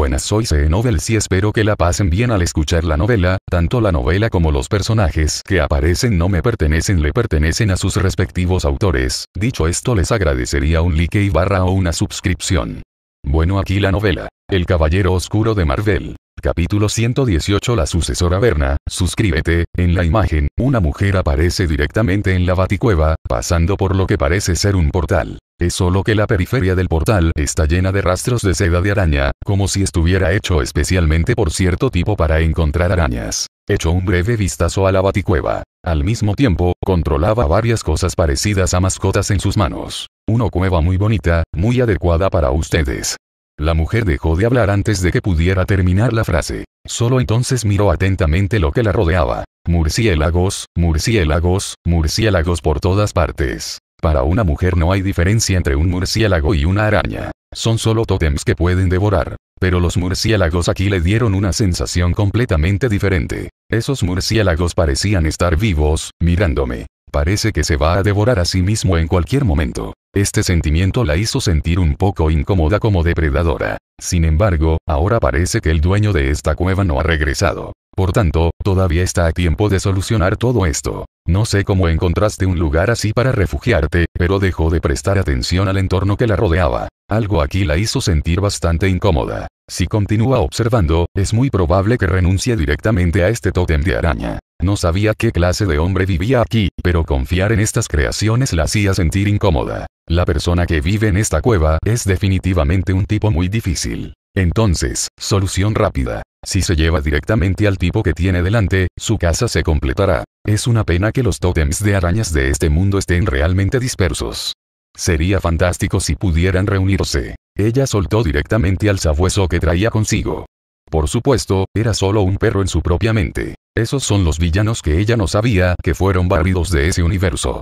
buenas soy C e Novel y espero que la pasen bien al escuchar la novela, tanto la novela como los personajes que aparecen no me pertenecen le pertenecen a sus respectivos autores, dicho esto les agradecería un like y barra o una suscripción. Bueno aquí la novela, El Caballero Oscuro de Marvel. Capítulo 118 La sucesora Berna suscríbete, en la imagen, una mujer aparece directamente en la baticueva, pasando por lo que parece ser un portal. Es solo que la periferia del portal está llena de rastros de seda de araña, como si estuviera hecho especialmente por cierto tipo para encontrar arañas. Hecho un breve vistazo a la baticueva. Al mismo tiempo, controlaba varias cosas parecidas a mascotas en sus manos. Una cueva muy bonita, muy adecuada para ustedes. La mujer dejó de hablar antes de que pudiera terminar la frase. Solo entonces miró atentamente lo que la rodeaba. Murciélagos, murciélagos, murciélagos por todas partes. Para una mujer no hay diferencia entre un murciélago y una araña. Son solo tótems que pueden devorar. Pero los murciélagos aquí le dieron una sensación completamente diferente. Esos murciélagos parecían estar vivos, mirándome. Parece que se va a devorar a sí mismo en cualquier momento. Este sentimiento la hizo sentir un poco incómoda como depredadora. Sin embargo, ahora parece que el dueño de esta cueva no ha regresado. Por tanto, todavía está a tiempo de solucionar todo esto. No sé cómo encontraste un lugar así para refugiarte, pero dejó de prestar atención al entorno que la rodeaba. Algo aquí la hizo sentir bastante incómoda. Si continúa observando, es muy probable que renuncie directamente a este tótem de araña. No sabía qué clase de hombre vivía aquí, pero confiar en estas creaciones la hacía sentir incómoda. La persona que vive en esta cueva es definitivamente un tipo muy difícil. Entonces, solución rápida. Si se lleva directamente al tipo que tiene delante, su casa se completará. Es una pena que los tótems de arañas de este mundo estén realmente dispersos. Sería fantástico si pudieran reunirse. Ella soltó directamente al sabueso que traía consigo. Por supuesto, era solo un perro en su propia mente. Esos son los villanos que ella no sabía que fueron barridos de ese universo.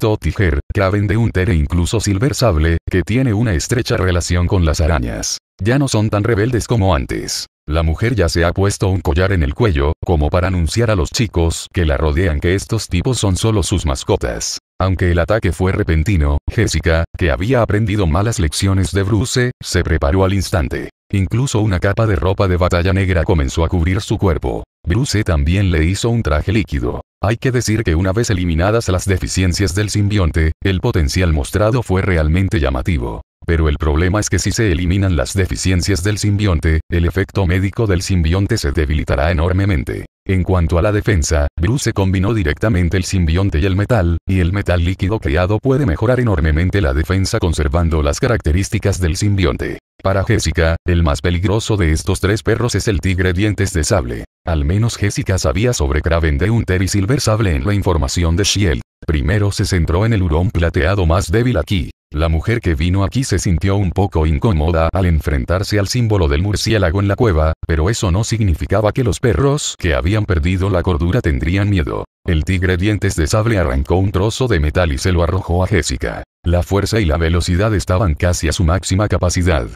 todo Tiger, caben de un e incluso Silver Sable, que tiene una estrecha relación con las arañas. Ya no son tan rebeldes como antes. La mujer ya se ha puesto un collar en el cuello, como para anunciar a los chicos que la rodean que estos tipos son solo sus mascotas. Aunque el ataque fue repentino, Jessica, que había aprendido malas lecciones de Bruce, se preparó al instante. Incluso una capa de ropa de batalla negra comenzó a cubrir su cuerpo. Bruce también le hizo un traje líquido. Hay que decir que una vez eliminadas las deficiencias del simbionte, el potencial mostrado fue realmente llamativo. Pero el problema es que si se eliminan las deficiencias del simbionte, el efecto médico del simbionte se debilitará enormemente. En cuanto a la defensa, Bruce combinó directamente el simbionte y el metal, y el metal líquido creado puede mejorar enormemente la defensa conservando las características del simbionte. Para Jessica, el más peligroso de estos tres perros es el tigre dientes de sable. Al menos Jessica sabía sobre Kraven un y Silver Sable en la información de Shield. Primero se centró en el hurón plateado más débil aquí, la mujer que vino aquí se sintió un poco incómoda al enfrentarse al símbolo del murciélago en la cueva, pero eso no significaba que los perros que habían perdido la cordura tendrían miedo. El tigre dientes de sable arrancó un trozo de metal y se lo arrojó a Jessica. La fuerza y la velocidad estaban casi a su máxima capacidad.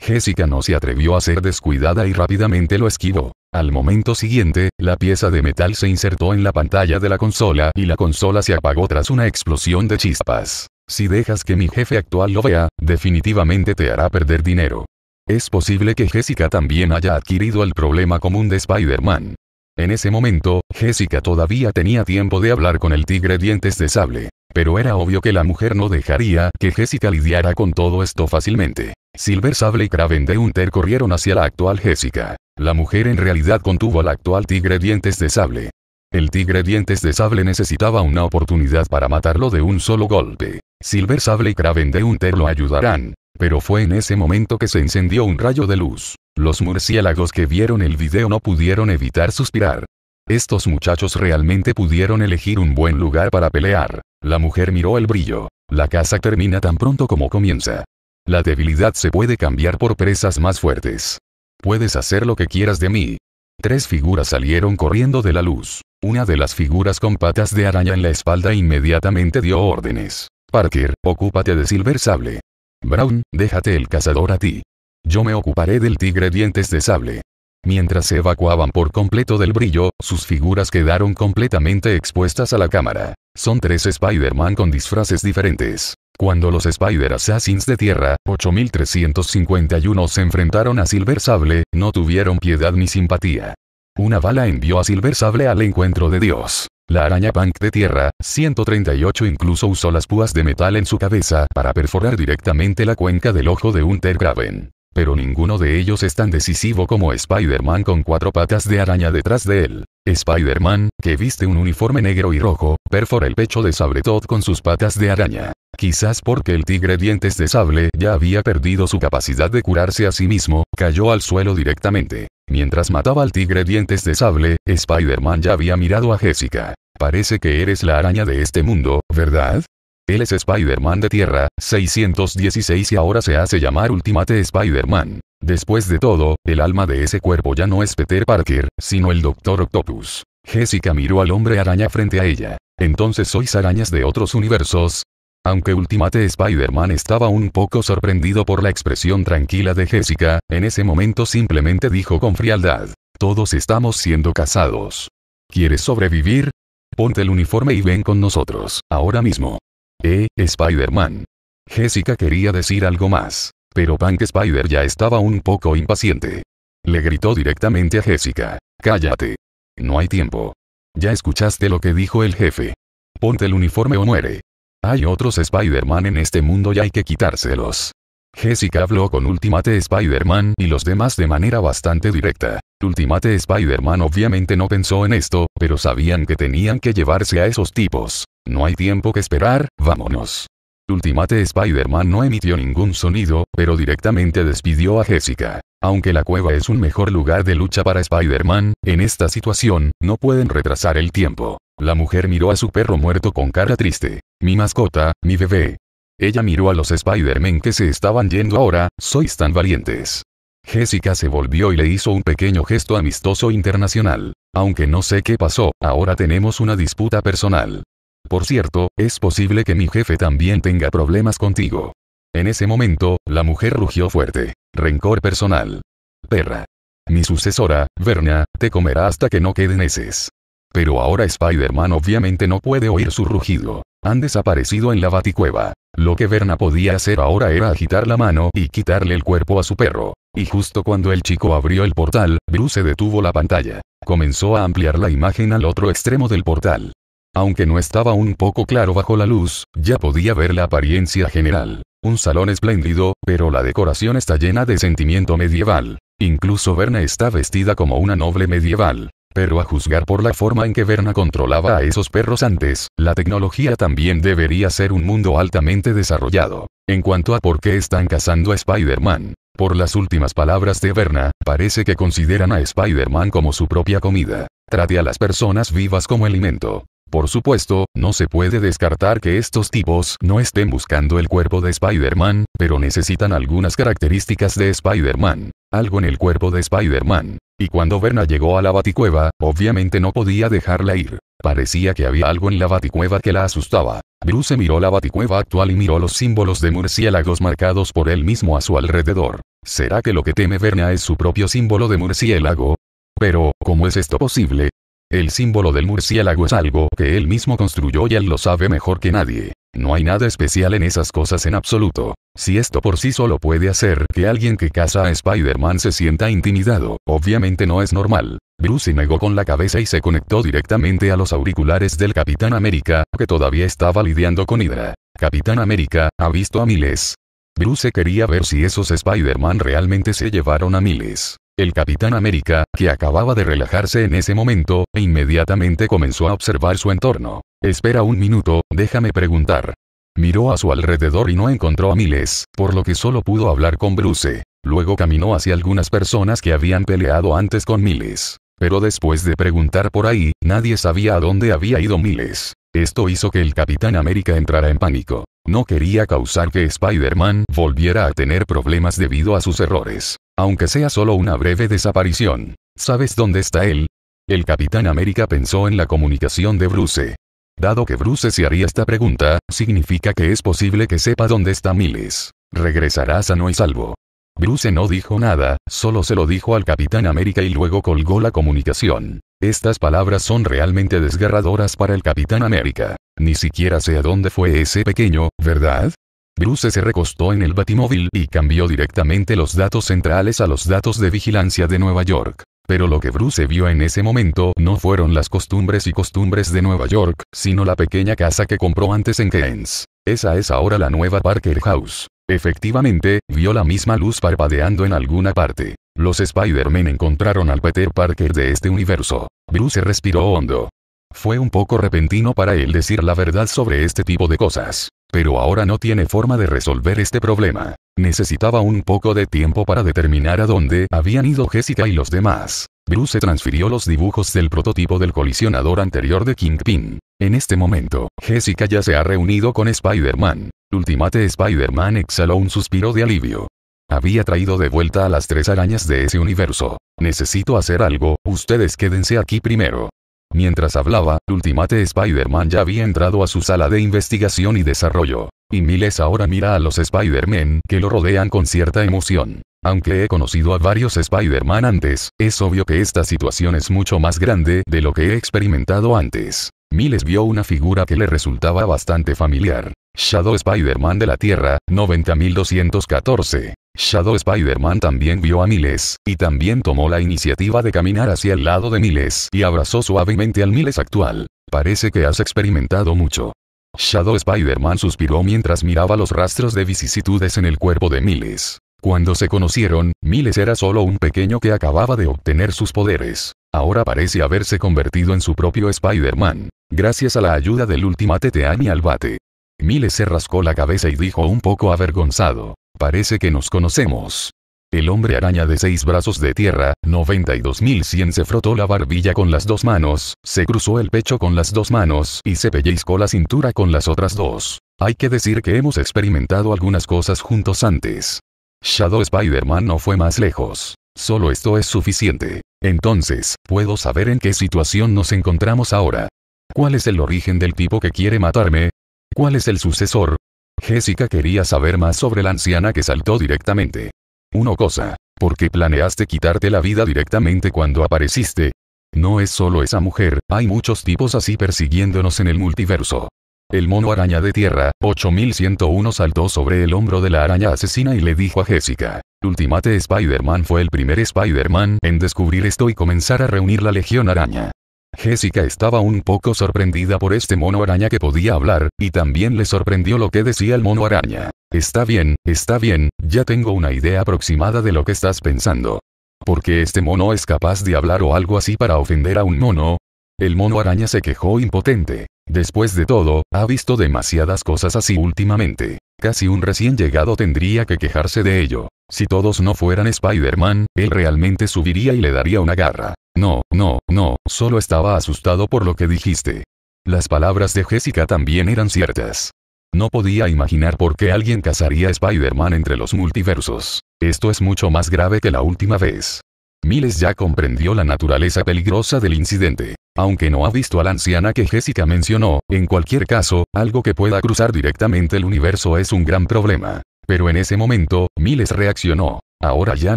Jessica no se atrevió a ser descuidada y rápidamente lo esquivó. Al momento siguiente, la pieza de metal se insertó en la pantalla de la consola y la consola se apagó tras una explosión de chispas. Si dejas que mi jefe actual lo vea, definitivamente te hará perder dinero. Es posible que Jessica también haya adquirido el problema común de Spider-Man. En ese momento, Jessica todavía tenía tiempo de hablar con el tigre dientes de sable. Pero era obvio que la mujer no dejaría que Jessica lidiara con todo esto fácilmente. Silver Sable y Kraven de Hunter corrieron hacia la actual Jessica. La mujer en realidad contuvo al actual tigre dientes de sable. El tigre dientes de sable necesitaba una oportunidad para matarlo de un solo golpe. Silver Sable y Kraven de Hunter lo ayudarán. Pero fue en ese momento que se encendió un rayo de luz. Los murciélagos que vieron el video no pudieron evitar suspirar. Estos muchachos realmente pudieron elegir un buen lugar para pelear. La mujer miró el brillo. La casa termina tan pronto como comienza. La debilidad se puede cambiar por presas más fuertes. Puedes hacer lo que quieras de mí. Tres figuras salieron corriendo de la luz. Una de las figuras con patas de araña en la espalda inmediatamente dio órdenes. Parker, ocúpate de Silver Sable. Brown, déjate el cazador a ti. Yo me ocuparé del tigre dientes de sable. Mientras se evacuaban por completo del brillo, sus figuras quedaron completamente expuestas a la cámara. Son tres Spider-Man con disfraces diferentes. Cuando los Spider Assassins de Tierra, 8351 se enfrentaron a Silver Sable, no tuvieron piedad ni simpatía. Una bala envió a Silver Sable al encuentro de Dios. La araña punk de tierra, 138 incluso usó las púas de metal en su cabeza para perforar directamente la cuenca del ojo de un Graven. Pero ninguno de ellos es tan decisivo como Spider-Man con cuatro patas de araña detrás de él. Spider-Man, que viste un uniforme negro y rojo, perfora el pecho de Sabretooth con sus patas de araña. Quizás porque el tigre dientes de sable ya había perdido su capacidad de curarse a sí mismo, cayó al suelo directamente. Mientras mataba al tigre dientes de sable, Spider-Man ya había mirado a Jessica. Parece que eres la araña de este mundo, ¿verdad? Él es Spider-Man de Tierra, 616 y ahora se hace llamar Ultimate Spider-Man. Después de todo, el alma de ese cuerpo ya no es Peter Parker, sino el Doctor Octopus. Jessica miró al hombre araña frente a ella. Entonces sois arañas de otros universos, aunque Ultimate Spider-Man estaba un poco sorprendido por la expresión tranquila de Jessica, en ese momento simplemente dijo con frialdad, todos estamos siendo casados. ¿Quieres sobrevivir? Ponte el uniforme y ven con nosotros, ahora mismo. Eh, Spider-Man. Jessica quería decir algo más, pero Punk Spider ya estaba un poco impaciente. Le gritó directamente a Jessica, cállate. No hay tiempo. Ya escuchaste lo que dijo el jefe. Ponte el uniforme o muere. Hay otros Spider-Man en este mundo y hay que quitárselos. Jessica habló con Ultimate Spider-Man y los demás de manera bastante directa. Ultimate Spider-Man obviamente no pensó en esto, pero sabían que tenían que llevarse a esos tipos. No hay tiempo que esperar, vámonos. Ultimate Spider-Man no emitió ningún sonido, pero directamente despidió a Jessica. Aunque la cueva es un mejor lugar de lucha para Spider-Man, en esta situación, no pueden retrasar el tiempo. La mujer miró a su perro muerto con cara triste. Mi mascota, mi bebé. Ella miró a los Spider-Man que se estaban yendo ahora, sois tan valientes. Jessica se volvió y le hizo un pequeño gesto amistoso internacional. Aunque no sé qué pasó, ahora tenemos una disputa personal. Por cierto, es posible que mi jefe también tenga problemas contigo. En ese momento, la mujer rugió fuerte. Rencor personal. Perra. Mi sucesora, Verna, te comerá hasta que no queden heces. Pero ahora Spider-Man obviamente no puede oír su rugido. Han desaparecido en la baticueva. Lo que Verna podía hacer ahora era agitar la mano y quitarle el cuerpo a su perro. Y justo cuando el chico abrió el portal, Bruce detuvo la pantalla. Comenzó a ampliar la imagen al otro extremo del portal. Aunque no estaba un poco claro bajo la luz, ya podía ver la apariencia general. Un salón espléndido, pero la decoración está llena de sentimiento medieval. Incluso Verna está vestida como una noble medieval. Pero a juzgar por la forma en que Verna controlaba a esos perros antes, la tecnología también debería ser un mundo altamente desarrollado. En cuanto a por qué están cazando a Spider-Man, por las últimas palabras de Verna, parece que consideran a Spider-Man como su propia comida. Trate a las personas vivas como alimento. Por supuesto, no se puede descartar que estos tipos no estén buscando el cuerpo de Spider-Man, pero necesitan algunas características de Spider-Man algo en el cuerpo de Spider-Man. Y cuando Verna llegó a la baticueva, obviamente no podía dejarla ir. Parecía que había algo en la baticueva que la asustaba. Bruce miró la baticueva actual y miró los símbolos de murciélagos marcados por él mismo a su alrededor. ¿Será que lo que teme Verna es su propio símbolo de murciélago? Pero, ¿cómo es esto posible? El símbolo del murciélago es algo que él mismo construyó y él lo sabe mejor que nadie. No hay nada especial en esas cosas en absoluto. Si esto por sí solo puede hacer que alguien que caza a Spider-Man se sienta intimidado, obviamente no es normal. Bruce negó con la cabeza y se conectó directamente a los auriculares del Capitán América, que todavía estaba lidiando con Hydra. Capitán América, ha visto a miles. Bruce quería ver si esos Spider-Man realmente se llevaron a miles. El Capitán América, que acababa de relajarse en ese momento, inmediatamente comenzó a observar su entorno. Espera un minuto, déjame preguntar. Miró a su alrededor y no encontró a miles, por lo que solo pudo hablar con Bruce. Luego caminó hacia algunas personas que habían peleado antes con miles. Pero después de preguntar por ahí, nadie sabía a dónde había ido miles. Esto hizo que el Capitán América entrara en pánico. No quería causar que Spider-Man volviera a tener problemas debido a sus errores. Aunque sea solo una breve desaparición. ¿Sabes dónde está él? El Capitán América pensó en la comunicación de Bruce. Dado que Bruce se haría esta pregunta, significa que es posible que sepa dónde está Miles. Regresará sano y salvo. Bruce no dijo nada, solo se lo dijo al Capitán América y luego colgó la comunicación. Estas palabras son realmente desgarradoras para el Capitán América. Ni siquiera sé a dónde fue ese pequeño, ¿verdad? Bruce se recostó en el batimóvil y cambió directamente los datos centrales a los datos de vigilancia de Nueva York. Pero lo que Bruce vio en ese momento no fueron las costumbres y costumbres de Nueva York, sino la pequeña casa que compró antes en Queens. Esa es ahora la nueva Parker House. Efectivamente, vio la misma luz parpadeando en alguna parte. Los Spider-Man encontraron al Peter Parker de este universo. Bruce respiró hondo. Fue un poco repentino para él decir la verdad sobre este tipo de cosas pero ahora no tiene forma de resolver este problema. Necesitaba un poco de tiempo para determinar a dónde habían ido Jessica y los demás. Bruce transfirió los dibujos del prototipo del colisionador anterior de Kingpin. En este momento, Jessica ya se ha reunido con Spider-Man. Ultimate Spider-Man exhaló un suspiro de alivio. Había traído de vuelta a las tres arañas de ese universo. Necesito hacer algo, ustedes quédense aquí primero. Mientras hablaba, Ultimate Spider-Man ya había entrado a su sala de investigación y desarrollo. Y Miles ahora mira a los Spider-Man que lo rodean con cierta emoción. Aunque he conocido a varios Spider-Man antes, es obvio que esta situación es mucho más grande de lo que he experimentado antes. Miles vio una figura que le resultaba bastante familiar. Shadow Spider-Man de la Tierra, 90214. Shadow Spider-Man también vio a Miles, y también tomó la iniciativa de caminar hacia el lado de Miles y abrazó suavemente al Miles actual. Parece que has experimentado mucho. Shadow Spider-Man suspiró mientras miraba los rastros de vicisitudes en el cuerpo de Miles. Cuando se conocieron, Miles era solo un pequeño que acababa de obtener sus poderes. Ahora parece haberse convertido en su propio Spider-Man, gracias a la ayuda del Ultimate Teteani al bate. Miles se rascó la cabeza y dijo un poco avergonzado. Parece que nos conocemos. El hombre araña de seis brazos de tierra, 92.100 se frotó la barbilla con las dos manos, se cruzó el pecho con las dos manos y se pellizcó la cintura con las otras dos. Hay que decir que hemos experimentado algunas cosas juntos antes. Shadow Spider-Man no fue más lejos. Solo esto es suficiente. Entonces, puedo saber en qué situación nos encontramos ahora. ¿Cuál es el origen del tipo que quiere matarme? ¿Cuál es el sucesor? Jessica quería saber más sobre la anciana que saltó directamente. Una cosa, ¿por qué planeaste quitarte la vida directamente cuando apareciste? No es solo esa mujer, hay muchos tipos así persiguiéndonos en el multiverso. El mono araña de tierra, 8101 saltó sobre el hombro de la araña asesina y le dijo a Jessica. Ultimate Spider-Man fue el primer Spider-Man en descubrir esto y comenzar a reunir la Legión Araña. Jessica estaba un poco sorprendida por este mono araña que podía hablar, y también le sorprendió lo que decía el mono araña. Está bien, está bien, ya tengo una idea aproximada de lo que estás pensando. ¿Por qué este mono es capaz de hablar o algo así para ofender a un mono? El mono araña se quejó impotente. Después de todo, ha visto demasiadas cosas así últimamente. Casi un recién llegado tendría que quejarse de ello. Si todos no fueran Spider-Man, él realmente subiría y le daría una garra. No, no, no, solo estaba asustado por lo que dijiste. Las palabras de Jessica también eran ciertas. No podía imaginar por qué alguien cazaría a Spider-Man entre los multiversos. Esto es mucho más grave que la última vez. Miles ya comprendió la naturaleza peligrosa del incidente. Aunque no ha visto a la anciana que Jessica mencionó, en cualquier caso, algo que pueda cruzar directamente el universo es un gran problema. Pero en ese momento, Miles reaccionó. Ahora ya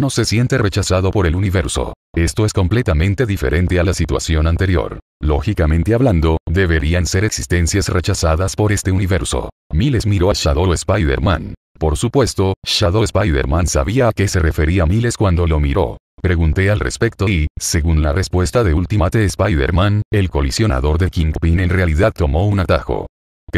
no se siente rechazado por el universo. Esto es completamente diferente a la situación anterior. Lógicamente hablando, deberían ser existencias rechazadas por este universo. Miles miró a Shadow Spider-Man. Por supuesto, Shadow Spider-Man sabía a qué se refería Miles cuando lo miró. Pregunté al respecto y, según la respuesta de Ultimate Spider-Man, el colisionador de Kingpin en realidad tomó un atajo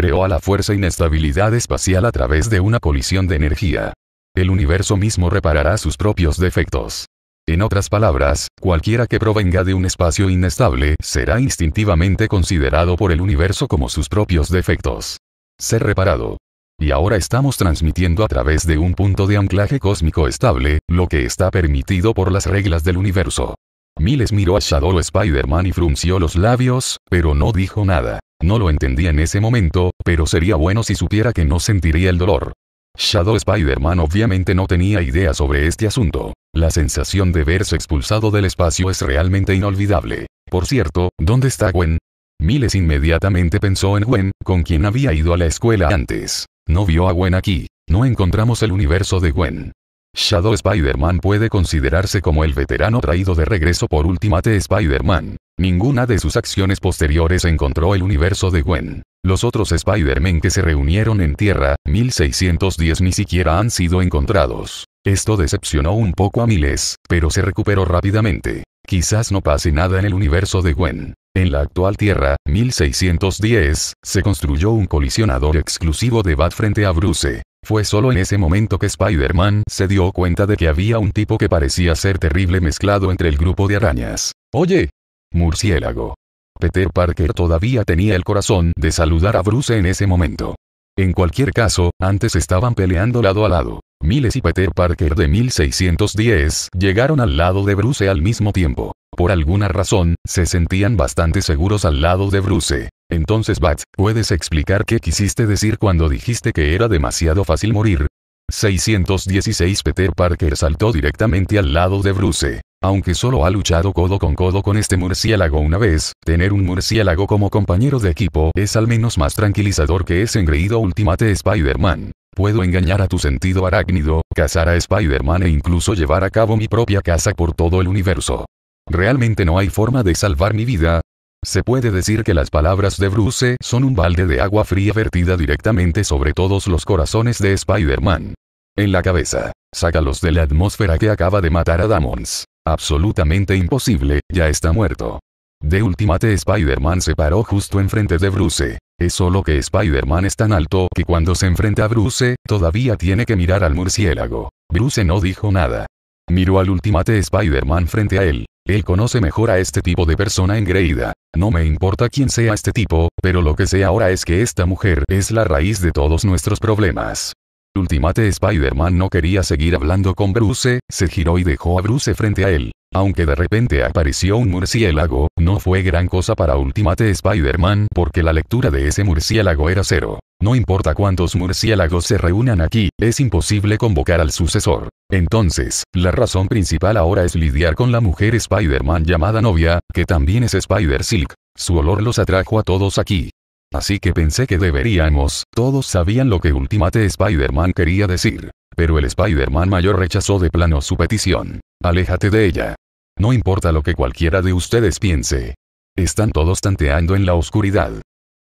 creó a la fuerza inestabilidad espacial a través de una colisión de energía. El universo mismo reparará sus propios defectos. En otras palabras, cualquiera que provenga de un espacio inestable será instintivamente considerado por el universo como sus propios defectos. Ser reparado. Y ahora estamos transmitiendo a través de un punto de anclaje cósmico estable, lo que está permitido por las reglas del universo. Miles miró a Shadow Spider-Man y frunció los labios, pero no dijo nada. No lo entendía en ese momento, pero sería bueno si supiera que no sentiría el dolor. Shadow Spider-Man obviamente no tenía idea sobre este asunto. La sensación de verse expulsado del espacio es realmente inolvidable. Por cierto, ¿dónde está Gwen? Miles inmediatamente pensó en Gwen, con quien había ido a la escuela antes. No vio a Gwen aquí. No encontramos el universo de Gwen. Shadow Spider-Man puede considerarse como el veterano traído de regreso por Ultimate Spider-Man. Ninguna de sus acciones posteriores encontró el universo de Gwen. Los otros Spider-Man que se reunieron en Tierra, 1610 ni siquiera han sido encontrados. Esto decepcionó un poco a Miles, pero se recuperó rápidamente. Quizás no pase nada en el universo de Gwen. En la actual Tierra, 1610, se construyó un colisionador exclusivo de Bat frente a Bruce. Fue solo en ese momento que Spider-Man se dio cuenta de que había un tipo que parecía ser terrible mezclado entre el grupo de arañas. Oye, murciélago. Peter Parker todavía tenía el corazón de saludar a Bruce en ese momento. En cualquier caso, antes estaban peleando lado a lado. Miles y Peter Parker de 1610 llegaron al lado de Bruce al mismo tiempo. Por alguna razón, se sentían bastante seguros al lado de Bruce. Entonces Bat, ¿puedes explicar qué quisiste decir cuando dijiste que era demasiado fácil morir? 616 Peter Parker saltó directamente al lado de Bruce. Aunque solo ha luchado codo con codo con este murciélago una vez, tener un murciélago como compañero de equipo es al menos más tranquilizador que ese engreído Ultimate Spider-Man. Puedo engañar a tu sentido arácnido, cazar a Spider-Man e incluso llevar a cabo mi propia caza por todo el universo. Realmente no hay forma de salvar mi vida. Se puede decir que las palabras de Bruce son un balde de agua fría vertida directamente sobre todos los corazones de Spider-Man. En la cabeza. Sácalos de la atmósfera que acaba de matar a Damons absolutamente imposible, ya está muerto. De Ultimate Spider-Man se paró justo enfrente de Bruce. Es solo que Spider-Man es tan alto que cuando se enfrenta a Bruce, todavía tiene que mirar al murciélago. Bruce no dijo nada. Miró al Ultimate Spider-Man frente a él. Él conoce mejor a este tipo de persona engreída. No me importa quién sea este tipo, pero lo que sé ahora es que esta mujer es la raíz de todos nuestros problemas. Ultimate Spider-Man no quería seguir hablando con Bruce, se giró y dejó a Bruce frente a él. Aunque de repente apareció un murciélago, no fue gran cosa para Ultimate Spider-Man porque la lectura de ese murciélago era cero. No importa cuántos murciélagos se reúnan aquí, es imposible convocar al sucesor. Entonces, la razón principal ahora es lidiar con la mujer Spider-Man llamada novia, que también es Spider-Silk. Su olor los atrajo a todos aquí. Así que pensé que deberíamos, todos sabían lo que Ultimate Spider-Man quería decir. Pero el Spider-Man mayor rechazó de plano su petición. Aléjate de ella. No importa lo que cualquiera de ustedes piense. Están todos tanteando en la oscuridad.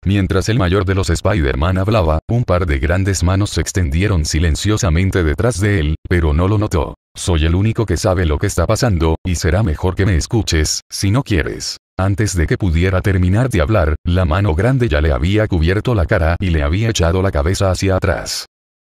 Mientras el mayor de los Spider-Man hablaba, un par de grandes manos se extendieron silenciosamente detrás de él, pero no lo notó. Soy el único que sabe lo que está pasando, y será mejor que me escuches, si no quieres. Antes de que pudiera terminar de hablar, la mano grande ya le había cubierto la cara y le había echado la cabeza hacia atrás.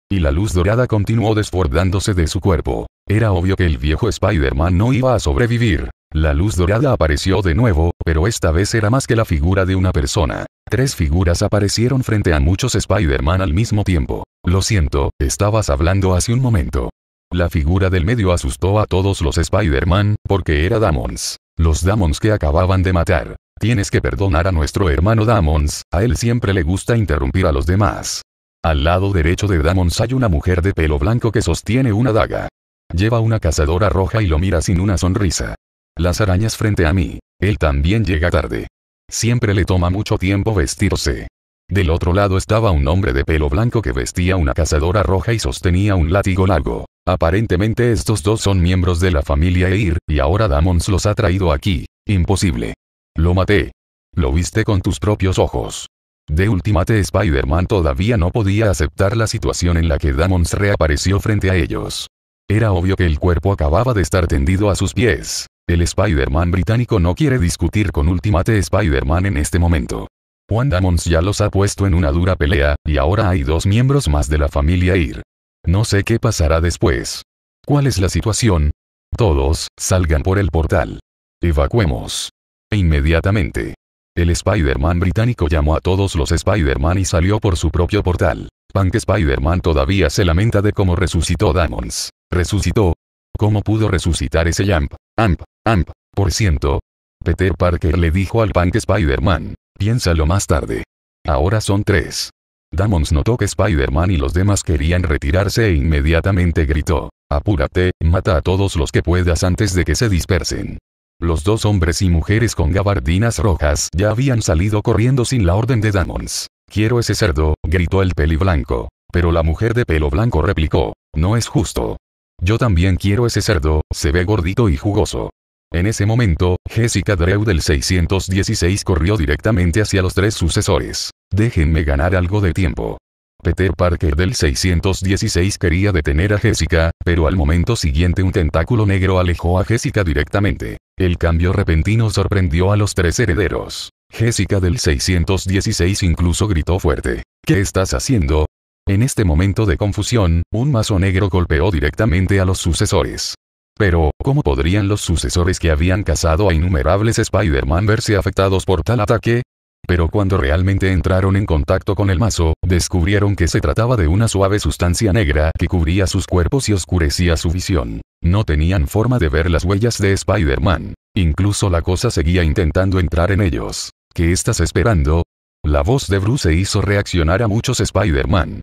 Y la luz dorada continuó desbordándose de su cuerpo. Era obvio que el viejo Spider-Man no iba a sobrevivir. La luz dorada apareció de nuevo, pero esta vez era más que la figura de una persona. Tres figuras aparecieron frente a muchos Spider-Man al mismo tiempo. Lo siento, estabas hablando hace un momento. La figura del medio asustó a todos los Spider-Man, porque era Damons. Los Damons que acababan de matar. Tienes que perdonar a nuestro hermano Damons, a él siempre le gusta interrumpir a los demás. Al lado derecho de Damons hay una mujer de pelo blanco que sostiene una daga. Lleva una cazadora roja y lo mira sin una sonrisa. Las arañas frente a mí. Él también llega tarde. Siempre le toma mucho tiempo vestirse. Del otro lado estaba un hombre de pelo blanco que vestía una cazadora roja y sostenía un látigo largo. Aparentemente estos dos son miembros de la familia Eir, y ahora Damons los ha traído aquí. Imposible. Lo maté. Lo viste con tus propios ojos. De Ultimate Spider-Man todavía no podía aceptar la situación en la que Damons reapareció frente a ellos. Era obvio que el cuerpo acababa de estar tendido a sus pies. El Spider-Man británico no quiere discutir con Ultimate Spider-Man en este momento. Juan Damons ya los ha puesto en una dura pelea, y ahora hay dos miembros más de la familia IR. No sé qué pasará después. ¿Cuál es la situación? Todos, salgan por el portal. Evacuemos. E inmediatamente. El Spider-Man británico llamó a todos los Spider-Man y salió por su propio portal. Punk Spider-Man todavía se lamenta de cómo resucitó Damons. Resucitó. ¿Cómo pudo resucitar ese Jump? Amp, amp, por ciento. Peter Parker le dijo al Punk Spider-Man. Piénsalo más tarde. Ahora son tres. Damons notó que Spider-Man y los demás querían retirarse e inmediatamente gritó, Apúrate, mata a todos los que puedas antes de que se dispersen. Los dos hombres y mujeres con gabardinas rojas ya habían salido corriendo sin la orden de Damons. Quiero ese cerdo, gritó el peli blanco. Pero la mujer de pelo blanco replicó, no es justo. Yo también quiero ese cerdo, se ve gordito y jugoso. En ese momento, Jessica Drew del 616 corrió directamente hacia los tres sucesores. Déjenme ganar algo de tiempo. Peter Parker del 616 quería detener a Jessica, pero al momento siguiente un tentáculo negro alejó a Jessica directamente. El cambio repentino sorprendió a los tres herederos. Jessica del 616 incluso gritó fuerte. ¿Qué estás haciendo? En este momento de confusión, un mazo negro golpeó directamente a los sucesores. Pero, ¿cómo podrían los sucesores que habían cazado a innumerables Spider-Man verse afectados por tal ataque? Pero cuando realmente entraron en contacto con el mazo, descubrieron que se trataba de una suave sustancia negra que cubría sus cuerpos y oscurecía su visión. No tenían forma de ver las huellas de Spider-Man. Incluso la cosa seguía intentando entrar en ellos. ¿Qué estás esperando? La voz de Bruce hizo reaccionar a muchos Spider-Man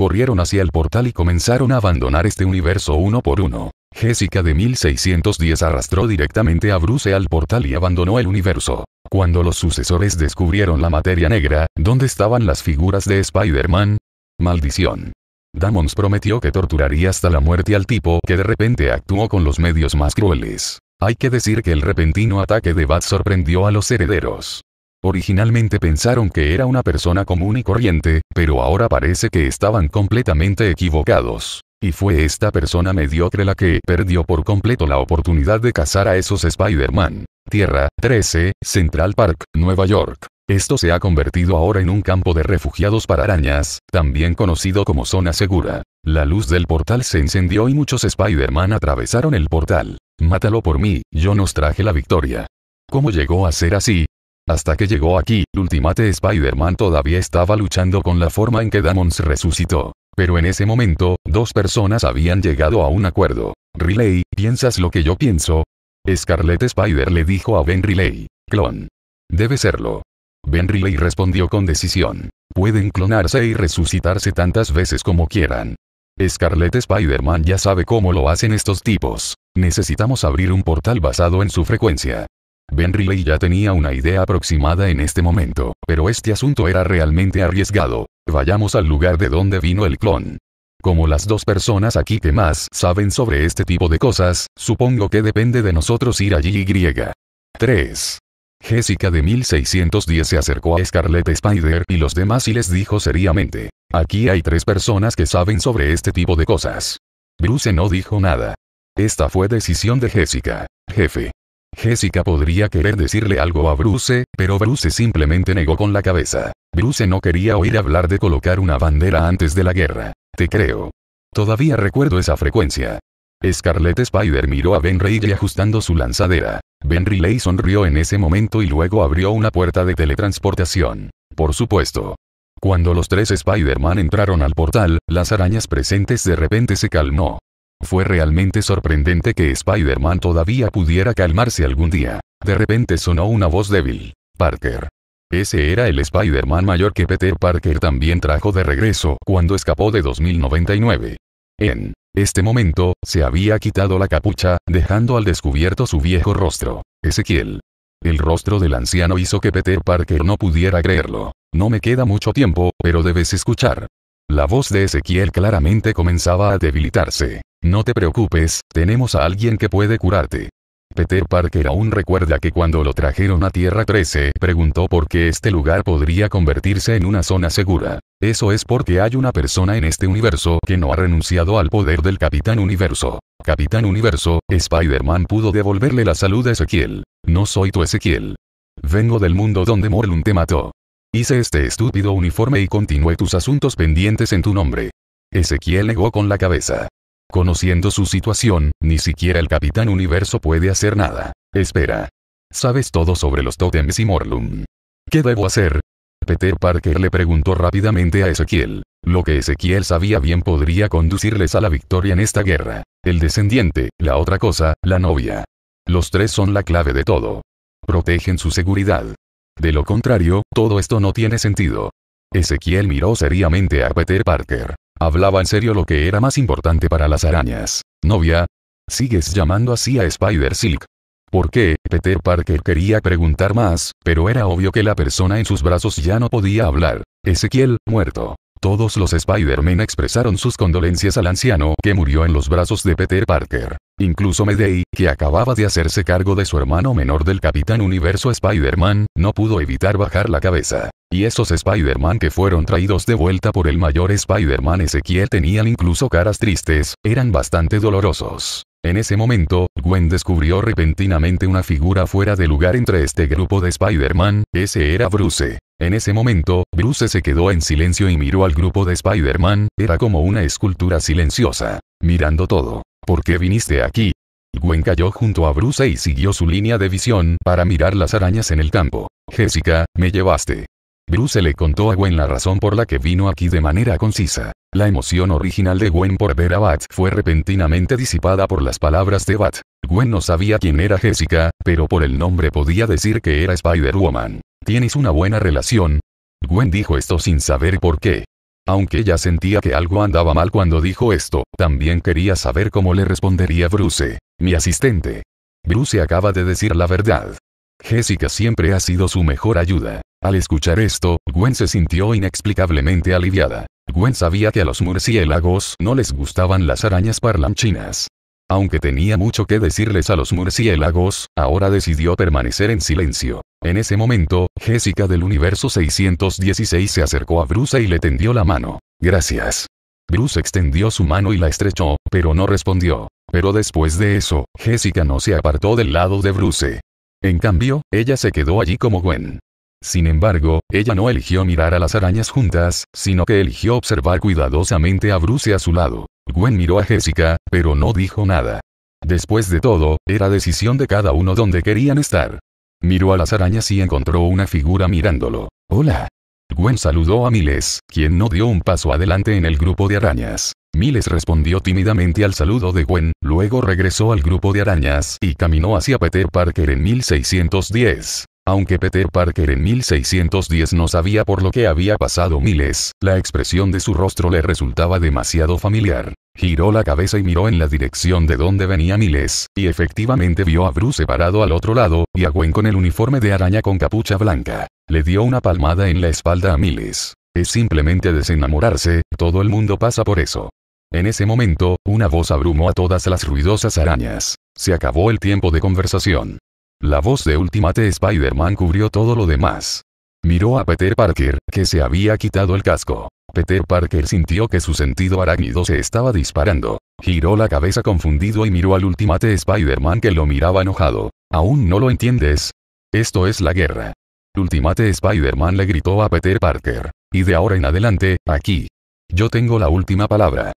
corrieron hacia el portal y comenzaron a abandonar este universo uno por uno. Jessica de 1610 arrastró directamente a Bruce al portal y abandonó el universo. Cuando los sucesores descubrieron la materia negra, ¿dónde estaban las figuras de Spider-Man? Maldición. Damons prometió que torturaría hasta la muerte al tipo que de repente actuó con los medios más crueles. Hay que decir que el repentino ataque de Bat sorprendió a los herederos. Originalmente pensaron que era una persona común y corriente, pero ahora parece que estaban completamente equivocados. Y fue esta persona mediocre la que perdió por completo la oportunidad de cazar a esos Spider-Man. Tierra, 13, Central Park, Nueva York. Esto se ha convertido ahora en un campo de refugiados para arañas, también conocido como zona segura. La luz del portal se encendió y muchos Spider-Man atravesaron el portal. Mátalo por mí, yo nos traje la victoria. ¿Cómo llegó a ser así? Hasta que llegó aquí, Ultimate Spider-Man todavía estaba luchando con la forma en que Damons resucitó. Pero en ese momento, dos personas habían llegado a un acuerdo. Riley, ¿piensas lo que yo pienso? Scarlet Spider le dijo a Ben Riley, clon. Debe serlo. Ben Riley respondió con decisión. Pueden clonarse y resucitarse tantas veces como quieran. Scarlet Spider-Man ya sabe cómo lo hacen estos tipos. Necesitamos abrir un portal basado en su frecuencia. Ben Riley ya tenía una idea aproximada en este momento, pero este asunto era realmente arriesgado. Vayamos al lugar de donde vino el clon. Como las dos personas aquí que más saben sobre este tipo de cosas, supongo que depende de nosotros ir allí y 3. Jessica de 1610 se acercó a Scarlett Spider y los demás y les dijo seriamente, aquí hay tres personas que saben sobre este tipo de cosas. Bruce no dijo nada. Esta fue decisión de Jessica. Jefe. Jessica podría querer decirle algo a Bruce, pero Bruce simplemente negó con la cabeza. Bruce no quería oír hablar de colocar una bandera antes de la guerra. Te creo. Todavía recuerdo esa frecuencia. Scarlet Spider miró a Ben Reilly ajustando su lanzadera. Ben Reilly sonrió en ese momento y luego abrió una puerta de teletransportación. Por supuesto. Cuando los tres Spider-Man entraron al portal, las arañas presentes de repente se calmó. Fue realmente sorprendente que Spider-Man todavía pudiera calmarse algún día. De repente sonó una voz débil. Parker. Ese era el Spider-Man mayor que Peter Parker también trajo de regreso cuando escapó de 2099. En este momento, se había quitado la capucha, dejando al descubierto su viejo rostro. Ezequiel. El rostro del anciano hizo que Peter Parker no pudiera creerlo. No me queda mucho tiempo, pero debes escuchar. La voz de Ezequiel claramente comenzaba a debilitarse. No te preocupes, tenemos a alguien que puede curarte. Peter Parker aún recuerda que cuando lo trajeron a Tierra 13, preguntó por qué este lugar podría convertirse en una zona segura. Eso es porque hay una persona en este universo que no ha renunciado al poder del Capitán Universo. Capitán Universo, Spider-Man pudo devolverle la salud a Ezequiel. No soy tu Ezequiel. Vengo del mundo donde Morlun te mató. Hice este estúpido uniforme y continué tus asuntos pendientes en tu nombre. Ezequiel negó con la cabeza. Conociendo su situación, ni siquiera el Capitán Universo puede hacer nada. Espera. Sabes todo sobre los Totems y Morlum. ¿Qué debo hacer? Peter Parker le preguntó rápidamente a Ezequiel. Lo que Ezequiel sabía bien podría conducirles a la victoria en esta guerra. El descendiente, la otra cosa, la novia. Los tres son la clave de todo. Protegen su seguridad. De lo contrario, todo esto no tiene sentido. Ezequiel miró seriamente a Peter Parker. Hablaba en serio lo que era más importante para las arañas. Novia. ¿Sigues llamando así a Spider-Silk? ¿Por qué? Peter Parker quería preguntar más, pero era obvio que la persona en sus brazos ya no podía hablar. Ezequiel, muerto. Todos los Spider-Man expresaron sus condolencias al anciano que murió en los brazos de Peter Parker. Incluso Medei, que acababa de hacerse cargo de su hermano menor del Capitán Universo Spider-Man, no pudo evitar bajar la cabeza. Y esos Spider-Man que fueron traídos de vuelta por el mayor Spider-Man Ezequiel tenían incluso caras tristes, eran bastante dolorosos. En ese momento, Gwen descubrió repentinamente una figura fuera de lugar entre este grupo de Spider-Man, ese era Bruce. En ese momento, Bruce se quedó en silencio y miró al grupo de Spider-Man, era como una escultura silenciosa, mirando todo. ¿Por qué viniste aquí? Gwen cayó junto a Bruce y siguió su línea de visión para mirar las arañas en el campo. Jessica, me llevaste. Bruce le contó a Gwen la razón por la que vino aquí de manera concisa. La emoción original de Gwen por ver a Bat fue repentinamente disipada por las palabras de Bat. Gwen no sabía quién era Jessica, pero por el nombre podía decir que era Spider-Woman. Tienes una buena relación. Gwen dijo esto sin saber por qué. Aunque ella sentía que algo andaba mal cuando dijo esto, también quería saber cómo le respondería Bruce, mi asistente. Bruce acaba de decir la verdad. Jessica siempre ha sido su mejor ayuda. Al escuchar esto, Gwen se sintió inexplicablemente aliviada. Gwen sabía que a los murciélagos no les gustaban las arañas parlanchinas, aunque tenía mucho que decirles a los murciélagos, ahora decidió permanecer en silencio. En ese momento, Jessica del universo 616 se acercó a Bruce y le tendió la mano. Gracias. Bruce extendió su mano y la estrechó, pero no respondió. Pero después de eso, Jessica no se apartó del lado de Bruce. En cambio, ella se quedó allí como Gwen. Sin embargo, ella no eligió mirar a las arañas juntas, sino que eligió observar cuidadosamente a Bruce a su lado. Gwen miró a Jessica, pero no dijo nada. Después de todo, era decisión de cada uno donde querían estar. Miró a las arañas y encontró una figura mirándolo. Hola. Gwen saludó a Miles, quien no dio un paso adelante en el grupo de arañas. Miles respondió tímidamente al saludo de Gwen, luego regresó al grupo de arañas y caminó hacia Peter Parker en 1610. Aunque Peter Parker en 1610 no sabía por lo que había pasado Miles, la expresión de su rostro le resultaba demasiado familiar. Giró la cabeza y miró en la dirección de donde venía Miles, y efectivamente vio a Bruce parado al otro lado, y a Gwen con el uniforme de araña con capucha blanca. Le dio una palmada en la espalda a Miles. Es simplemente desenamorarse, todo el mundo pasa por eso. En ese momento, una voz abrumó a todas las ruidosas arañas. Se acabó el tiempo de conversación. La voz de Ultimate Spider-Man cubrió todo lo demás. Miró a Peter Parker, que se había quitado el casco. Peter Parker sintió que su sentido arácnido se estaba disparando. Giró la cabeza confundido y miró al ultimate Spider-Man que lo miraba enojado. ¿Aún no lo entiendes? Esto es la guerra. Ultimate Spider-Man le gritó a Peter Parker. Y de ahora en adelante, aquí. Yo tengo la última palabra.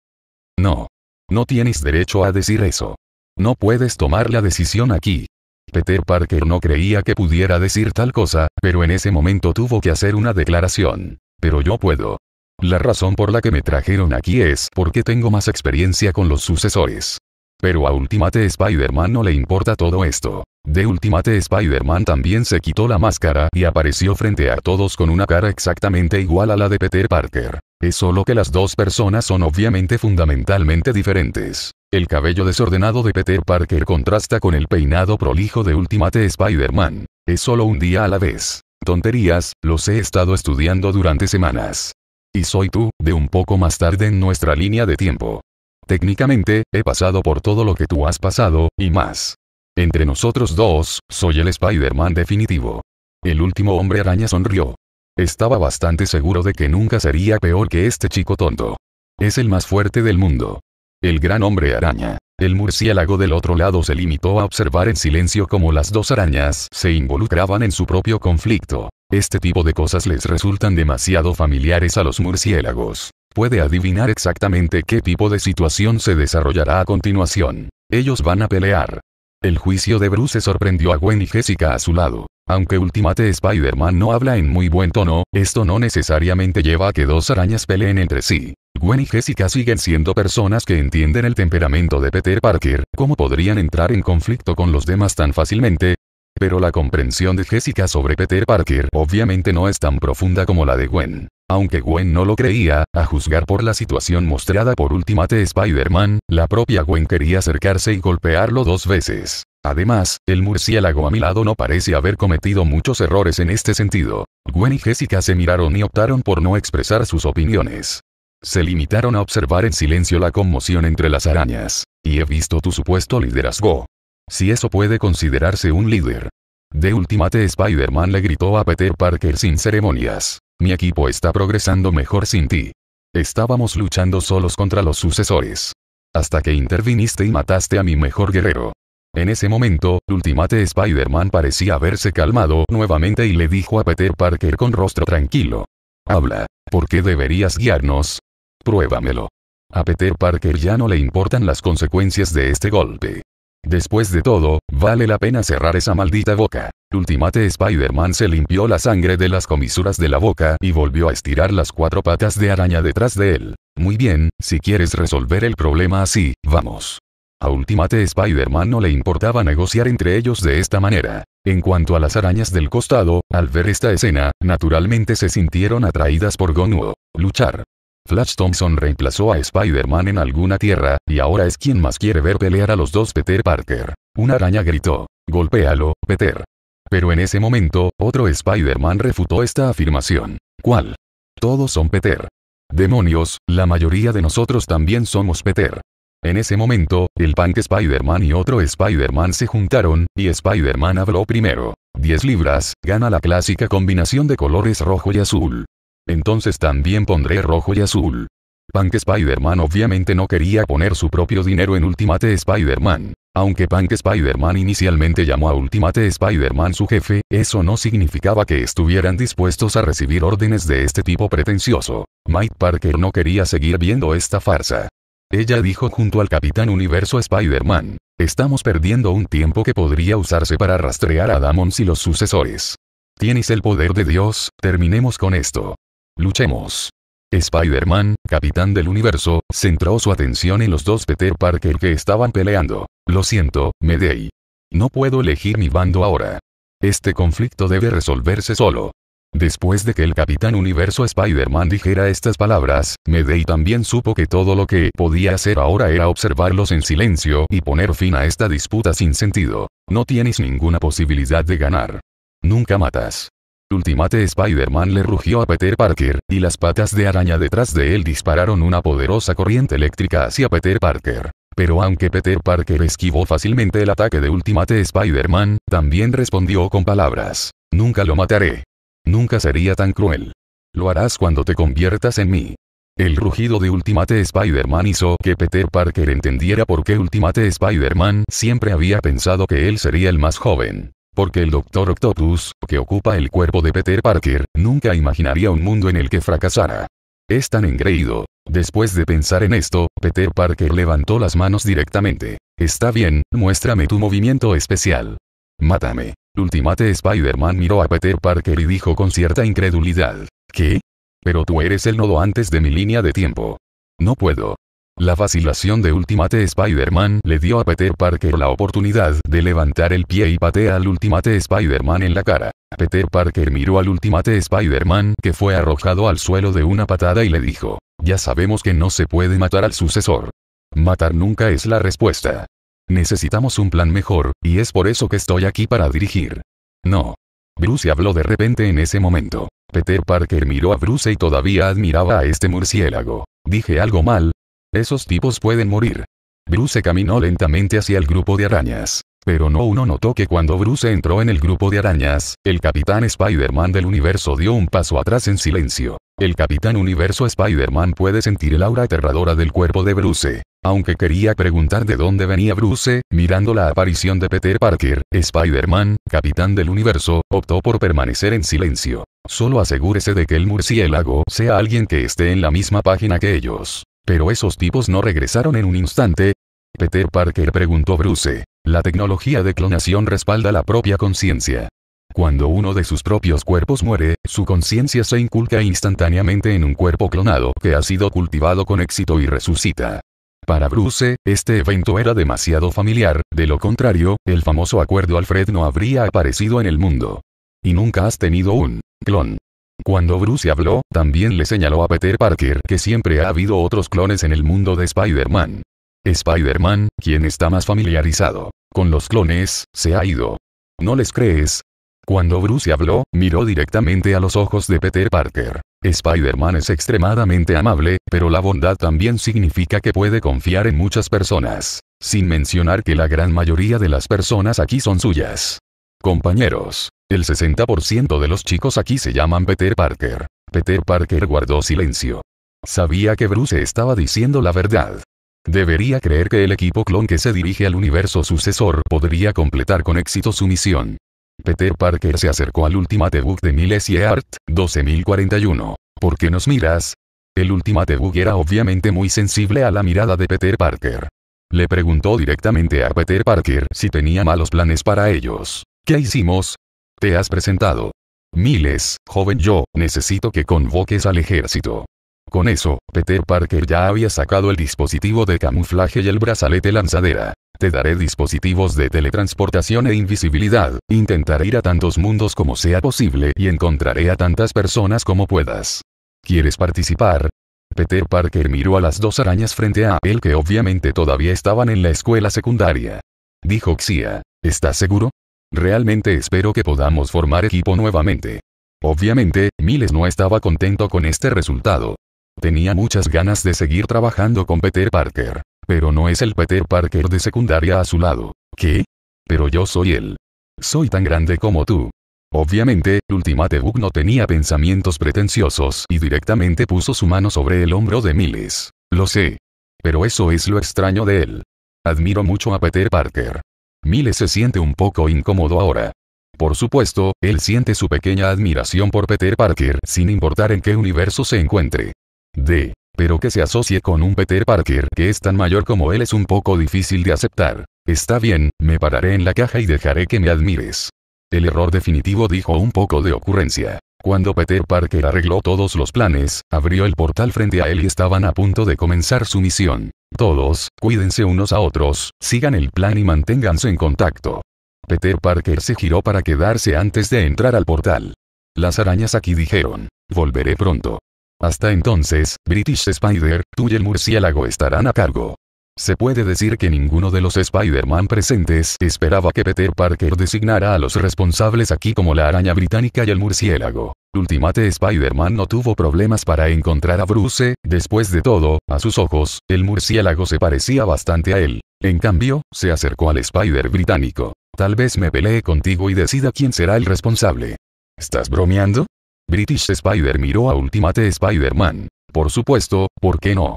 No. No tienes derecho a decir eso. No puedes tomar la decisión aquí. Peter Parker no creía que pudiera decir tal cosa, pero en ese momento tuvo que hacer una declaración. Pero yo puedo. La razón por la que me trajeron aquí es porque tengo más experiencia con los sucesores. Pero a Ultimate Spider-Man no le importa todo esto. De Ultimate Spider-Man también se quitó la máscara y apareció frente a todos con una cara exactamente igual a la de Peter Parker. Es solo que las dos personas son obviamente fundamentalmente diferentes. El cabello desordenado de Peter Parker contrasta con el peinado prolijo de Ultimate Spider-Man. Es solo un día a la vez. Tonterías, los he estado estudiando durante semanas y soy tú, de un poco más tarde en nuestra línea de tiempo. Técnicamente, he pasado por todo lo que tú has pasado, y más. Entre nosotros dos, soy el Spider-Man definitivo. El último hombre araña sonrió. Estaba bastante seguro de que nunca sería peor que este chico tonto. Es el más fuerte del mundo. El gran hombre araña. El murciélago del otro lado se limitó a observar en silencio cómo las dos arañas se involucraban en su propio conflicto. Este tipo de cosas les resultan demasiado familiares a los murciélagos. Puede adivinar exactamente qué tipo de situación se desarrollará a continuación. Ellos van a pelear. El juicio de Bruce sorprendió a Gwen y Jessica a su lado. Aunque Ultimate Spider-Man no habla en muy buen tono, esto no necesariamente lleva a que dos arañas peleen entre sí. Gwen y Jessica siguen siendo personas que entienden el temperamento de Peter Parker, ¿cómo podrían entrar en conflicto con los demás tan fácilmente? Pero la comprensión de Jessica sobre Peter Parker obviamente no es tan profunda como la de Gwen. Aunque Gwen no lo creía, a juzgar por la situación mostrada por Ultimate Spider-Man, la propia Gwen quería acercarse y golpearlo dos veces. Además, el murciélago a mi lado no parece haber cometido muchos errores en este sentido. Gwen y Jessica se miraron y optaron por no expresar sus opiniones. Se limitaron a observar en silencio la conmoción entre las arañas. Y he visto tu supuesto liderazgo. Si eso puede considerarse un líder. De Ultimate Spider-Man le gritó a Peter Parker sin ceremonias. Mi equipo está progresando mejor sin ti. Estábamos luchando solos contra los sucesores. Hasta que interviniste y mataste a mi mejor guerrero. En ese momento, Ultimate Spider-Man parecía haberse calmado nuevamente y le dijo a Peter Parker con rostro tranquilo. Habla. ¿Por qué deberías guiarnos? Pruébamelo. A Peter Parker ya no le importan las consecuencias de este golpe. Después de todo, vale la pena cerrar esa maldita boca. Ultimate Spider-Man se limpió la sangre de las comisuras de la boca y volvió a estirar las cuatro patas de araña detrás de él. Muy bien, si quieres resolver el problema así, vamos. A Ultimate Spider-Man no le importaba negociar entre ellos de esta manera. En cuanto a las arañas del costado, al ver esta escena, naturalmente se sintieron atraídas por Gonuo. Luchar. Flash Thompson reemplazó a Spider-Man en alguna tierra, y ahora es quien más quiere ver pelear a los dos Peter Parker. Una araña gritó, Golpéalo, Peter. Pero en ese momento, otro Spider-Man refutó esta afirmación. ¿Cuál? Todos son Peter. Demonios, la mayoría de nosotros también somos Peter. En ese momento, el punk Spider-Man y otro Spider-Man se juntaron, y Spider-Man habló primero. 10 libras, gana la clásica combinación de colores rojo y azul. Entonces también pondré rojo y azul. Punk Spider-Man obviamente no quería poner su propio dinero en Ultimate Spider-Man. Aunque Punk Spider-Man inicialmente llamó a Ultimate Spider-Man su jefe, eso no significaba que estuvieran dispuestos a recibir órdenes de este tipo pretencioso. Mike Parker no quería seguir viendo esta farsa. Ella dijo junto al Capitán Universo Spider-Man, estamos perdiendo un tiempo que podría usarse para rastrear a Damons y los sucesores. Tienes el poder de Dios, terminemos con esto. Luchemos. Spider-Man, capitán del universo, centró su atención en los dos Peter Parker que estaban peleando. Lo siento, Medei. No puedo elegir mi bando ahora. Este conflicto debe resolverse solo. Después de que el Capitán Universo Spider-Man dijera estas palabras, Medei también supo que todo lo que podía hacer ahora era observarlos en silencio y poner fin a esta disputa sin sentido. No tienes ninguna posibilidad de ganar. Nunca matas. Ultimate Spider-Man le rugió a Peter Parker, y las patas de araña detrás de él dispararon una poderosa corriente eléctrica hacia Peter Parker. Pero aunque Peter Parker esquivó fácilmente el ataque de Ultimate Spider-Man, también respondió con palabras. Nunca lo mataré. Nunca sería tan cruel. Lo harás cuando te conviertas en mí. El rugido de Ultimate Spider-Man hizo que Peter Parker entendiera por qué Ultimate Spider-Man siempre había pensado que él sería el más joven. Porque el Doctor Octopus, que ocupa el cuerpo de Peter Parker, nunca imaginaría un mundo en el que fracasara. Es tan engreído. Después de pensar en esto, Peter Parker levantó las manos directamente. Está bien, muéstrame tu movimiento especial. Mátame. Ultimate Spider-Man miró a Peter Parker y dijo con cierta incredulidad. ¿Qué? Pero tú eres el nodo antes de mi línea de tiempo. No puedo. La vacilación de Ultimate Spider-Man le dio a Peter Parker la oportunidad de levantar el pie y patea al Ultimate Spider-Man en la cara. Peter Parker miró al Ultimate Spider-Man que fue arrojado al suelo de una patada y le dijo, ya sabemos que no se puede matar al sucesor. Matar nunca es la respuesta. Necesitamos un plan mejor, y es por eso que estoy aquí para dirigir. No. Bruce habló de repente en ese momento. Peter Parker miró a Bruce y todavía admiraba a este murciélago. Dije algo mal, esos tipos pueden morir. Bruce caminó lentamente hacia el grupo de arañas. Pero no uno notó que cuando Bruce entró en el grupo de arañas, el capitán Spider-Man del universo dio un paso atrás en silencio. El capitán universo Spider-Man puede sentir el aura aterradora del cuerpo de Bruce. Aunque quería preguntar de dónde venía Bruce, mirando la aparición de Peter Parker, Spider-Man, capitán del universo, optó por permanecer en silencio. Solo asegúrese de que el murciélago sea alguien que esté en la misma página que ellos. Pero esos tipos no regresaron en un instante. Peter Parker preguntó Bruce. La tecnología de clonación respalda la propia conciencia. Cuando uno de sus propios cuerpos muere, su conciencia se inculca instantáneamente en un cuerpo clonado que ha sido cultivado con éxito y resucita. Para Bruce, este evento era demasiado familiar, de lo contrario, el famoso acuerdo Alfred no habría aparecido en el mundo. Y nunca has tenido un clon. Cuando Bruce habló, también le señaló a Peter Parker que siempre ha habido otros clones en el mundo de Spider-Man. Spider-Man, quien está más familiarizado con los clones, se ha ido. ¿No les crees? Cuando Bruce habló, miró directamente a los ojos de Peter Parker. Spider-Man es extremadamente amable, pero la bondad también significa que puede confiar en muchas personas, sin mencionar que la gran mayoría de las personas aquí son suyas. Compañeros, el 60% de los chicos aquí se llaman Peter Parker. Peter Parker guardó silencio. Sabía que Bruce estaba diciendo la verdad. Debería creer que el equipo clon que se dirige al universo sucesor podría completar con éxito su misión. Peter Parker se acercó al Ultimate Book de Miles y Art, 12041. ¿Por qué nos miras? El Ultimate Book era obviamente muy sensible a la mirada de Peter Parker. Le preguntó directamente a Peter Parker si tenía malos planes para ellos. ¿Qué hicimos? Te has presentado. Miles, joven yo, necesito que convoques al ejército. Con eso, Peter Parker ya había sacado el dispositivo de camuflaje y el brazalete lanzadera. Te daré dispositivos de teletransportación e invisibilidad, intentaré ir a tantos mundos como sea posible y encontraré a tantas personas como puedas. ¿Quieres participar? Peter Parker miró a las dos arañas frente a él que obviamente todavía estaban en la escuela secundaria. Dijo Xia, ¿estás seguro? Realmente espero que podamos formar equipo nuevamente. Obviamente, Miles no estaba contento con este resultado. Tenía muchas ganas de seguir trabajando con Peter Parker. Pero no es el Peter Parker de secundaria a su lado. ¿Qué? Pero yo soy él. Soy tan grande como tú. Obviamente, Ultimate Book no tenía pensamientos pretenciosos y directamente puso su mano sobre el hombro de Miles. Lo sé. Pero eso es lo extraño de él. Admiro mucho a Peter Parker. Miles se siente un poco incómodo ahora. Por supuesto, él siente su pequeña admiración por Peter Parker sin importar en qué universo se encuentre. D. Pero que se asocie con un Peter Parker que es tan mayor como él es un poco difícil de aceptar. Está bien, me pararé en la caja y dejaré que me admires. El error definitivo dijo un poco de ocurrencia. Cuando Peter Parker arregló todos los planes, abrió el portal frente a él y estaban a punto de comenzar su misión. Todos, cuídense unos a otros, sigan el plan y manténganse en contacto. Peter Parker se giró para quedarse antes de entrar al portal. Las arañas aquí dijeron, volveré pronto. Hasta entonces, British Spider, tú y el murciélago estarán a cargo. Se puede decir que ninguno de los Spider-Man presentes esperaba que Peter Parker designara a los responsables aquí como la araña británica y el murciélago. Ultimate Spider-Man no tuvo problemas para encontrar a Bruce, después de todo, a sus ojos, el murciélago se parecía bastante a él. En cambio, se acercó al Spider británico. Tal vez me pelee contigo y decida quién será el responsable. ¿Estás bromeando? British Spider miró a Ultimate Spider-Man. Por supuesto, ¿por qué no?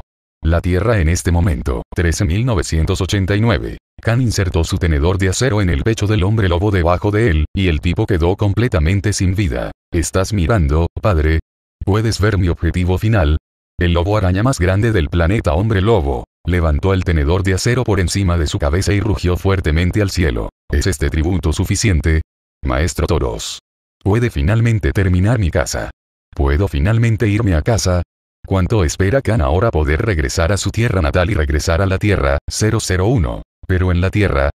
la Tierra en este momento. 13.989. Khan insertó su tenedor de acero en el pecho del hombre lobo debajo de él, y el tipo quedó completamente sin vida. ¿Estás mirando, padre? ¿Puedes ver mi objetivo final? El lobo araña más grande del planeta hombre lobo. Levantó el tenedor de acero por encima de su cabeza y rugió fuertemente al cielo. ¿Es este tributo suficiente? Maestro Toros. Puede finalmente terminar mi casa. Puedo finalmente irme a casa, ¿Cuánto espera Kan ahora poder regresar a su tierra natal y regresar a la Tierra 001? Pero en la Tierra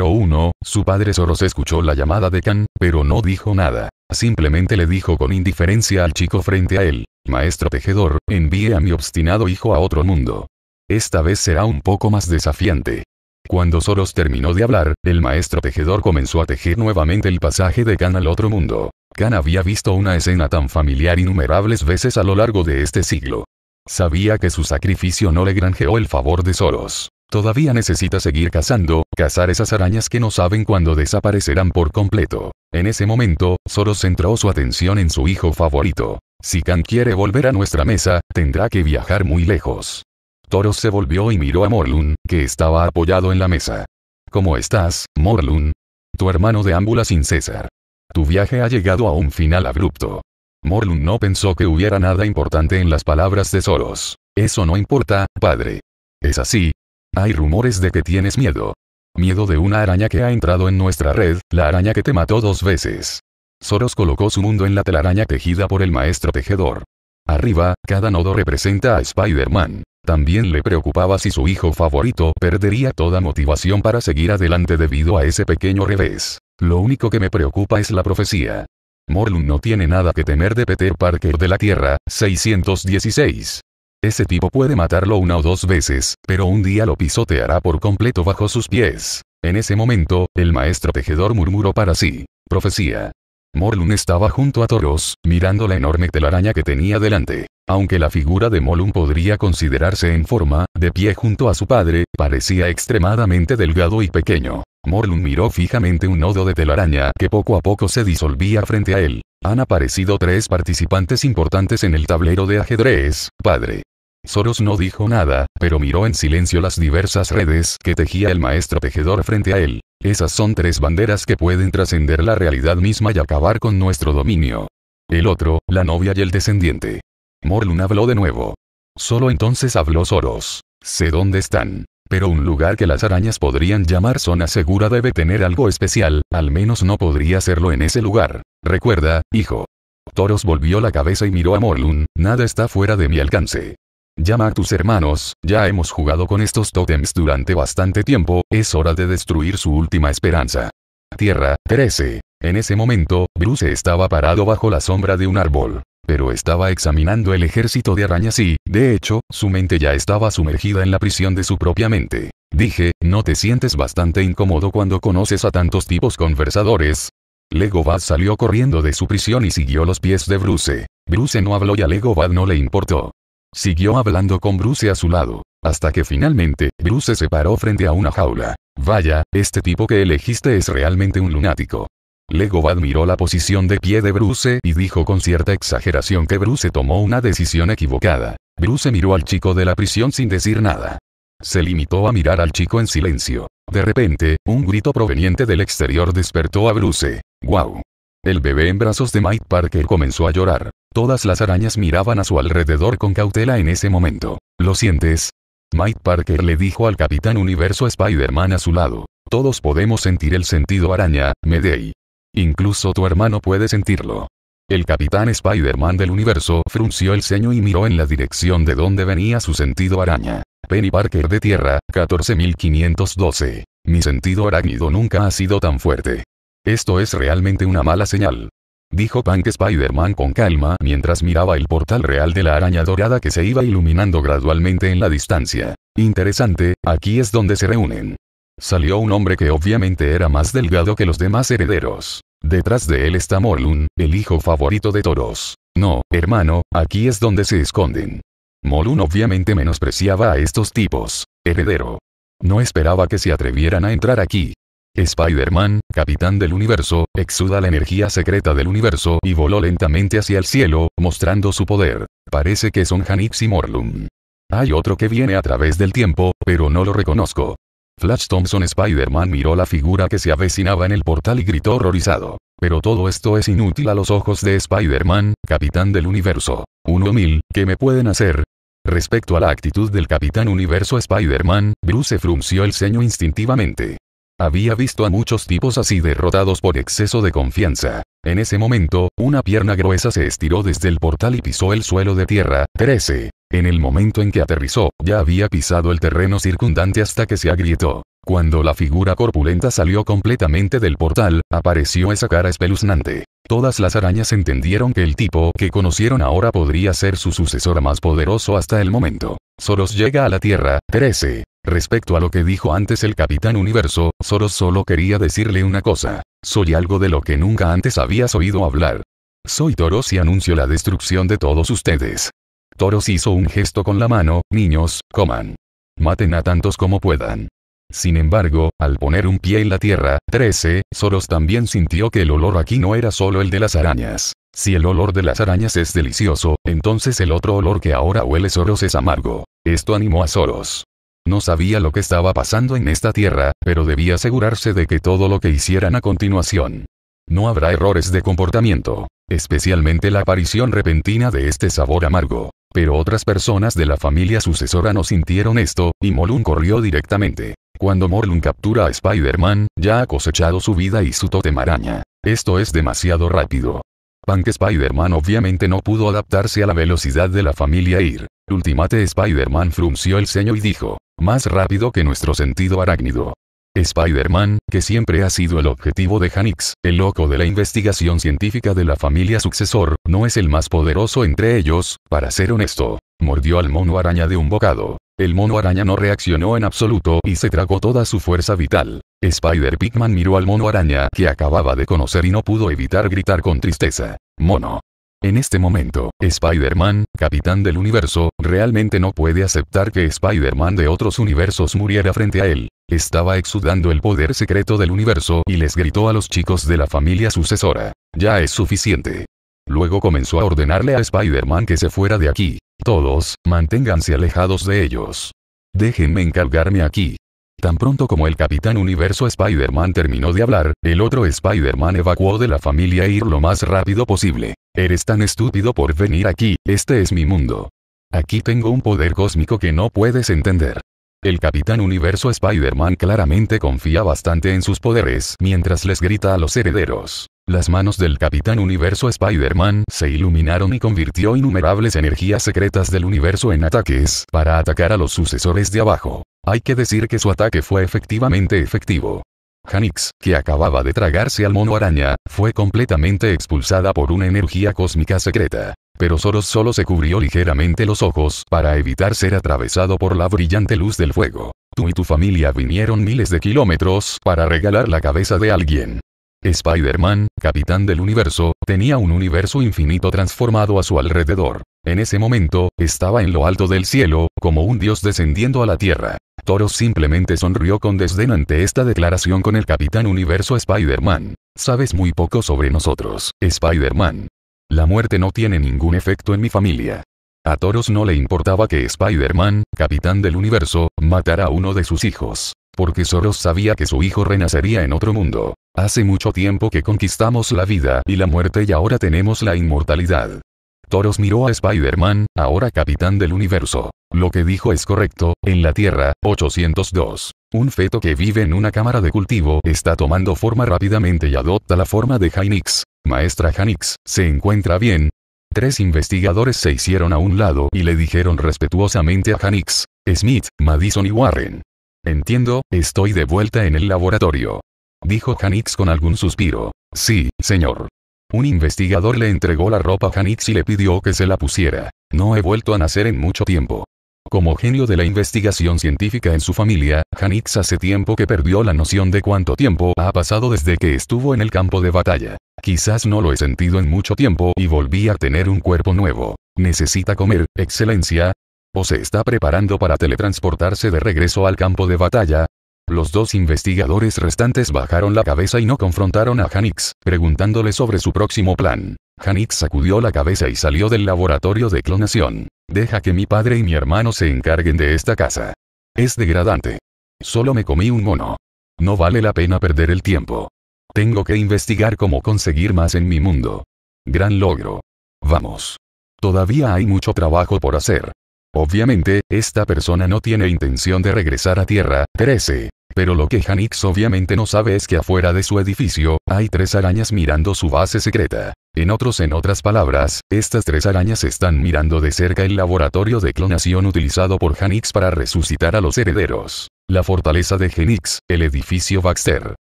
001, su padre Soros escuchó la llamada de Kan, pero no dijo nada. Simplemente le dijo con indiferencia al chico frente a él, Maestro Tejedor, envíe a mi obstinado hijo a otro mundo. Esta vez será un poco más desafiante. Cuando Soros terminó de hablar, el maestro tejedor comenzó a tejer nuevamente el pasaje de Kan al otro mundo. Khan había visto una escena tan familiar innumerables veces a lo largo de este siglo. Sabía que su sacrificio no le granjeó el favor de Soros. Todavía necesita seguir cazando, cazar esas arañas que no saben cuándo desaparecerán por completo. En ese momento, Soros centró su atención en su hijo favorito. Si Khan quiere volver a nuestra mesa, tendrá que viajar muy lejos. Toros se volvió y miró a Morlun, que estaba apoyado en la mesa. ¿Cómo estás, Morlun? Tu hermano de ámbula sin César. Tu viaje ha llegado a un final abrupto. Morlun no pensó que hubiera nada importante en las palabras de Soros. Eso no importa, padre. Es así. Hay rumores de que tienes miedo. Miedo de una araña que ha entrado en nuestra red, la araña que te mató dos veces. Soros colocó su mundo en la telaraña tejida por el maestro tejedor. Arriba, cada nodo representa a Spider-Man. También le preocupaba si su hijo favorito perdería toda motivación para seguir adelante debido a ese pequeño revés. Lo único que me preocupa es la profecía. Morlun no tiene nada que temer de Peter Parker de la Tierra, 616. Ese tipo puede matarlo una o dos veces, pero un día lo pisoteará por completo bajo sus pies. En ese momento, el maestro tejedor murmuró para sí. Profecía. Morlun estaba junto a Toros, mirando la enorme telaraña que tenía delante. Aunque la figura de Molum podría considerarse en forma, de pie junto a su padre, parecía extremadamente delgado y pequeño. Morlun miró fijamente un nodo de telaraña que poco a poco se disolvía frente a él. Han aparecido tres participantes importantes en el tablero de ajedrez, padre. Soros no dijo nada, pero miró en silencio las diversas redes que tejía el maestro tejedor frente a él. Esas son tres banderas que pueden trascender la realidad misma y acabar con nuestro dominio. El otro, la novia y el descendiente. Morlun habló de nuevo. Solo entonces habló Soros. Sé dónde están. Pero un lugar que las arañas podrían llamar zona segura debe tener algo especial, al menos no podría hacerlo en ese lugar. Recuerda, hijo. Toros volvió la cabeza y miró a Morlun, nada está fuera de mi alcance. Llama a tus hermanos, ya hemos jugado con estos tótems durante bastante tiempo, es hora de destruir su última esperanza. Tierra, 13. En ese momento, Bruce estaba parado bajo la sombra de un árbol pero estaba examinando el ejército de arañas y, de hecho, su mente ya estaba sumergida en la prisión de su propia mente. Dije, ¿no te sientes bastante incómodo cuando conoces a tantos tipos conversadores? Legobad salió corriendo de su prisión y siguió los pies de Bruce. Bruce no habló y a Legobad no le importó. Siguió hablando con Bruce a su lado, hasta que finalmente, Bruce se paró frente a una jaula. Vaya, este tipo que elegiste es realmente un lunático. Legov admiró la posición de pie de Bruce y dijo con cierta exageración que Bruce tomó una decisión equivocada. Bruce miró al chico de la prisión sin decir nada. Se limitó a mirar al chico en silencio. De repente, un grito proveniente del exterior despertó a Bruce. ¡Guau! El bebé en brazos de Mike Parker comenzó a llorar. Todas las arañas miraban a su alrededor con cautela en ese momento. ¿Lo sientes? Mike Parker le dijo al Capitán Universo Spider-Man a su lado. Todos podemos sentir el sentido araña, Medei. Incluso tu hermano puede sentirlo. El capitán Spider-Man del universo frunció el ceño y miró en la dirección de donde venía su sentido araña. Penny Parker de Tierra, 14512. Mi sentido arácnido nunca ha sido tan fuerte. Esto es realmente una mala señal. Dijo Punk Spider-Man con calma mientras miraba el portal real de la araña dorada que se iba iluminando gradualmente en la distancia. Interesante, aquí es donde se reúnen. Salió un hombre que obviamente era más delgado que los demás herederos. Detrás de él está Morlun, el hijo favorito de Toros. No, hermano, aquí es donde se esconden. Morlun obviamente menospreciaba a estos tipos. Heredero. No esperaba que se atrevieran a entrar aquí. Spider-Man, capitán del universo, exuda la energía secreta del universo y voló lentamente hacia el cielo, mostrando su poder. Parece que son Hanix y Morlun. Hay otro que viene a través del tiempo, pero no lo reconozco. Flash Thompson Spider-Man miró la figura que se avecinaba en el portal y gritó horrorizado. Pero todo esto es inútil a los ojos de Spider-Man, capitán del universo. Uno mil, ¿qué me pueden hacer? Respecto a la actitud del capitán universo Spider-Man, Bruce frunció el ceño instintivamente. Había visto a muchos tipos así derrotados por exceso de confianza. En ese momento, una pierna gruesa se estiró desde el portal y pisó el suelo de tierra. 13. En el momento en que aterrizó, ya había pisado el terreno circundante hasta que se agrietó. Cuando la figura corpulenta salió completamente del portal, apareció esa cara espeluznante. Todas las arañas entendieron que el tipo que conocieron ahora podría ser su sucesor más poderoso hasta el momento. Soros llega a la Tierra, 13. Respecto a lo que dijo antes el Capitán Universo, Soros solo quería decirle una cosa. Soy algo de lo que nunca antes habías oído hablar. Soy Toros y anuncio la destrucción de todos ustedes. Toros hizo un gesto con la mano, niños, coman. Maten a tantos como puedan. Sin embargo, al poner un pie en la tierra, 13, Soros también sintió que el olor aquí no era solo el de las arañas. Si el olor de las arañas es delicioso, entonces el otro olor que ahora huele Soros es amargo. Esto animó a Soros. No sabía lo que estaba pasando en esta tierra, pero debía asegurarse de que todo lo que hicieran a continuación. No habrá errores de comportamiento, especialmente la aparición repentina de este sabor amargo pero otras personas de la familia sucesora no sintieron esto, y Molun corrió directamente. Cuando Morlun captura a Spider-Man, ya ha cosechado su vida y su totem araña. Esto es demasiado rápido. Punk Spider-Man obviamente no pudo adaptarse a la velocidad de la familia IR. Ultimate Spider-Man frunció el ceño y dijo, más rápido que nuestro sentido arácnido. Spider-Man, que siempre ha sido el objetivo de Hanix, el loco de la investigación científica de la familia sucesor, no es el más poderoso entre ellos, para ser honesto. Mordió al mono araña de un bocado. El mono araña no reaccionó en absoluto y se tragó toda su fuerza vital. Spider-Pigman miró al mono araña que acababa de conocer y no pudo evitar gritar con tristeza. Mono. En este momento, Spider-Man, capitán del universo, realmente no puede aceptar que Spider-Man de otros universos muriera frente a él. Estaba exudando el poder secreto del universo y les gritó a los chicos de la familia sucesora. Ya es suficiente. Luego comenzó a ordenarle a Spider-Man que se fuera de aquí. Todos, manténganse alejados de ellos. Déjenme encargarme aquí. Tan pronto como el Capitán Universo Spider-Man terminó de hablar, el otro Spider-Man evacuó de la familia e ir lo más rápido posible. Eres tan estúpido por venir aquí, este es mi mundo. Aquí tengo un poder cósmico que no puedes entender. El Capitán Universo Spider-Man claramente confía bastante en sus poderes mientras les grita a los herederos. Las manos del Capitán Universo Spider-Man se iluminaron y convirtió innumerables energías secretas del universo en ataques para atacar a los sucesores de abajo. Hay que decir que su ataque fue efectivamente efectivo. Hanix, que acababa de tragarse al mono araña, fue completamente expulsada por una energía cósmica secreta. Pero Soros solo se cubrió ligeramente los ojos para evitar ser atravesado por la brillante luz del fuego. Tú y tu familia vinieron miles de kilómetros para regalar la cabeza de alguien. Spider-Man, capitán del universo, tenía un universo infinito transformado a su alrededor. En ese momento, estaba en lo alto del cielo, como un dios descendiendo a la tierra. Toros simplemente sonrió con desdén ante esta declaración con el Capitán Universo Spider-Man. Sabes muy poco sobre nosotros, Spider-Man. La muerte no tiene ningún efecto en mi familia. A Toros no le importaba que Spider-Man, capitán del universo, matara a uno de sus hijos. Porque Soros sabía que su hijo renacería en otro mundo. Hace mucho tiempo que conquistamos la vida y la muerte y ahora tenemos la inmortalidad. Toros miró a Spider-Man, ahora capitán del universo. Lo que dijo es correcto, en la Tierra, 802. Un feto que vive en una cámara de cultivo está tomando forma rápidamente y adopta la forma de Hynix. Maestra Hynix, ¿se encuentra bien? Tres investigadores se hicieron a un lado y le dijeron respetuosamente a Hanix: Smith, Madison y Warren. Entiendo, estoy de vuelta en el laboratorio. Dijo Hanix con algún suspiro. Sí, señor. Un investigador le entregó la ropa a Hanix y le pidió que se la pusiera. No he vuelto a nacer en mucho tiempo. Como genio de la investigación científica en su familia, Hanix hace tiempo que perdió la noción de cuánto tiempo ha pasado desde que estuvo en el campo de batalla. Quizás no lo he sentido en mucho tiempo y volví a tener un cuerpo nuevo. Necesita comer, excelencia. O se está preparando para teletransportarse de regreso al campo de batalla, los dos investigadores restantes bajaron la cabeza y no confrontaron a Hanix, preguntándole sobre su próximo plan. Hanix sacudió la cabeza y salió del laboratorio de clonación. Deja que mi padre y mi hermano se encarguen de esta casa. Es degradante. Solo me comí un mono. No vale la pena perder el tiempo. Tengo que investigar cómo conseguir más en mi mundo. Gran logro. Vamos. Todavía hay mucho trabajo por hacer. Obviamente, esta persona no tiene intención de regresar a Tierra. 13. Pero lo que Hanix obviamente no sabe es que afuera de su edificio, hay tres arañas mirando su base secreta. En otros en otras palabras, estas tres arañas están mirando de cerca el laboratorio de clonación utilizado por Hanix para resucitar a los herederos. La fortaleza de Genix, el edificio Baxter.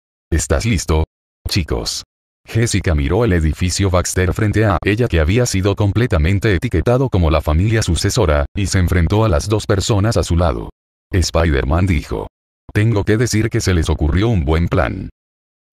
¿Estás listo? Chicos, Jessica miró el edificio Baxter frente a ella que había sido completamente etiquetado como la familia sucesora, y se enfrentó a las dos personas a su lado. Spider-Man dijo. Tengo que decir que se les ocurrió un buen plan.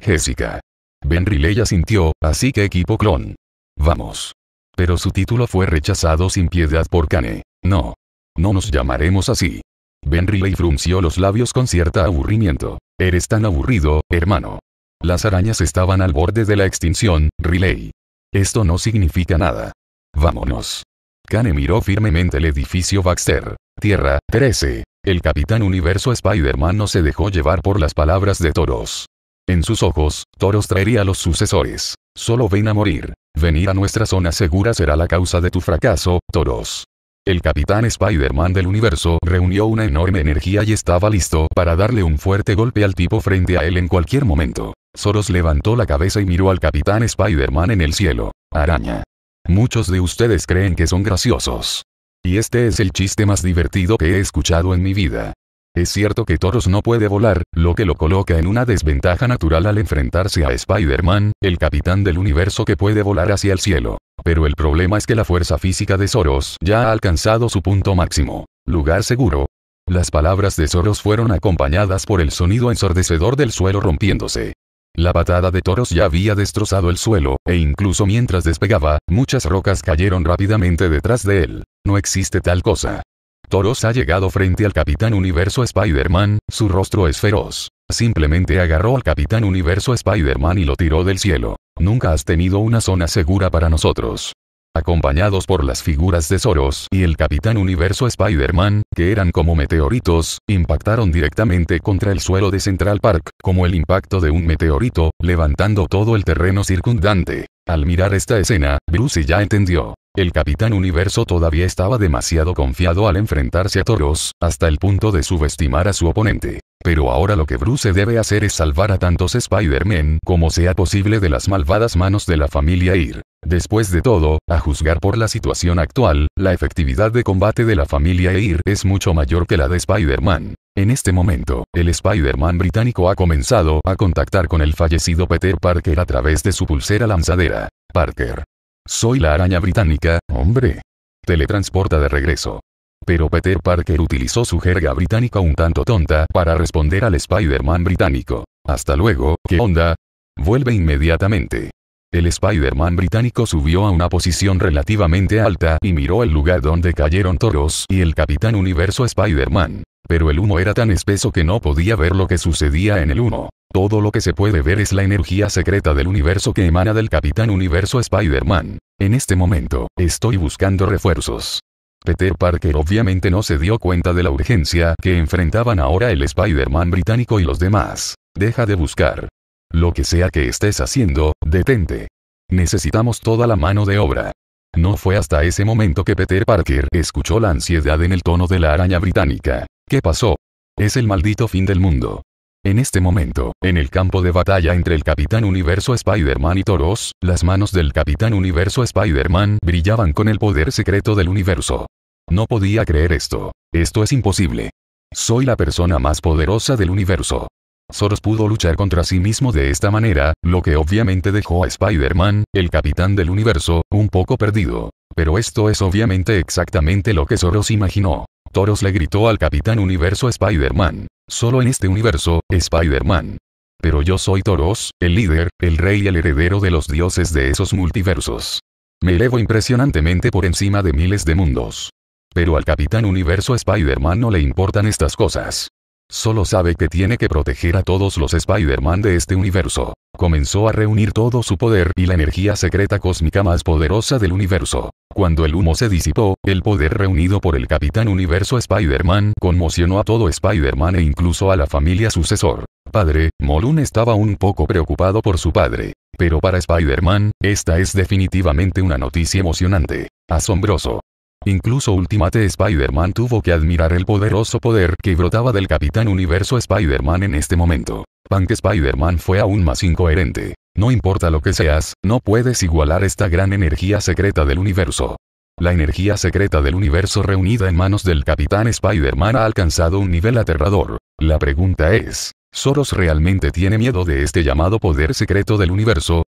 Jessica. Ben Riley asintió, así que equipo clon. Vamos. Pero su título fue rechazado sin piedad por Kane. No. No nos llamaremos así. Ben Riley frunció los labios con cierto aburrimiento. Eres tan aburrido, hermano. Las arañas estaban al borde de la extinción, Riley. Esto no significa nada. Vámonos. Kane miró firmemente el edificio Baxter. Tierra, 13. El capitán universo Spider-Man no se dejó llevar por las palabras de Toros. En sus ojos, Toros traería a los sucesores. Solo ven a morir. Venir a nuestra zona segura será la causa de tu fracaso, Toros. El capitán Spider-Man del universo reunió una enorme energía y estaba listo para darle un fuerte golpe al tipo frente a él en cualquier momento. Soros levantó la cabeza y miró al capitán Spider-Man en el cielo. Araña. Muchos de ustedes creen que son graciosos. Y este es el chiste más divertido que he escuchado en mi vida. Es cierto que Toros no puede volar, lo que lo coloca en una desventaja natural al enfrentarse a Spider-Man, el capitán del universo que puede volar hacia el cielo. Pero el problema es que la fuerza física de Soros ya ha alcanzado su punto máximo. Lugar seguro. Las palabras de Soros fueron acompañadas por el sonido ensordecedor del suelo rompiéndose. La patada de Toros ya había destrozado el suelo, e incluso mientras despegaba, muchas rocas cayeron rápidamente detrás de él. No existe tal cosa. Toros ha llegado frente al Capitán Universo Spider-Man, su rostro es feroz. Simplemente agarró al Capitán Universo Spider-Man y lo tiró del cielo. Nunca has tenido una zona segura para nosotros. Acompañados por las figuras de Soros y el Capitán Universo Spider-Man, que eran como meteoritos, impactaron directamente contra el suelo de Central Park, como el impacto de un meteorito, levantando todo el terreno circundante. Al mirar esta escena, Bruce ya entendió. El Capitán Universo todavía estaba demasiado confiado al enfrentarse a Toros, hasta el punto de subestimar a su oponente. Pero ahora lo que Bruce debe hacer es salvar a tantos Spider-Man como sea posible de las malvadas manos de la familia Ir. Después de todo, a juzgar por la situación actual, la efectividad de combate de la familia Ir es mucho mayor que la de Spider-Man. En este momento, el Spider-Man británico ha comenzado a contactar con el fallecido Peter Parker a través de su pulsera lanzadera. Parker, soy la araña británica, hombre. Teletransporta de regreso. Pero Peter Parker utilizó su jerga británica un tanto tonta para responder al Spider-Man británico. Hasta luego, ¿qué onda? Vuelve inmediatamente. El Spider-Man británico subió a una posición relativamente alta y miró el lugar donde cayeron toros y el Capitán Universo Spider-Man. Pero el humo era tan espeso que no podía ver lo que sucedía en el 1. Todo lo que se puede ver es la energía secreta del universo que emana del Capitán Universo Spider-Man. En este momento, estoy buscando refuerzos. Peter Parker obviamente no se dio cuenta de la urgencia que enfrentaban ahora el Spider-Man británico y los demás. Deja de buscar. Lo que sea que estés haciendo, detente. Necesitamos toda la mano de obra. No fue hasta ese momento que Peter Parker escuchó la ansiedad en el tono de la araña británica. ¿Qué pasó? Es el maldito fin del mundo. En este momento, en el campo de batalla entre el Capitán Universo Spider-Man y Toros, las manos del Capitán Universo Spider-Man brillaban con el poder secreto del universo. No podía creer esto. Esto es imposible. Soy la persona más poderosa del universo. Soros pudo luchar contra sí mismo de esta manera, lo que obviamente dejó a Spider-Man, el capitán del universo, un poco perdido. Pero esto es obviamente exactamente lo que Soros imaginó. Toros le gritó al capitán universo Spider-Man. Solo en este universo, Spider-Man. Pero yo soy Toros, el líder, el rey y el heredero de los dioses de esos multiversos. Me elevo impresionantemente por encima de miles de mundos. Pero al Capitán Universo Spider-Man no le importan estas cosas. Solo sabe que tiene que proteger a todos los Spider-Man de este universo. Comenzó a reunir todo su poder y la energía secreta cósmica más poderosa del universo. Cuando el humo se disipó, el poder reunido por el Capitán Universo Spider-Man conmocionó a todo Spider-Man e incluso a la familia sucesor. Padre, Molun estaba un poco preocupado por su padre. Pero para Spider-Man, esta es definitivamente una noticia emocionante. Asombroso. Incluso Ultimate Spider-Man tuvo que admirar el poderoso poder que brotaba del Capitán Universo Spider-Man en este momento. Punk Spider-Man fue aún más incoherente. No importa lo que seas, no puedes igualar esta gran energía secreta del universo. La energía secreta del universo reunida en manos del Capitán Spider-Man ha alcanzado un nivel aterrador. La pregunta es, ¿Soros realmente tiene miedo de este llamado poder secreto del universo?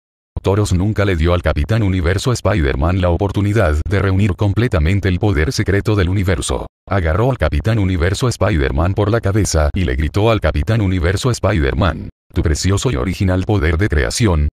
Toros nunca le dio al Capitán Universo Spider-Man la oportunidad de reunir completamente el poder secreto del universo. Agarró al Capitán Universo Spider-Man por la cabeza y le gritó al Capitán Universo Spider-Man, tu precioso y original poder de creación.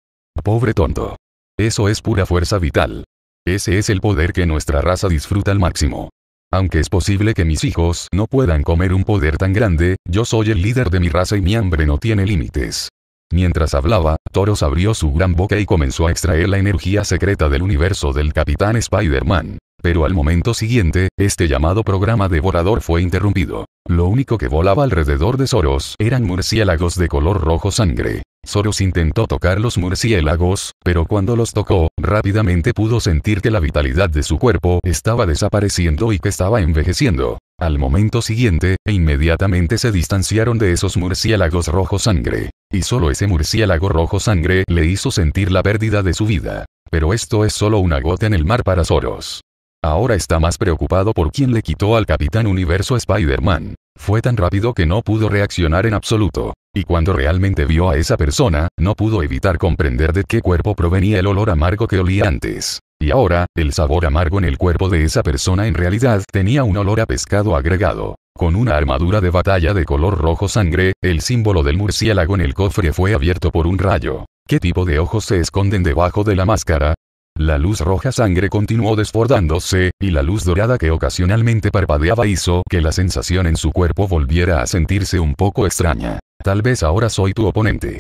Pobre tonto. Eso es pura fuerza vital. Ese es el poder que nuestra raza disfruta al máximo. Aunque es posible que mis hijos no puedan comer un poder tan grande, yo soy el líder de mi raza y mi hambre no tiene límites. Mientras hablaba, Toros abrió su gran boca y comenzó a extraer la energía secreta del universo del Capitán Spider-Man. Pero al momento siguiente, este llamado programa devorador fue interrumpido. Lo único que volaba alrededor de Soros eran murciélagos de color rojo sangre. Soros intentó tocar los murciélagos, pero cuando los tocó, rápidamente pudo sentir que la vitalidad de su cuerpo estaba desapareciendo y que estaba envejeciendo. Al momento siguiente, e inmediatamente se distanciaron de esos murciélagos rojo sangre. Y solo ese murciélago rojo sangre le hizo sentir la pérdida de su vida. Pero esto es solo una gota en el mar para Soros. Ahora está más preocupado por quién le quitó al Capitán Universo Spider-Man. Fue tan rápido que no pudo reaccionar en absoluto. Y cuando realmente vio a esa persona, no pudo evitar comprender de qué cuerpo provenía el olor amargo que olía antes. Y ahora, el sabor amargo en el cuerpo de esa persona en realidad tenía un olor a pescado agregado. Con una armadura de batalla de color rojo sangre, el símbolo del murciélago en el cofre fue abierto por un rayo. ¿Qué tipo de ojos se esconden debajo de la máscara? La luz roja sangre continuó desbordándose, y la luz dorada que ocasionalmente parpadeaba hizo que la sensación en su cuerpo volviera a sentirse un poco extraña. Tal vez ahora soy tu oponente.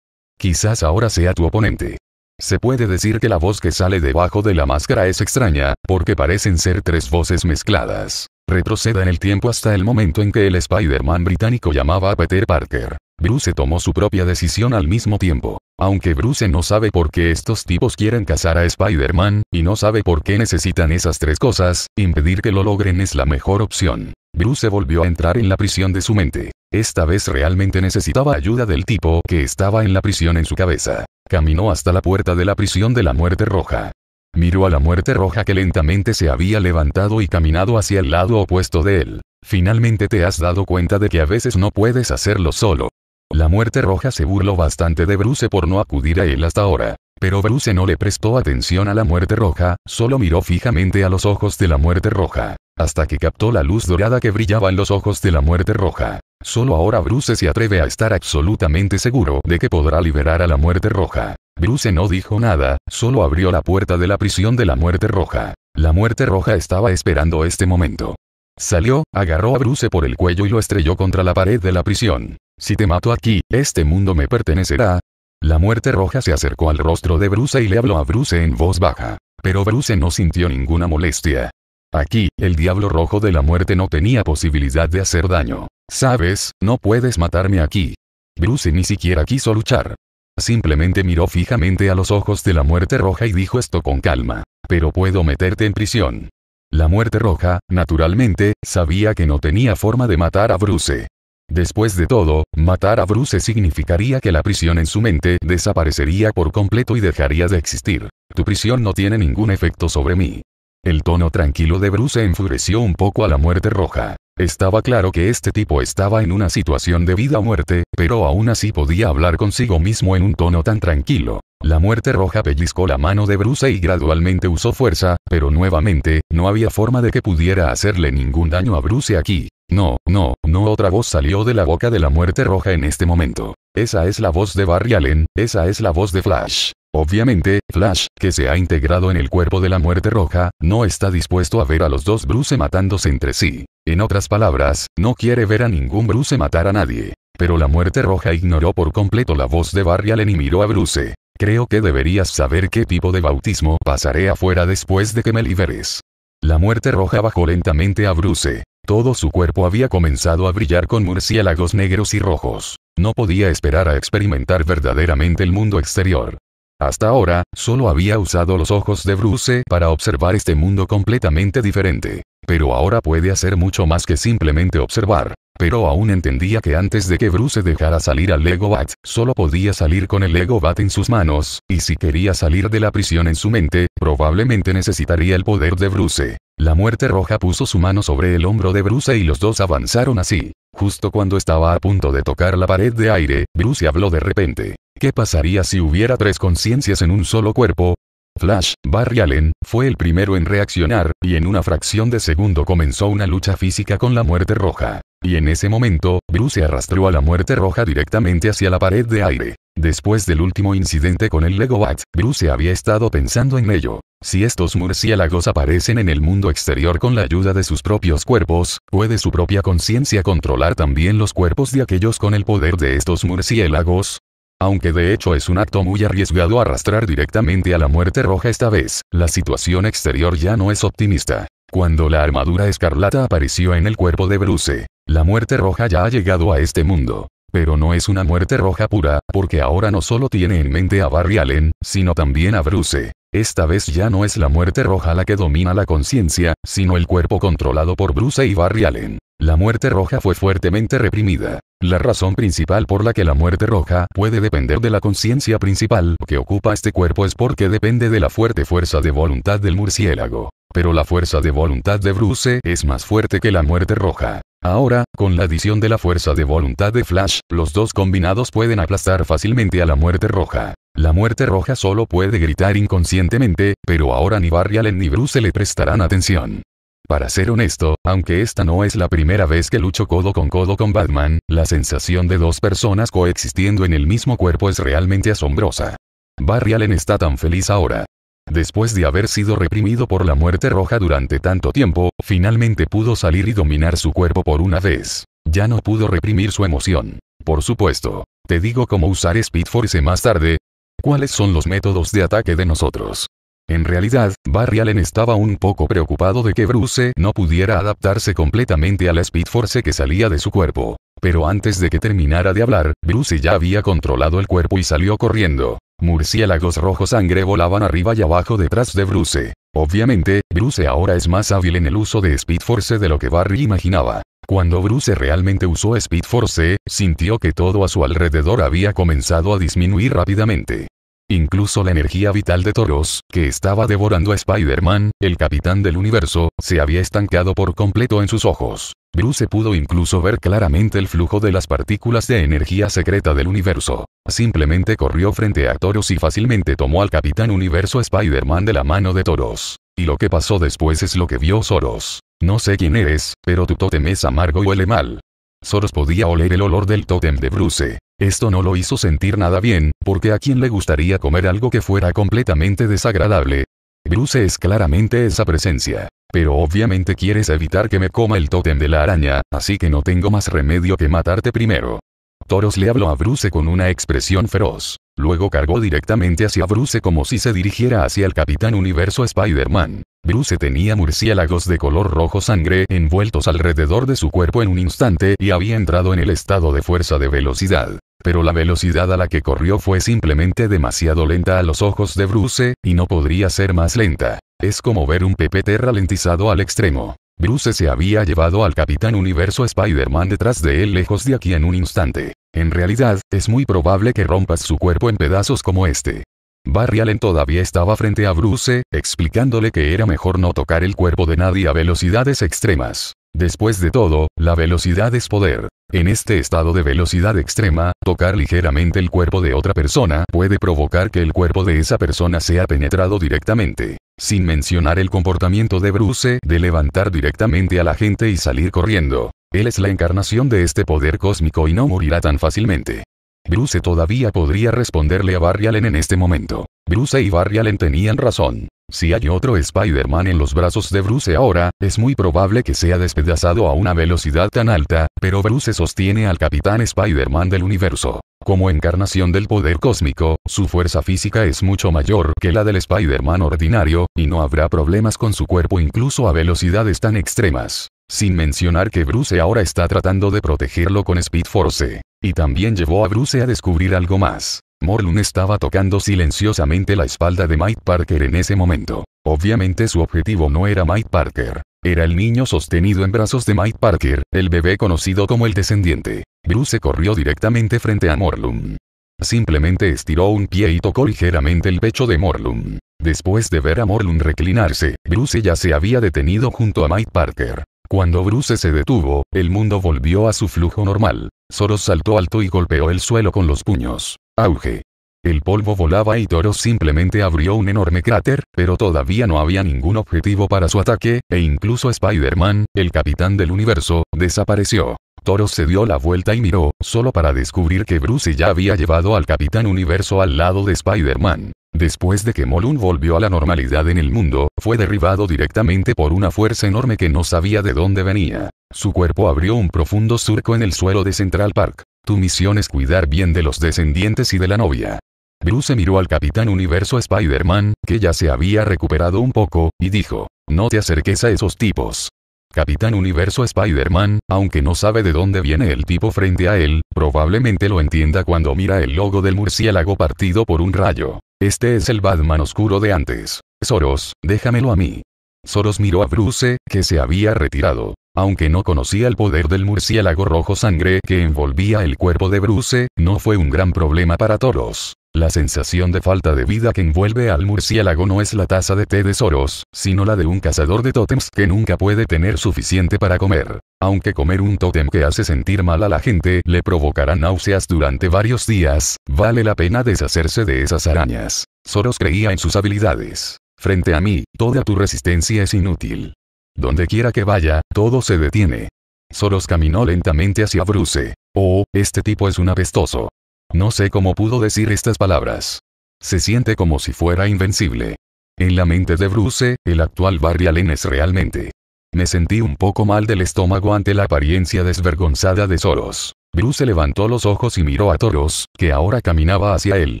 Quizás ahora sea tu oponente. Se puede decir que la voz que sale debajo de la máscara es extraña, porque parecen ser tres voces mezcladas. Retroceda en el tiempo hasta el momento en que el Spider-Man británico llamaba a Peter Parker. Bruce tomó su propia decisión al mismo tiempo. Aunque Bruce no sabe por qué estos tipos quieren cazar a Spider-Man, y no sabe por qué necesitan esas tres cosas, impedir que lo logren es la mejor opción. Bruce volvió a entrar en la prisión de su mente. Esta vez realmente necesitaba ayuda del tipo que estaba en la prisión en su cabeza. Caminó hasta la puerta de la prisión de la muerte roja. Miró a la muerte roja que lentamente se había levantado y caminado hacia el lado opuesto de él. Finalmente te has dado cuenta de que a veces no puedes hacerlo solo. La muerte roja se burló bastante de Bruce por no acudir a él hasta ahora. Pero Bruce no le prestó atención a la muerte roja, solo miró fijamente a los ojos de la muerte roja. Hasta que captó la luz dorada que brillaba en los ojos de la muerte roja. Solo ahora Bruce se atreve a estar absolutamente seguro de que podrá liberar a la muerte roja. Bruce no dijo nada, solo abrió la puerta de la prisión de la muerte roja. La muerte roja estaba esperando este momento. Salió, agarró a Bruce por el cuello y lo estrelló contra la pared de la prisión. Si te mato aquí, este mundo me pertenecerá. La muerte roja se acercó al rostro de Bruce y le habló a Bruce en voz baja. Pero Bruce no sintió ninguna molestia. Aquí, el diablo rojo de la muerte no tenía posibilidad de hacer daño. Sabes, no puedes matarme aquí. Bruce ni siquiera quiso luchar. Simplemente miró fijamente a los ojos de la muerte roja y dijo esto con calma. Pero puedo meterte en prisión. La muerte roja, naturalmente, sabía que no tenía forma de matar a Bruce. Después de todo, matar a Bruce significaría que la prisión en su mente desaparecería por completo y dejaría de existir. Tu prisión no tiene ningún efecto sobre mí. El tono tranquilo de Bruce enfureció un poco a la muerte roja. Estaba claro que este tipo estaba en una situación de vida o muerte, pero aún así podía hablar consigo mismo en un tono tan tranquilo. La muerte roja pellizcó la mano de Bruce y gradualmente usó fuerza, pero nuevamente, no había forma de que pudiera hacerle ningún daño a Bruce aquí. No, no, no otra voz salió de la boca de la muerte roja en este momento. Esa es la voz de Barry Allen, esa es la voz de Flash. Obviamente, Flash, que se ha integrado en el cuerpo de la muerte roja, no está dispuesto a ver a los dos Bruce matándose entre sí. En otras palabras, no quiere ver a ningún Bruce matar a nadie. Pero la muerte roja ignoró por completo la voz de Barry Allen y miró a Bruce. Creo que deberías saber qué tipo de bautismo pasaré afuera después de que me liberes. La muerte roja bajó lentamente a Bruce. Todo su cuerpo había comenzado a brillar con murciélagos negros y rojos. No podía esperar a experimentar verdaderamente el mundo exterior. Hasta ahora, solo había usado los ojos de Bruce para observar este mundo completamente diferente. Pero ahora puede hacer mucho más que simplemente observar pero aún entendía que antes de que Bruce dejara salir al Lego Bat, solo podía salir con el Lego Bat en sus manos, y si quería salir de la prisión en su mente, probablemente necesitaría el poder de Bruce. La muerte roja puso su mano sobre el hombro de Bruce y los dos avanzaron así. Justo cuando estaba a punto de tocar la pared de aire, Bruce habló de repente. ¿Qué pasaría si hubiera tres conciencias en un solo cuerpo? Flash, Barry Allen, fue el primero en reaccionar, y en una fracción de segundo comenzó una lucha física con la muerte roja. Y en ese momento, Bruce arrastró a la muerte roja directamente hacia la pared de aire. Después del último incidente con el Lego Bat, Bruce había estado pensando en ello. Si estos murciélagos aparecen en el mundo exterior con la ayuda de sus propios cuerpos, ¿puede su propia conciencia controlar también los cuerpos de aquellos con el poder de estos murciélagos? Aunque de hecho es un acto muy arriesgado arrastrar directamente a la muerte roja esta vez, la situación exterior ya no es optimista. Cuando la armadura escarlata apareció en el cuerpo de Bruce, la muerte roja ya ha llegado a este mundo. Pero no es una muerte roja pura, porque ahora no solo tiene en mente a Barry Allen, sino también a Bruce. Esta vez ya no es la muerte roja la que domina la conciencia, sino el cuerpo controlado por Bruce y Barry Allen. La muerte roja fue fuertemente reprimida. La razón principal por la que la muerte roja puede depender de la conciencia principal que ocupa este cuerpo es porque depende de la fuerte fuerza de voluntad del murciélago. Pero la fuerza de voluntad de Bruce es más fuerte que la muerte roja. Ahora, con la adición de la fuerza de voluntad de Flash, los dos combinados pueden aplastar fácilmente a la muerte roja. La muerte roja solo puede gritar inconscientemente, pero ahora ni Barry Allen ni Bruce le prestarán atención. Para ser honesto, aunque esta no es la primera vez que lucho codo con codo con Batman, la sensación de dos personas coexistiendo en el mismo cuerpo es realmente asombrosa. Barry Allen está tan feliz ahora después de haber sido reprimido por la muerte roja durante tanto tiempo, finalmente pudo salir y dominar su cuerpo por una vez. Ya no pudo reprimir su emoción. Por supuesto. Te digo cómo usar Speed Force más tarde. ¿Cuáles son los métodos de ataque de nosotros? En realidad, Barry Allen estaba un poco preocupado de que Bruce no pudiera adaptarse completamente a la Speed Force que salía de su cuerpo. Pero antes de que terminara de hablar, Bruce ya había controlado el cuerpo y salió corriendo. Murciélagos rojos, sangre volaban arriba y abajo detrás de Bruce. Obviamente, Bruce ahora es más hábil en el uso de Speed Force de lo que Barry imaginaba. Cuando Bruce realmente usó Speed Force, sintió que todo a su alrededor había comenzado a disminuir rápidamente. Incluso la energía vital de Toros, que estaba devorando a Spider-Man, el capitán del universo, se había estancado por completo en sus ojos. Bruce pudo incluso ver claramente el flujo de las partículas de energía secreta del universo. Simplemente corrió frente a Toros y fácilmente tomó al capitán universo Spider-Man de la mano de Toros. Y lo que pasó después es lo que vio Soros. No sé quién eres, pero tu tótem es amargo y huele mal. Soros podía oler el olor del tótem de Bruce. Esto no lo hizo sentir nada bien, porque a quien le gustaría comer algo que fuera completamente desagradable. Bruce es claramente esa presencia. Pero obviamente quieres evitar que me coma el tótem de la araña, así que no tengo más remedio que matarte primero. Toros le habló a Bruce con una expresión feroz. Luego cargó directamente hacia Bruce como si se dirigiera hacia el Capitán Universo Spider-Man. Bruce tenía murciélagos de color rojo sangre envueltos alrededor de su cuerpo en un instante y había entrado en el estado de fuerza de velocidad pero la velocidad a la que corrió fue simplemente demasiado lenta a los ojos de Bruce, y no podría ser más lenta. Es como ver un PPT ralentizado al extremo. Bruce se había llevado al Capitán Universo Spider-Man detrás de él lejos de aquí en un instante. En realidad, es muy probable que rompas su cuerpo en pedazos como este. Barry Allen todavía estaba frente a Bruce, explicándole que era mejor no tocar el cuerpo de nadie a velocidades extremas. Después de todo, la velocidad es poder. En este estado de velocidad extrema, tocar ligeramente el cuerpo de otra persona puede provocar que el cuerpo de esa persona sea penetrado directamente. Sin mencionar el comportamiento de Bruce de levantar directamente a la gente y salir corriendo. Él es la encarnación de este poder cósmico y no morirá tan fácilmente. Bruce todavía podría responderle a Barry en este momento. Bruce y Barry tenían razón. Si hay otro Spider-Man en los brazos de Bruce ahora, es muy probable que sea despedazado a una velocidad tan alta, pero Bruce sostiene al Capitán Spider-Man del universo. Como encarnación del poder cósmico, su fuerza física es mucho mayor que la del Spider-Man ordinario, y no habrá problemas con su cuerpo incluso a velocidades tan extremas. Sin mencionar que Bruce ahora está tratando de protegerlo con Speed Force. Y también llevó a Bruce a descubrir algo más. Morlun estaba tocando silenciosamente la espalda de Mike Parker en ese momento. Obviamente su objetivo no era Mike Parker. Era el niño sostenido en brazos de Mike Parker, el bebé conocido como el descendiente. Bruce corrió directamente frente a Morlun. Simplemente estiró un pie y tocó ligeramente el pecho de Morlun. Después de ver a Morlun reclinarse, Bruce ya se había detenido junto a Mike Parker. Cuando Bruce se detuvo, el mundo volvió a su flujo normal. Soros saltó alto y golpeó el suelo con los puños. Auge. El polvo volaba y Toro simplemente abrió un enorme cráter, pero todavía no había ningún objetivo para su ataque, e incluso Spider-Man, el capitán del universo, desapareció. Toro se dio la vuelta y miró, solo para descubrir que Bruce ya había llevado al Capitán Universo al lado de Spider-Man. Después de que Molun volvió a la normalidad en el mundo, fue derribado directamente por una fuerza enorme que no sabía de dónde venía. Su cuerpo abrió un profundo surco en el suelo de Central Park. Tu misión es cuidar bien de los descendientes y de la novia. Bruce miró al Capitán Universo Spider-Man, que ya se había recuperado un poco, y dijo, no te acerques a esos tipos. Capitán Universo Spider-Man, aunque no sabe de dónde viene el tipo frente a él, probablemente lo entienda cuando mira el logo del murciélago partido por un rayo. Este es el Batman oscuro de antes. Soros, déjamelo a mí. Soros miró a Bruce, que se había retirado. Aunque no conocía el poder del murciélago rojo sangre que envolvía el cuerpo de Bruce, no fue un gran problema para Toros. La sensación de falta de vida que envuelve al murciélago no es la taza de té de Soros, sino la de un cazador de tótems que nunca puede tener suficiente para comer. Aunque comer un tótem que hace sentir mal a la gente le provocará náuseas durante varios días, vale la pena deshacerse de esas arañas. Soros creía en sus habilidades. Frente a mí, toda tu resistencia es inútil. Donde quiera que vaya, todo se detiene. Soros caminó lentamente hacia Bruce. Oh, este tipo es un apestoso. No sé cómo pudo decir estas palabras. Se siente como si fuera invencible. En la mente de Bruce, el actual Barry Allen es realmente. Me sentí un poco mal del estómago ante la apariencia desvergonzada de Soros. Bruce levantó los ojos y miró a Toros, que ahora caminaba hacia él.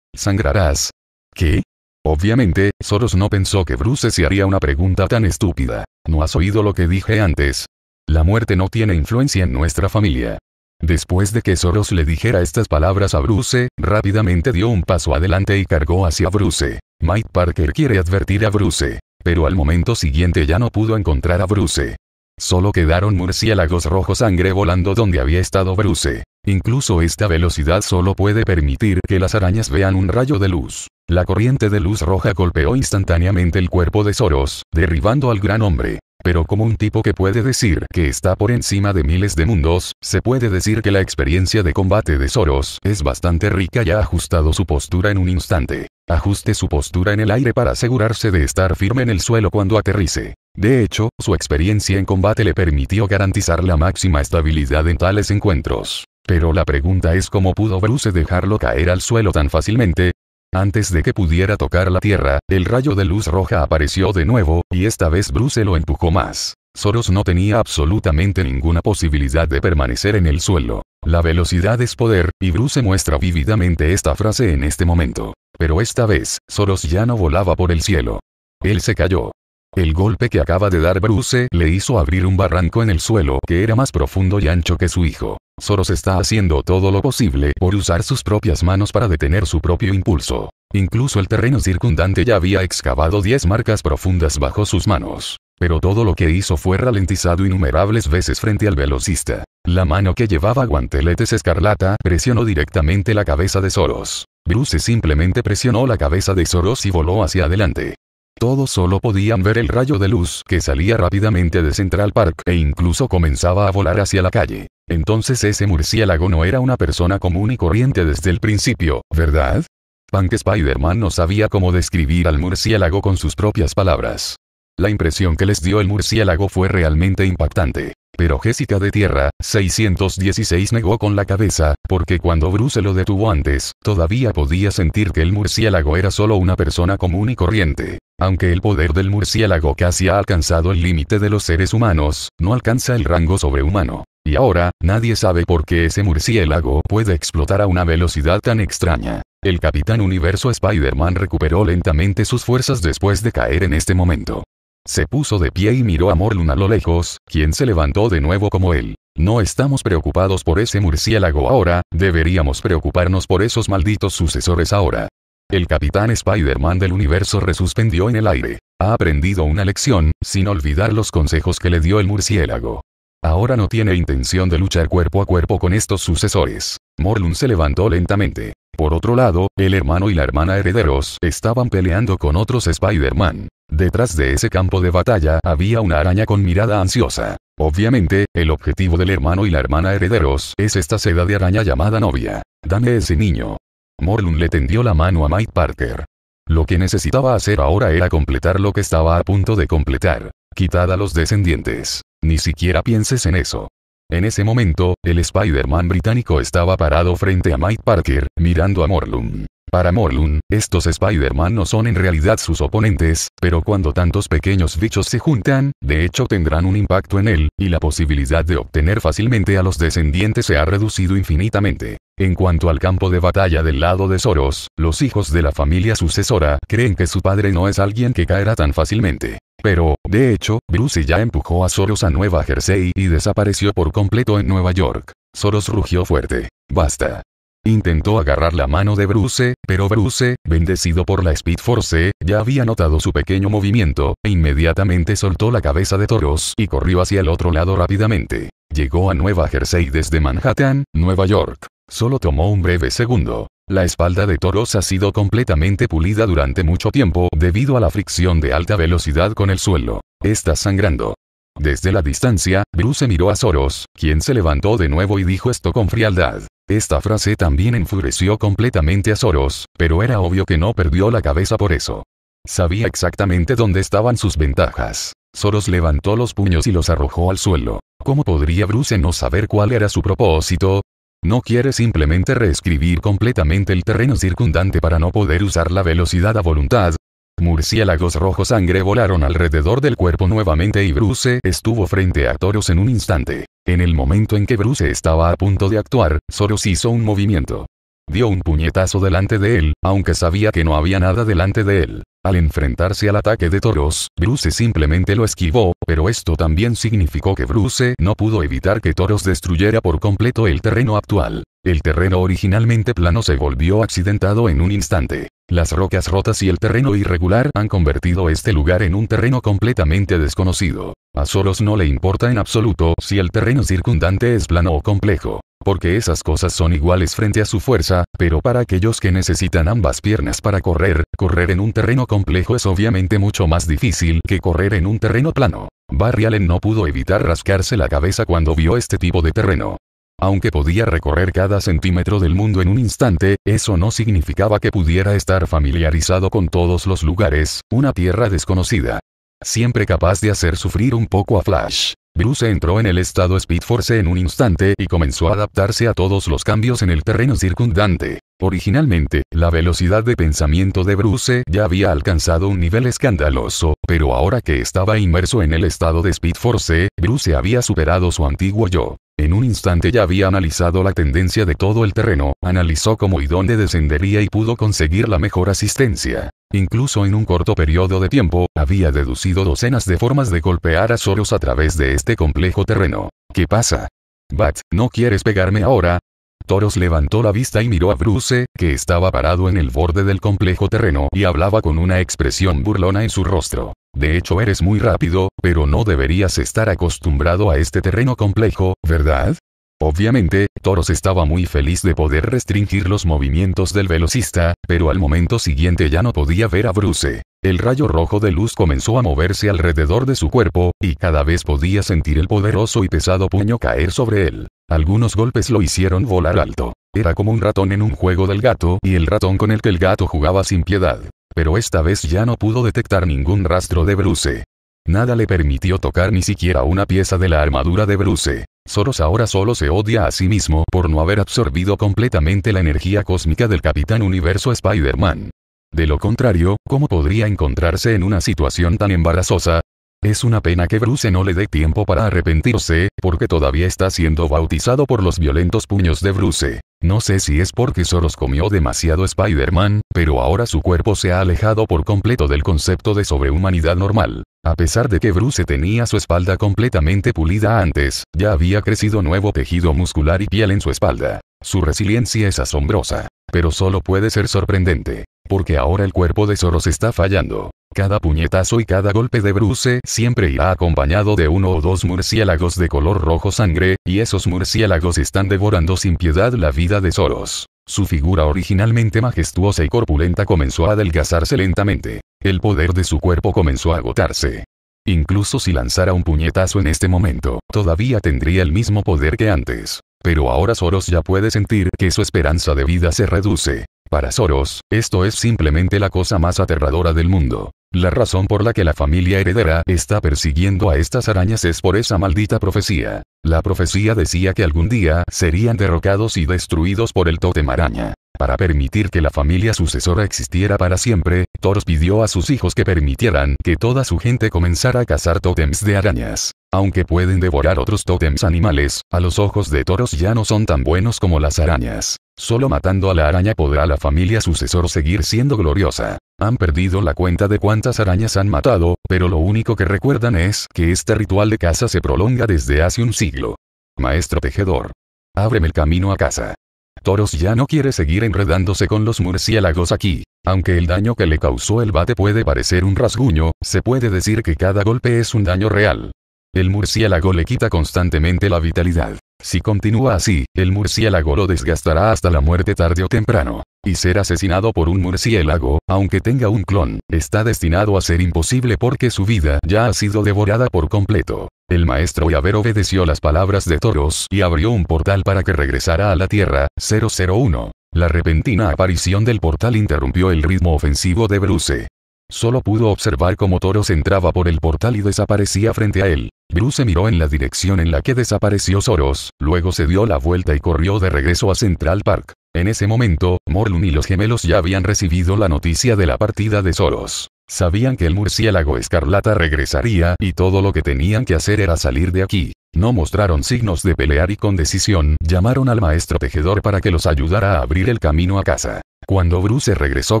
¿Sangrarás? ¿Qué? Obviamente, Soros no pensó que Bruce se haría una pregunta tan estúpida. ¿No has oído lo que dije antes? La muerte no tiene influencia en nuestra familia. Después de que Soros le dijera estas palabras a Bruce, rápidamente dio un paso adelante y cargó hacia Bruce. Mike Parker quiere advertir a Bruce. Pero al momento siguiente ya no pudo encontrar a Bruce. Solo quedaron murciélagos rojo sangre volando donde había estado Bruce. Incluso esta velocidad solo puede permitir que las arañas vean un rayo de luz. La corriente de luz roja golpeó instantáneamente el cuerpo de Soros, derribando al gran hombre. Pero como un tipo que puede decir que está por encima de miles de mundos, se puede decir que la experiencia de combate de Soros es bastante rica y ha ajustado su postura en un instante. Ajuste su postura en el aire para asegurarse de estar firme en el suelo cuando aterrice. De hecho, su experiencia en combate le permitió garantizar la máxima estabilidad en tales encuentros. Pero la pregunta es cómo pudo Bruce dejarlo caer al suelo tan fácilmente. Antes de que pudiera tocar la tierra, el rayo de luz roja apareció de nuevo, y esta vez Bruce lo empujó más. Soros no tenía absolutamente ninguna posibilidad de permanecer en el suelo. La velocidad es poder, y Bruce muestra vívidamente esta frase en este momento. Pero esta vez, Soros ya no volaba por el cielo. Él se cayó. El golpe que acaba de dar Bruce le hizo abrir un barranco en el suelo que era más profundo y ancho que su hijo. Soros está haciendo todo lo posible por usar sus propias manos para detener su propio impulso. Incluso el terreno circundante ya había excavado 10 marcas profundas bajo sus manos. Pero todo lo que hizo fue ralentizado innumerables veces frente al velocista. La mano que llevaba guanteletes escarlata presionó directamente la cabeza de Soros. Bruce simplemente presionó la cabeza de Soros y voló hacia adelante. Todos solo podían ver el rayo de luz que salía rápidamente de Central Park e incluso comenzaba a volar hacia la calle. Entonces ese murciélago no era una persona común y corriente desde el principio, ¿verdad? Punk Spider-Man no sabía cómo describir al murciélago con sus propias palabras. La impresión que les dio el murciélago fue realmente impactante. Pero Jessica de Tierra, 616 negó con la cabeza, porque cuando Bruce lo detuvo antes, todavía podía sentir que el murciélago era solo una persona común y corriente. Aunque el poder del murciélago casi ha alcanzado el límite de los seres humanos, no alcanza el rango sobrehumano. Y ahora, nadie sabe por qué ese murciélago puede explotar a una velocidad tan extraña. El Capitán Universo Spider-Man recuperó lentamente sus fuerzas después de caer en este momento. Se puso de pie y miró a Morlun a lo lejos, quien se levantó de nuevo como él. No estamos preocupados por ese murciélago ahora, deberíamos preocuparnos por esos malditos sucesores ahora. El capitán Spider-Man del universo resuspendió en el aire. Ha aprendido una lección, sin olvidar los consejos que le dio el murciélago. Ahora no tiene intención de luchar cuerpo a cuerpo con estos sucesores. Morlun se levantó lentamente. Por otro lado, el hermano y la hermana herederos estaban peleando con otros Spider-Man. Detrás de ese campo de batalla había una araña con mirada ansiosa. Obviamente, el objetivo del hermano y la hermana herederos es esta seda de araña llamada novia. Dame ese niño. Morlun le tendió la mano a Mike Parker. Lo que necesitaba hacer ahora era completar lo que estaba a punto de completar. Quitad a los descendientes. Ni siquiera pienses en eso. En ese momento, el Spider-Man británico estaba parado frente a Mike Parker, mirando a Morlun. Para Morlun, estos Spider-Man no son en realidad sus oponentes, pero cuando tantos pequeños bichos se juntan, de hecho tendrán un impacto en él, y la posibilidad de obtener fácilmente a los descendientes se ha reducido infinitamente. En cuanto al campo de batalla del lado de Soros, los hijos de la familia sucesora creen que su padre no es alguien que caerá tan fácilmente. Pero, de hecho, Bruce ya empujó a Soros a Nueva Jersey y desapareció por completo en Nueva York. Soros rugió fuerte. Basta. Intentó agarrar la mano de Bruce, pero Bruce, bendecido por la Speed Force, ya había notado su pequeño movimiento, e inmediatamente soltó la cabeza de Soros y corrió hacia el otro lado rápidamente. Llegó a Nueva Jersey desde Manhattan, Nueva York. Solo tomó un breve segundo. La espalda de Toros ha sido completamente pulida durante mucho tiempo debido a la fricción de alta velocidad con el suelo. Está sangrando. Desde la distancia, Bruce miró a Soros, quien se levantó de nuevo y dijo esto con frialdad. Esta frase también enfureció completamente a Soros, pero era obvio que no perdió la cabeza por eso. Sabía exactamente dónde estaban sus ventajas. Soros levantó los puños y los arrojó al suelo. ¿Cómo podría Bruce no saber cuál era su propósito? No quiere simplemente reescribir completamente el terreno circundante para no poder usar la velocidad a voluntad. Murciélagos rojo sangre volaron alrededor del cuerpo nuevamente y Bruce estuvo frente a Toros en un instante. En el momento en que Bruce estaba a punto de actuar, Soros hizo un movimiento. Dio un puñetazo delante de él, aunque sabía que no había nada delante de él. Al enfrentarse al ataque de Toros, Bruce simplemente lo esquivó, pero esto también significó que Bruce no pudo evitar que Toros destruyera por completo el terreno actual. El terreno originalmente plano se volvió accidentado en un instante. Las rocas rotas y el terreno irregular han convertido este lugar en un terreno completamente desconocido. A Soros no le importa en absoluto si el terreno circundante es plano o complejo porque esas cosas son iguales frente a su fuerza, pero para aquellos que necesitan ambas piernas para correr, correr en un terreno complejo es obviamente mucho más difícil que correr en un terreno plano. Barry Allen no pudo evitar rascarse la cabeza cuando vio este tipo de terreno. Aunque podía recorrer cada centímetro del mundo en un instante, eso no significaba que pudiera estar familiarizado con todos los lugares, una tierra desconocida. Siempre capaz de hacer sufrir un poco a Flash. Bruce entró en el estado Speed Force en un instante y comenzó a adaptarse a todos los cambios en el terreno circundante. Originalmente, la velocidad de pensamiento de Bruce ya había alcanzado un nivel escandaloso pero ahora que estaba inmerso en el estado de Speed Force, Bruce había superado su antiguo yo. En un instante ya había analizado la tendencia de todo el terreno, analizó cómo y dónde descendería y pudo conseguir la mejor asistencia. Incluso en un corto periodo de tiempo, había deducido docenas de formas de golpear a Soros a través de este complejo terreno. ¿Qué pasa? Bat, ¿no quieres pegarme ahora? Toros levantó la vista y miró a Bruce, que estaba parado en el borde del complejo terreno y hablaba con una expresión burlona en su rostro. De hecho, eres muy rápido, pero no deberías estar acostumbrado a este terreno complejo, ¿verdad? Obviamente, Toros estaba muy feliz de poder restringir los movimientos del velocista, pero al momento siguiente ya no podía ver a Bruce. El rayo rojo de luz comenzó a moverse alrededor de su cuerpo, y cada vez podía sentir el poderoso y pesado puño caer sobre él. Algunos golpes lo hicieron volar alto. Era como un ratón en un juego del gato y el ratón con el que el gato jugaba sin piedad. Pero esta vez ya no pudo detectar ningún rastro de Bruce. Nada le permitió tocar ni siquiera una pieza de la armadura de Bruce. Soros ahora solo se odia a sí mismo por no haber absorbido completamente la energía cósmica del Capitán Universo Spider-Man. De lo contrario, ¿cómo podría encontrarse en una situación tan embarazosa? Es una pena que Bruce no le dé tiempo para arrepentirse, porque todavía está siendo bautizado por los violentos puños de Bruce. No sé si es porque Soros comió demasiado Spider-Man, pero ahora su cuerpo se ha alejado por completo del concepto de sobrehumanidad normal. A pesar de que Bruce tenía su espalda completamente pulida antes, ya había crecido nuevo tejido muscular y piel en su espalda. Su resiliencia es asombrosa. Pero solo puede ser sorprendente. Porque ahora el cuerpo de Soros está fallando. Cada puñetazo y cada golpe de Bruce siempre irá acompañado de uno o dos murciélagos de color rojo sangre, y esos murciélagos están devorando sin piedad la vida de Soros. Su figura originalmente majestuosa y corpulenta comenzó a adelgazarse lentamente. El poder de su cuerpo comenzó a agotarse. Incluso si lanzara un puñetazo en este momento, todavía tendría el mismo poder que antes. Pero ahora Soros ya puede sentir que su esperanza de vida se reduce. Para Soros, esto es simplemente la cosa más aterradora del mundo. La razón por la que la familia heredera está persiguiendo a estas arañas es por esa maldita profecía. La profecía decía que algún día serían derrocados y destruidos por el tótem araña. Para permitir que la familia sucesora existiera para siempre, toros pidió a sus hijos que permitieran que toda su gente comenzara a cazar tótems de arañas. Aunque pueden devorar otros tótems animales, a los ojos de toros ya no son tan buenos como las arañas. Solo matando a la araña podrá la familia sucesor seguir siendo gloriosa. Han perdido la cuenta de cuántas arañas han matado, pero lo único que recuerdan es que este ritual de caza se prolonga desde hace un siglo. Maestro tejedor. Ábreme el camino a casa. Toros ya no quiere seguir enredándose con los murciélagos aquí. Aunque el daño que le causó el bate puede parecer un rasguño, se puede decir que cada golpe es un daño real. El murciélago le quita constantemente la vitalidad. Si continúa así, el murciélago lo desgastará hasta la muerte tarde o temprano. Y ser asesinado por un murciélago, aunque tenga un clon, está destinado a ser imposible porque su vida ya ha sido devorada por completo. El maestro Yaver obedeció las palabras de Toros y abrió un portal para que regresara a la Tierra, 001. La repentina aparición del portal interrumpió el ritmo ofensivo de Bruce. Solo pudo observar cómo Toros entraba por el portal y desaparecía frente a él. Bruce miró en la dirección en la que desapareció Soros, luego se dio la vuelta y corrió de regreso a Central Park. En ese momento, Morlun y los gemelos ya habían recibido la noticia de la partida de Soros. Sabían que el murciélago escarlata regresaría y todo lo que tenían que hacer era salir de aquí. No mostraron signos de pelear y con decisión llamaron al maestro tejedor para que los ayudara a abrir el camino a casa. Cuando Bruce regresó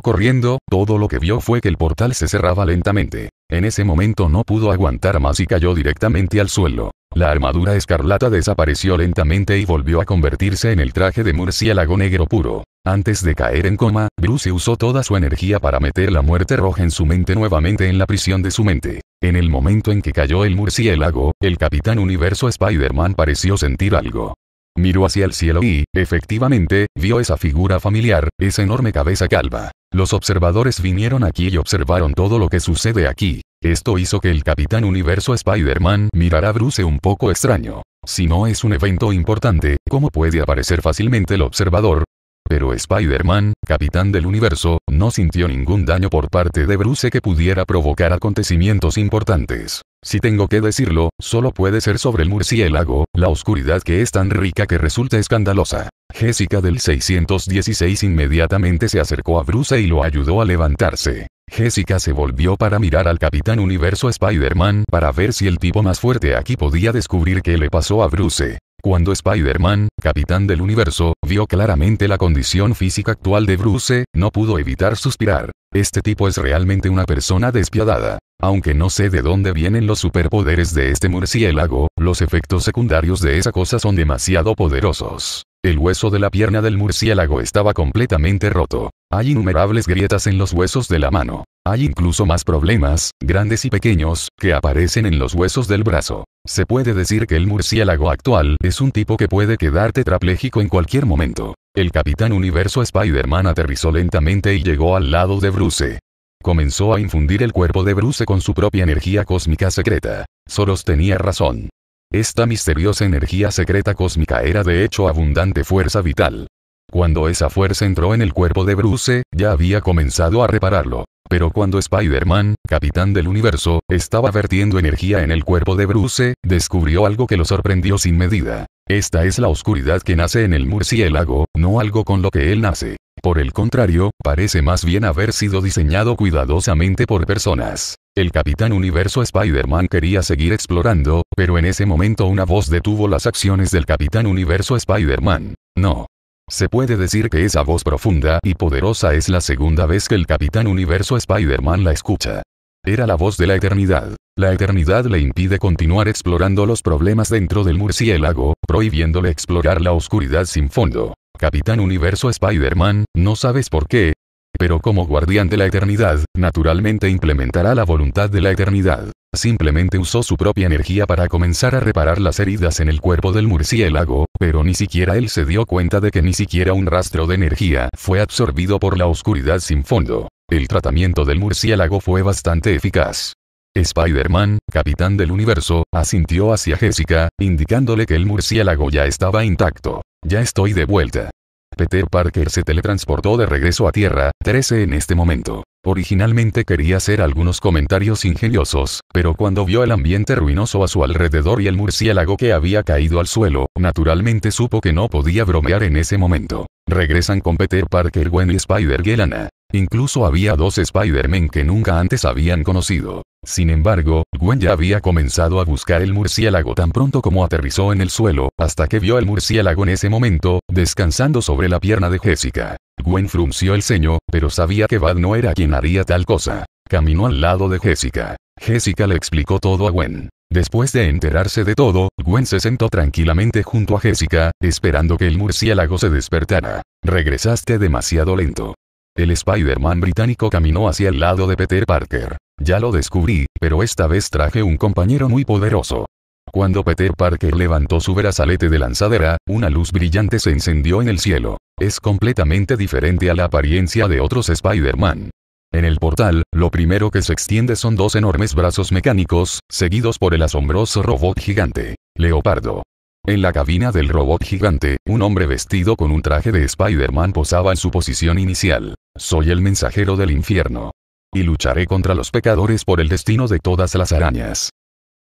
corriendo, todo lo que vio fue que el portal se cerraba lentamente. En ese momento no pudo aguantar más y cayó directamente al suelo. La armadura escarlata desapareció lentamente y volvió a convertirse en el traje de murciélago negro puro. Antes de caer en coma, Bruce usó toda su energía para meter la muerte roja en su mente nuevamente en la prisión de su mente. En el momento en que cayó el murciélago, el Capitán Universo Spider-Man pareció sentir algo. Miró hacia el cielo y, efectivamente, vio esa figura familiar, esa enorme cabeza calva. Los observadores vinieron aquí y observaron todo lo que sucede aquí. Esto hizo que el Capitán Universo Spider-Man mirara a Bruce un poco extraño. Si no es un evento importante, ¿cómo puede aparecer fácilmente el observador? Pero Spider-Man, capitán del universo, no sintió ningún daño por parte de Bruce que pudiera provocar acontecimientos importantes. Si tengo que decirlo, solo puede ser sobre el murciélago, la oscuridad que es tan rica que resulta escandalosa. Jessica del 616 inmediatamente se acercó a Bruce y lo ayudó a levantarse. Jessica se volvió para mirar al Capitán Universo Spider-Man para ver si el tipo más fuerte aquí podía descubrir qué le pasó a Bruce. Cuando Spider-Man, capitán del universo, vio claramente la condición física actual de Bruce, no pudo evitar suspirar. Este tipo es realmente una persona despiadada. Aunque no sé de dónde vienen los superpoderes de este murciélago, los efectos secundarios de esa cosa son demasiado poderosos. El hueso de la pierna del murciélago estaba completamente roto. Hay innumerables grietas en los huesos de la mano. Hay incluso más problemas, grandes y pequeños, que aparecen en los huesos del brazo. Se puede decir que el murciélago actual es un tipo que puede quedar tetrapléjico en cualquier momento. El Capitán Universo Spider-Man aterrizó lentamente y llegó al lado de Bruce. Comenzó a infundir el cuerpo de Bruce con su propia energía cósmica secreta. Soros tenía razón. Esta misteriosa energía secreta cósmica era de hecho abundante fuerza vital. Cuando esa fuerza entró en el cuerpo de Bruce, ya había comenzado a repararlo. Pero cuando Spider-Man, capitán del universo, estaba vertiendo energía en el cuerpo de Bruce, descubrió algo que lo sorprendió sin medida. Esta es la oscuridad que nace en el murciélago, no algo con lo que él nace. Por el contrario, parece más bien haber sido diseñado cuidadosamente por personas. El Capitán Universo Spider-Man quería seguir explorando, pero en ese momento una voz detuvo las acciones del Capitán Universo Spider-Man. No. Se puede decir que esa voz profunda y poderosa es la segunda vez que el Capitán Universo Spider-Man la escucha. Era la voz de la eternidad. La eternidad le impide continuar explorando los problemas dentro del murciélago, prohibiéndole explorar la oscuridad sin fondo. Capitán Universo Spider-Man, no sabes por qué, pero como guardián de la eternidad, naturalmente implementará la voluntad de la eternidad. Simplemente usó su propia energía para comenzar a reparar las heridas en el cuerpo del murciélago, pero ni siquiera él se dio cuenta de que ni siquiera un rastro de energía fue absorbido por la oscuridad sin fondo. El tratamiento del murciélago fue bastante eficaz. Spider-Man, capitán del universo, asintió hacia Jessica, indicándole que el murciélago ya estaba intacto. Ya estoy de vuelta. Peter Parker se teletransportó de regreso a Tierra, 13 en este momento. Originalmente quería hacer algunos comentarios ingeniosos, pero cuando vio el ambiente ruinoso a su alrededor y el murciélago que había caído al suelo, naturalmente supo que no podía bromear en ese momento. Regresan con Peter Parker, Gwen y spider gelana Incluso había dos Spider-Man que nunca antes habían conocido. Sin embargo, Gwen ya había comenzado a buscar el murciélago tan pronto como aterrizó en el suelo, hasta que vio el murciélago en ese momento, descansando sobre la pierna de Jessica. Gwen frunció el ceño, pero sabía que Bad no era quien haría tal cosa. Caminó al lado de Jessica. Jessica le explicó todo a Gwen. Después de enterarse de todo, Gwen se sentó tranquilamente junto a Jessica, esperando que el murciélago se despertara. Regresaste demasiado lento. El Spider-Man británico caminó hacia el lado de Peter Parker. Ya lo descubrí, pero esta vez traje un compañero muy poderoso. Cuando Peter Parker levantó su brazalete de lanzadera, una luz brillante se encendió en el cielo. Es completamente diferente a la apariencia de otros Spider-Man. En el portal, lo primero que se extiende son dos enormes brazos mecánicos, seguidos por el asombroso robot gigante, Leopardo. En la cabina del robot gigante, un hombre vestido con un traje de Spider-Man posaba en su posición inicial. Soy el mensajero del infierno. Y lucharé contra los pecadores por el destino de todas las arañas.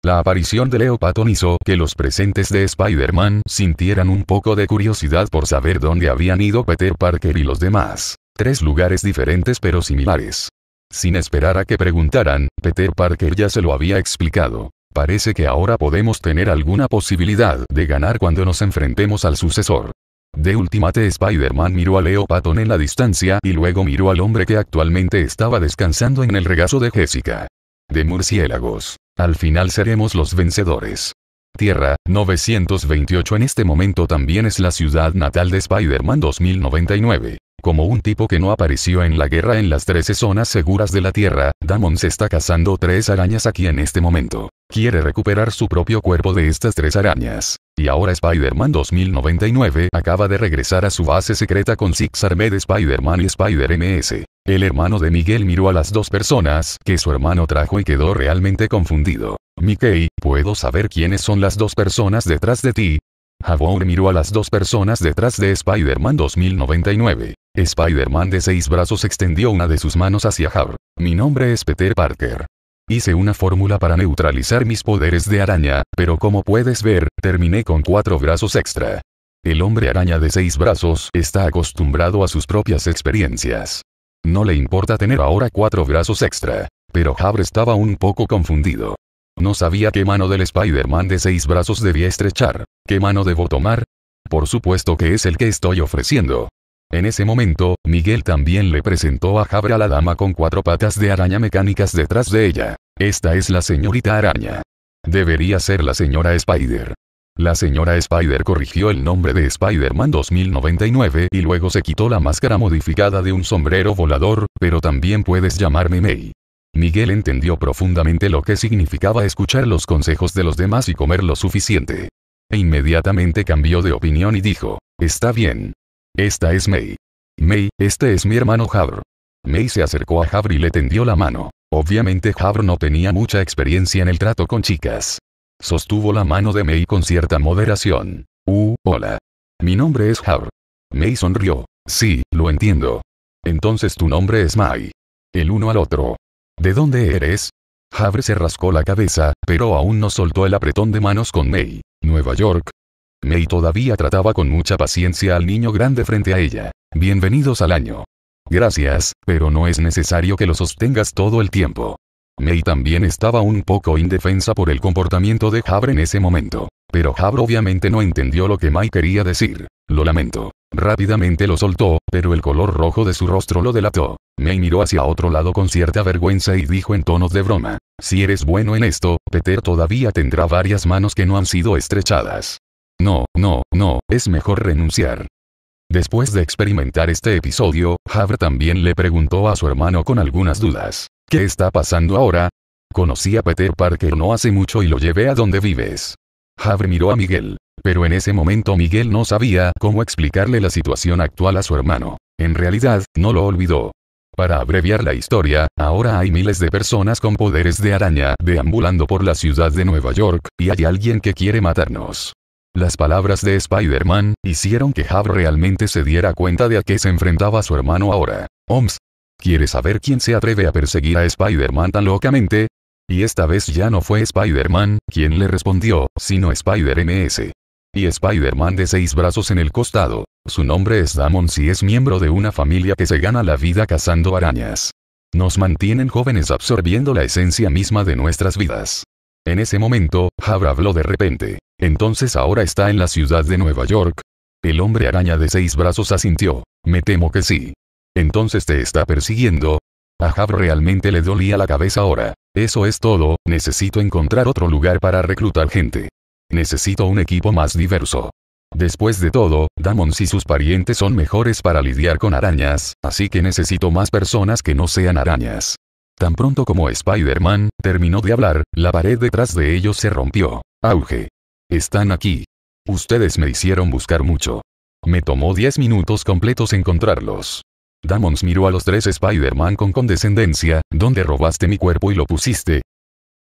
La aparición de Leo hizo que los presentes de Spider-Man sintieran un poco de curiosidad por saber dónde habían ido Peter Parker y los demás. Tres lugares diferentes pero similares. Sin esperar a que preguntaran, Peter Parker ya se lo había explicado. Parece que ahora podemos tener alguna posibilidad de ganar cuando nos enfrentemos al sucesor. De Ultimate Spider-Man miró a Leo en la distancia y luego miró al hombre que actualmente estaba descansando en el regazo de Jessica. De murciélagos. Al final seremos los vencedores. Tierra, 928 en este momento también es la ciudad natal de Spider-Man 2099. Como un tipo que no apareció en la guerra en las 13 zonas seguras de la Tierra, Damon se está cazando tres arañas aquí en este momento. Quiere recuperar su propio cuerpo de estas tres arañas. Y ahora Spider-Man 2099 acaba de regresar a su base secreta con Six Armed Spider-Man y Spider-MS. El hermano de Miguel miró a las dos personas que su hermano trajo y quedó realmente confundido. Mickey, ¿puedo saber quiénes son las dos personas detrás de ti? Havor miró a las dos personas detrás de Spider-Man 2099. Spider-Man de seis brazos extendió una de sus manos hacia Havor. Mi nombre es Peter Parker. Hice una fórmula para neutralizar mis poderes de araña, pero como puedes ver, terminé con cuatro brazos extra. El hombre araña de seis brazos está acostumbrado a sus propias experiencias. No le importa tener ahora cuatro brazos extra. Pero Jabre estaba un poco confundido. No sabía qué mano del Spider-Man de seis brazos debía estrechar, qué mano debo tomar. Por supuesto que es el que estoy ofreciendo. En ese momento, Miguel también le presentó a Jabra la dama con cuatro patas de araña mecánicas detrás de ella. Esta es la señorita araña. Debería ser la señora Spider. La señora Spider corrigió el nombre de Spider-Man 2099 y luego se quitó la máscara modificada de un sombrero volador, pero también puedes llamarme May. Miguel entendió profundamente lo que significaba escuchar los consejos de los demás y comer lo suficiente. E inmediatamente cambió de opinión y dijo, está bien, esta es May. May, este es mi hermano Javr. May se acercó a Javr y le tendió la mano. Obviamente Javr no tenía mucha experiencia en el trato con chicas. Sostuvo la mano de May con cierta moderación. Uh, hola. Mi nombre es Javr. May sonrió. Sí, lo entiendo. Entonces tu nombre es May. El uno al otro. ¿De dónde eres? Javr se rascó la cabeza, pero aún no soltó el apretón de manos con May. Nueva York, May todavía trataba con mucha paciencia al niño grande frente a ella. Bienvenidos al año. Gracias, pero no es necesario que lo sostengas todo el tiempo. May también estaba un poco indefensa por el comportamiento de Jabre en ese momento. Pero Jabre obviamente no entendió lo que May quería decir. Lo lamento. Rápidamente lo soltó, pero el color rojo de su rostro lo delató. May miró hacia otro lado con cierta vergüenza y dijo en tonos de broma. Si eres bueno en esto, Peter todavía tendrá varias manos que no han sido estrechadas. No, no, no, es mejor renunciar. Después de experimentar este episodio, Havre también le preguntó a su hermano con algunas dudas. ¿Qué está pasando ahora? Conocí a Peter Parker no hace mucho y lo llevé a donde vives. Havre miró a Miguel. Pero en ese momento Miguel no sabía cómo explicarle la situación actual a su hermano. En realidad, no lo olvidó. Para abreviar la historia, ahora hay miles de personas con poderes de araña deambulando por la ciudad de Nueva York, y hay alguien que quiere matarnos. Las palabras de Spider-Man hicieron que Hav realmente se diera cuenta de a qué se enfrentaba su hermano ahora. Oms. ¿Quieres saber quién se atreve a perseguir a Spider-Man tan locamente? Y esta vez ya no fue Spider-Man quien le respondió, sino Spider-MS. Y Spider-Man de seis brazos en el costado. Su nombre es Damon y es miembro de una familia que se gana la vida cazando arañas. Nos mantienen jóvenes absorbiendo la esencia misma de nuestras vidas. En ese momento, Jabra habló de repente. Entonces ahora está en la ciudad de Nueva York. El hombre araña de seis brazos asintió. Me temo que sí. Entonces te está persiguiendo. A Jab realmente le dolía la cabeza ahora. Eso es todo, necesito encontrar otro lugar para reclutar gente. Necesito un equipo más diverso. Después de todo, Damons y sus parientes son mejores para lidiar con arañas, así que necesito más personas que no sean arañas. Tan pronto como Spider-Man terminó de hablar, la pared detrás de ellos se rompió. Auge. Están aquí. Ustedes me hicieron buscar mucho. Me tomó 10 minutos completos encontrarlos. Damons miró a los tres Spider-Man con condescendencia, ¿dónde robaste mi cuerpo y lo pusiste?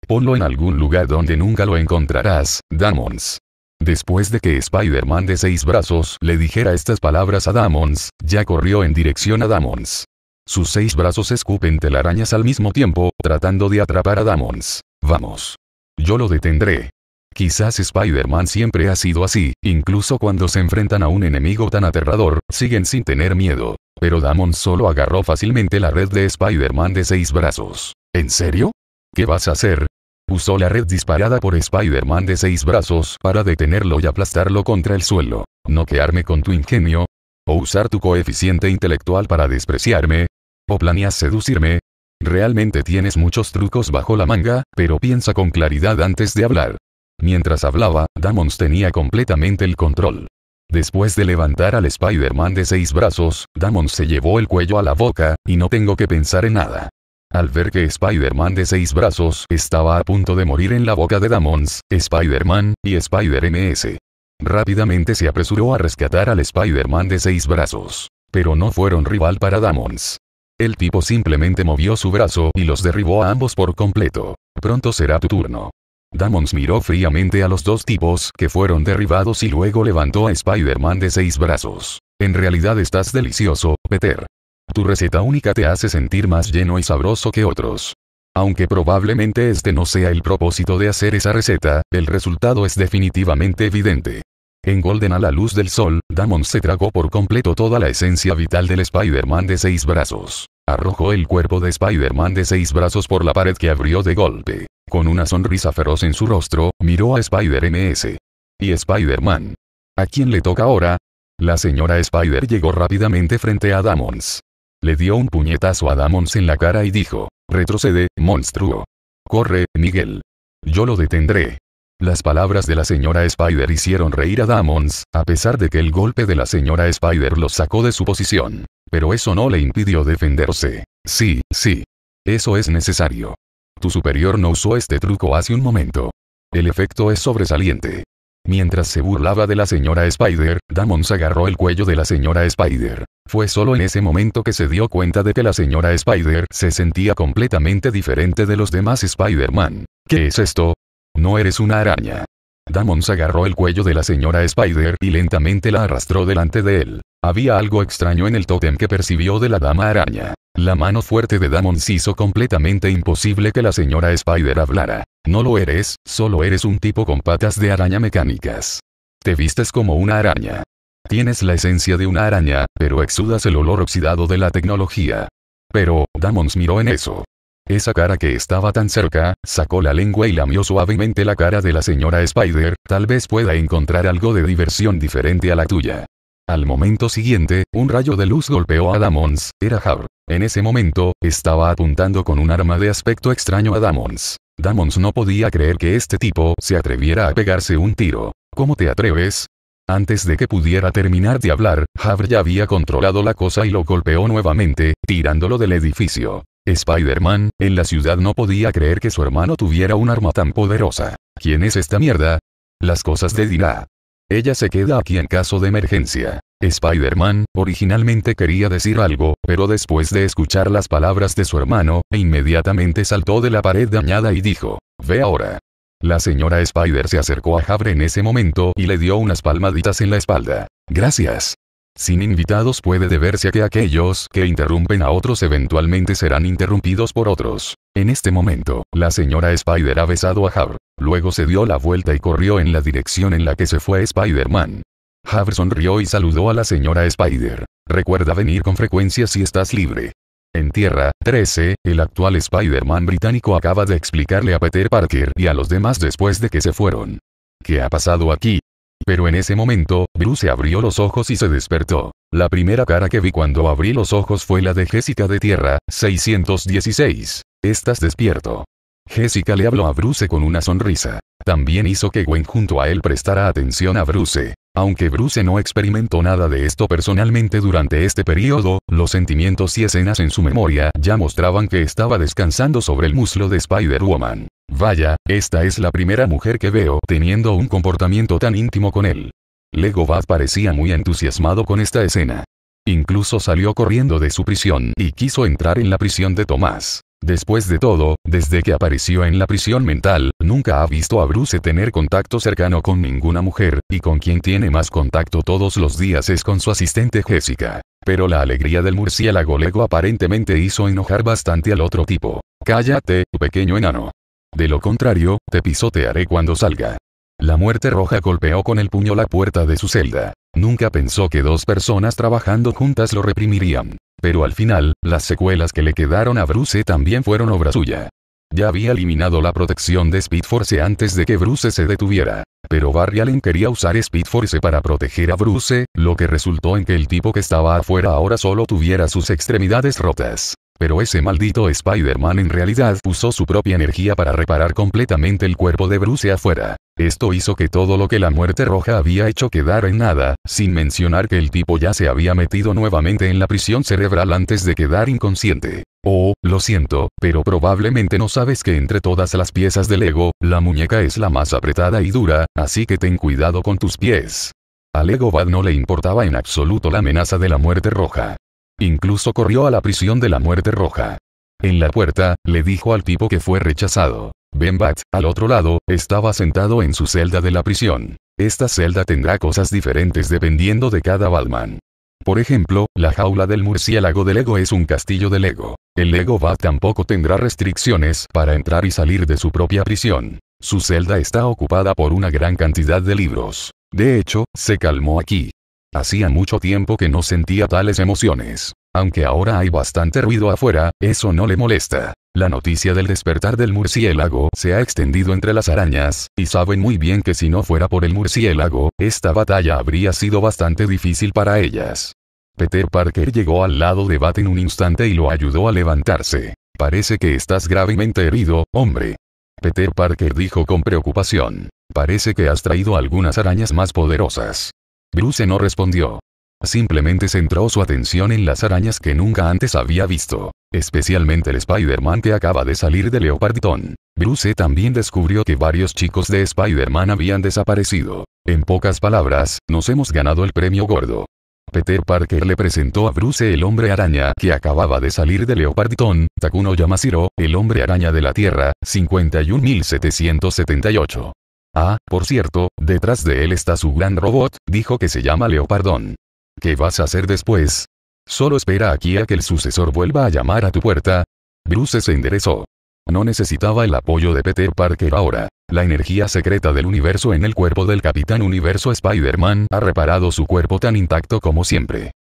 Ponlo en algún lugar donde nunca lo encontrarás, Damons. Después de que Spider-Man de seis brazos le dijera estas palabras a Damons, ya corrió en dirección a Damons. Sus seis brazos escupen telarañas al mismo tiempo, tratando de atrapar a Damons. Vamos. Yo lo detendré. Quizás Spider-Man siempre ha sido así, incluso cuando se enfrentan a un enemigo tan aterrador, siguen sin tener miedo. Pero Damon solo agarró fácilmente la red de Spider-Man de seis brazos. ¿En serio? ¿Qué vas a hacer? Usó la red disparada por Spider-Man de seis brazos para detenerlo y aplastarlo contra el suelo. ¿Noquearme con tu ingenio? ¿O usar tu coeficiente intelectual para despreciarme? ¿O planeas seducirme? Realmente tienes muchos trucos bajo la manga, pero piensa con claridad antes de hablar. Mientras hablaba, Damons tenía completamente el control. Después de levantar al Spider-Man de seis brazos, Damon se llevó el cuello a la boca, y no tengo que pensar en nada. Al ver que Spider-Man de seis brazos estaba a punto de morir en la boca de Damons, Spider-Man y Spider-MS. Rápidamente se apresuró a rescatar al Spider-Man de seis brazos. Pero no fueron rival para Damons. El tipo simplemente movió su brazo y los derribó a ambos por completo. Pronto será tu turno. Damons miró fríamente a los dos tipos que fueron derribados y luego levantó a Spider-Man de seis brazos. En realidad estás delicioso, Peter. Tu receta única te hace sentir más lleno y sabroso que otros. Aunque probablemente este no sea el propósito de hacer esa receta, el resultado es definitivamente evidente. En Golden a la luz del sol, Damon se tragó por completo toda la esencia vital del Spider-Man de seis brazos. Arrojó el cuerpo de Spider-Man de seis brazos por la pared que abrió de golpe. Con una sonrisa feroz en su rostro, miró a Spider-MS. Y Spider-Man. ¿A quién le toca ahora? La señora Spider llegó rápidamente frente a Damons. Le dio un puñetazo a Damons en la cara y dijo, retrocede, monstruo. Corre, Miguel. Yo lo detendré. Las palabras de la señora Spider hicieron reír a Damons, a pesar de que el golpe de la señora Spider los sacó de su posición. Pero eso no le impidió defenderse. Sí, sí. Eso es necesario. Tu superior no usó este truco hace un momento. El efecto es sobresaliente. Mientras se burlaba de la señora Spider, Damons agarró el cuello de la señora Spider. Fue solo en ese momento que se dio cuenta de que la señora Spider se sentía completamente diferente de los demás Spider-Man. ¿Qué es esto? No eres una araña. Damons agarró el cuello de la señora Spider y lentamente la arrastró delante de él. Había algo extraño en el tótem que percibió de la dama araña. La mano fuerte de Damons hizo completamente imposible que la señora Spider hablara. No lo eres, solo eres un tipo con patas de araña mecánicas. Te vistes como una araña. Tienes la esencia de una araña, pero exudas el olor oxidado de la tecnología. Pero, Damons miró en eso. Esa cara que estaba tan cerca, sacó la lengua y lamió suavemente la cara de la señora Spider, tal vez pueda encontrar algo de diversión diferente a la tuya. Al momento siguiente, un rayo de luz golpeó a Damons, era Havre. En ese momento, estaba apuntando con un arma de aspecto extraño a Damons. Damons no podía creer que este tipo se atreviera a pegarse un tiro. ¿Cómo te atreves? Antes de que pudiera terminar de hablar, Havre ya había controlado la cosa y lo golpeó nuevamente, tirándolo del edificio. Spider-Man, en la ciudad no podía creer que su hermano tuviera un arma tan poderosa. ¿Quién es esta mierda? Las cosas de dirá. Ella se queda aquí en caso de emergencia. Spider-Man, originalmente quería decir algo, pero después de escuchar las palabras de su hermano, e inmediatamente saltó de la pared dañada y dijo, Ve ahora. La señora Spider se acercó a javre en ese momento y le dio unas palmaditas en la espalda. Gracias. Sin invitados puede deberse a que aquellos que interrumpen a otros eventualmente serán interrumpidos por otros. En este momento, la señora Spider ha besado a Haver. Luego se dio la vuelta y corrió en la dirección en la que se fue Spider-Man. Hav sonrió y saludó a la señora Spider. Recuerda venir con frecuencia si estás libre. En Tierra 13, el actual Spider-Man británico acaba de explicarle a Peter Parker y a los demás después de que se fueron. ¿Qué ha pasado aquí? Pero en ese momento, Bruce abrió los ojos y se despertó. La primera cara que vi cuando abrí los ojos fue la de Jessica de Tierra, 616. Estás despierto. Jessica le habló a Bruce con una sonrisa. También hizo que Gwen junto a él prestara atención a Bruce. Aunque Bruce no experimentó nada de esto personalmente durante este periodo, los sentimientos y escenas en su memoria ya mostraban que estaba descansando sobre el muslo de Spider-Woman. Vaya, esta es la primera mujer que veo teniendo un comportamiento tan íntimo con él. Lego Bat parecía muy entusiasmado con esta escena. Incluso salió corriendo de su prisión y quiso entrar en la prisión de Tomás. Después de todo, desde que apareció en la prisión mental, nunca ha visto a Bruce tener contacto cercano con ninguna mujer, y con quien tiene más contacto todos los días es con su asistente Jessica. Pero la alegría del murciélago Lego aparentemente hizo enojar bastante al otro tipo. Cállate, pequeño enano. De lo contrario, te pisotearé cuando salga. La muerte roja golpeó con el puño la puerta de su celda. Nunca pensó que dos personas trabajando juntas lo reprimirían. Pero al final, las secuelas que le quedaron a Bruce también fueron obra suya. Ya había eliminado la protección de Speedforce antes de que Bruce se detuviera. Pero Barry Allen quería usar Speedforce para proteger a Bruce, lo que resultó en que el tipo que estaba afuera ahora solo tuviera sus extremidades rotas. Pero ese maldito Spider-Man en realidad usó su propia energía para reparar completamente el cuerpo de Bruce afuera. Esto hizo que todo lo que la muerte roja había hecho quedara en nada, sin mencionar que el tipo ya se había metido nuevamente en la prisión cerebral antes de quedar inconsciente. Oh, lo siento, pero probablemente no sabes que entre todas las piezas del ego, la muñeca es la más apretada y dura, así que ten cuidado con tus pies. A ego Bad no le importaba en absoluto la amenaza de la muerte roja. Incluso corrió a la prisión de la muerte roja. En la puerta, le dijo al tipo que fue rechazado. Ben Bat, al otro lado, estaba sentado en su celda de la prisión. Esta celda tendrá cosas diferentes dependiendo de cada Batman. Por ejemplo, la jaula del murciélago de Lego es un castillo de Lego. El Lego Bat tampoco tendrá restricciones para entrar y salir de su propia prisión. Su celda está ocupada por una gran cantidad de libros. De hecho, se calmó aquí. Hacía mucho tiempo que no sentía tales emociones. Aunque ahora hay bastante ruido afuera, eso no le molesta. La noticia del despertar del murciélago se ha extendido entre las arañas, y saben muy bien que si no fuera por el murciélago, esta batalla habría sido bastante difícil para ellas. Peter Parker llegó al lado de Bat en un instante y lo ayudó a levantarse. Parece que estás gravemente herido, hombre. Peter Parker dijo con preocupación. Parece que has traído algunas arañas más poderosas. Bruce no respondió. Simplemente centró su atención en las arañas que nunca antes había visto. Especialmente el Spider-Man que acaba de salir de Leopardton. Bruce también descubrió que varios chicos de Spider-Man habían desaparecido. En pocas palabras, nos hemos ganado el premio gordo. Peter Parker le presentó a Bruce el hombre araña que acababa de salir de Leopardton, Takuno Yamashiro, el hombre araña de la Tierra, 51778. Ah, por cierto, detrás de él está su gran robot, dijo que se llama Leopardón. ¿Qué vas a hacer después? Solo espera aquí a que el sucesor vuelva a llamar a tu puerta. Bruce se enderezó. No necesitaba el apoyo de Peter Parker ahora. La energía secreta del universo en el cuerpo del Capitán Universo Spider-Man ha reparado su cuerpo tan intacto como siempre.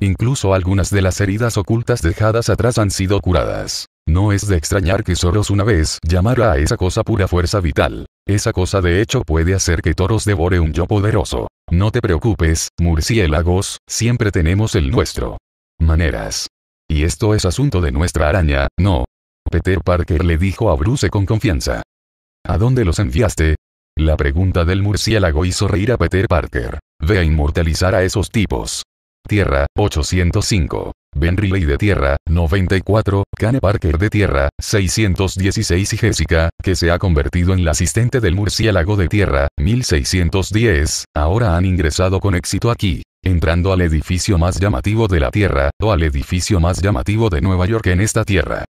Incluso algunas de las heridas ocultas dejadas atrás han sido curadas. No es de extrañar que Soros una vez llamara a esa cosa pura fuerza vital. Esa cosa de hecho puede hacer que Toros devore un yo poderoso. No te preocupes, murciélagos, siempre tenemos el nuestro. Maneras. Y esto es asunto de nuestra araña, no. Peter Parker le dijo a Bruce con confianza. ¿A dónde los enviaste? La pregunta del murciélago hizo reír a Peter Parker. Ve a inmortalizar a esos tipos. Tierra, 805. Ben Riley de Tierra, 94, Kane Parker de Tierra, 616 y Jessica, que se ha convertido en la asistente del murciélago de Tierra, 1610, ahora han ingresado con éxito aquí. Entrando al edificio más llamativo de la Tierra, o al edificio más llamativo de Nueva York en esta Tierra.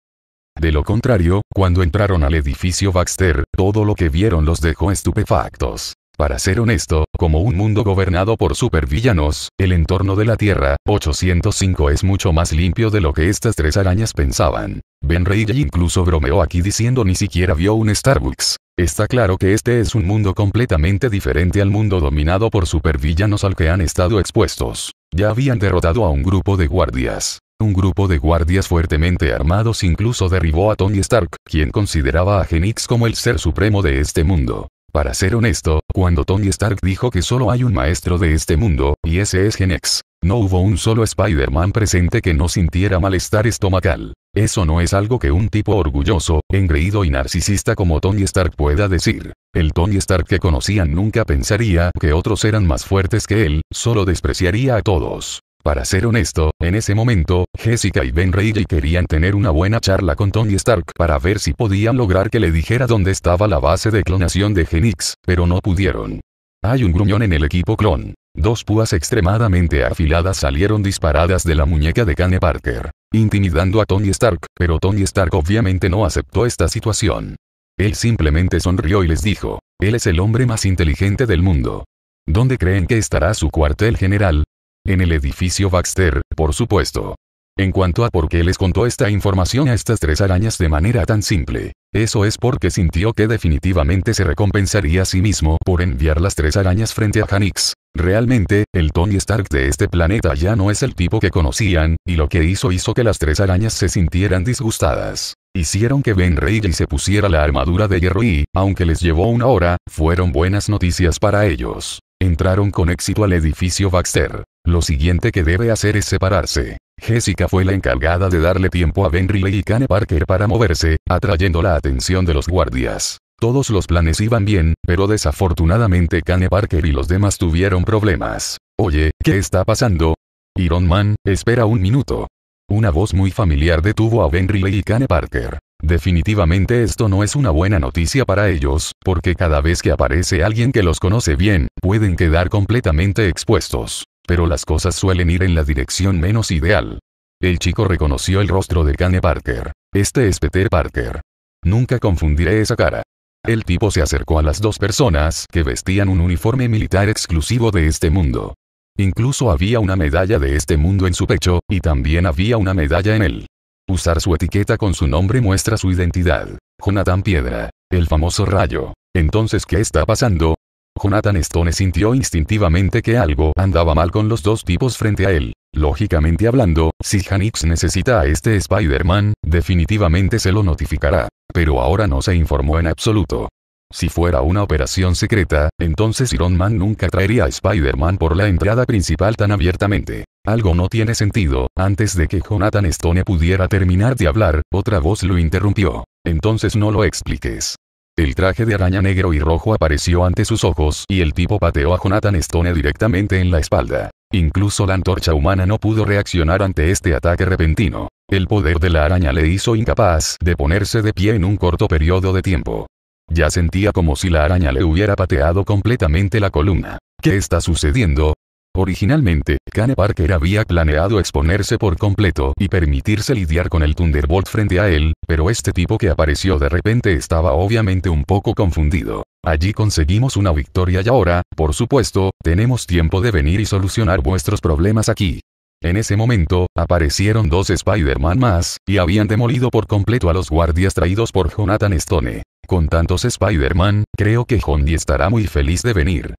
De lo contrario, cuando entraron al edificio Baxter, todo lo que vieron los dejó estupefactos. Para ser honesto, como un mundo gobernado por supervillanos, el entorno de la Tierra 805 es mucho más limpio de lo que estas tres arañas pensaban. Ben Reilly incluso bromeó aquí diciendo ni siquiera vio un Starbucks. Está claro que este es un mundo completamente diferente al mundo dominado por supervillanos al que han estado expuestos. Ya habían derrotado a un grupo de guardias. Un grupo de guardias fuertemente armados incluso derribó a Tony Stark, quien consideraba a Genix como el ser supremo de este mundo. Para ser honesto, cuando Tony Stark dijo que solo hay un maestro de este mundo, y ese es Genex, no hubo un solo Spider-Man presente que no sintiera malestar estomacal. Eso no es algo que un tipo orgulloso, engreído y narcisista como Tony Stark pueda decir. El Tony Stark que conocían nunca pensaría que otros eran más fuertes que él, solo despreciaría a todos. Para ser honesto, en ese momento, Jessica y Ben Reilly querían tener una buena charla con Tony Stark para ver si podían lograr que le dijera dónde estaba la base de clonación de Genix, pero no pudieron. Hay un gruñón en el equipo clon. Dos púas extremadamente afiladas salieron disparadas de la muñeca de Kane Parker, intimidando a Tony Stark, pero Tony Stark obviamente no aceptó esta situación. Él simplemente sonrió y les dijo, él es el hombre más inteligente del mundo. ¿Dónde creen que estará su cuartel general? en el edificio Baxter, por supuesto. En cuanto a por qué les contó esta información a estas tres arañas de manera tan simple, eso es porque sintió que definitivamente se recompensaría a sí mismo por enviar las tres arañas frente a Hanix. Realmente, el Tony Stark de este planeta ya no es el tipo que conocían, y lo que hizo hizo que las tres arañas se sintieran disgustadas. Hicieron que Ben Reilly se pusiera la armadura de hierro y, aunque les llevó una hora, fueron buenas noticias para ellos. Entraron con éxito al edificio Baxter. Lo siguiente que debe hacer es separarse. Jessica fue la encargada de darle tiempo a Ben Riley y Kane Parker para moverse, atrayendo la atención de los guardias. Todos los planes iban bien, pero desafortunadamente Kane Parker y los demás tuvieron problemas. Oye, ¿qué está pasando? Iron Man, espera un minuto. Una voz muy familiar detuvo a Ben Riley y Kane Parker. Definitivamente esto no es una buena noticia para ellos, porque cada vez que aparece alguien que los conoce bien, pueden quedar completamente expuestos. Pero las cosas suelen ir en la dirección menos ideal. El chico reconoció el rostro de Kane Parker. Este es Peter Parker. Nunca confundiré esa cara. El tipo se acercó a las dos personas que vestían un uniforme militar exclusivo de este mundo. Incluso había una medalla de este mundo en su pecho, y también había una medalla en él. Usar su etiqueta con su nombre muestra su identidad. Jonathan Piedra. El famoso rayo. Entonces, ¿qué está pasando? Jonathan Stone sintió instintivamente que algo andaba mal con los dos tipos frente a él. Lógicamente hablando, si Hanix necesita a este Spider-Man, definitivamente se lo notificará. Pero ahora no se informó en absoluto. Si fuera una operación secreta, entonces Iron Man nunca traería a Spider-Man por la entrada principal tan abiertamente. Algo no tiene sentido, antes de que Jonathan Stone pudiera terminar de hablar, otra voz lo interrumpió. Entonces no lo expliques. El traje de araña negro y rojo apareció ante sus ojos y el tipo pateó a Jonathan Stone directamente en la espalda. Incluso la antorcha humana no pudo reaccionar ante este ataque repentino. El poder de la araña le hizo incapaz de ponerse de pie en un corto periodo de tiempo. Ya sentía como si la araña le hubiera pateado completamente la columna. ¿Qué está sucediendo? Originalmente, Kane Parker había planeado exponerse por completo y permitirse lidiar con el Thunderbolt frente a él, pero este tipo que apareció de repente estaba obviamente un poco confundido. Allí conseguimos una victoria y ahora, por supuesto, tenemos tiempo de venir y solucionar vuestros problemas aquí. En ese momento, aparecieron dos Spider-Man más, y habían demolido por completo a los guardias traídos por Jonathan Stone. Con tantos Spider-Man, creo que Hondi estará muy feliz de venir.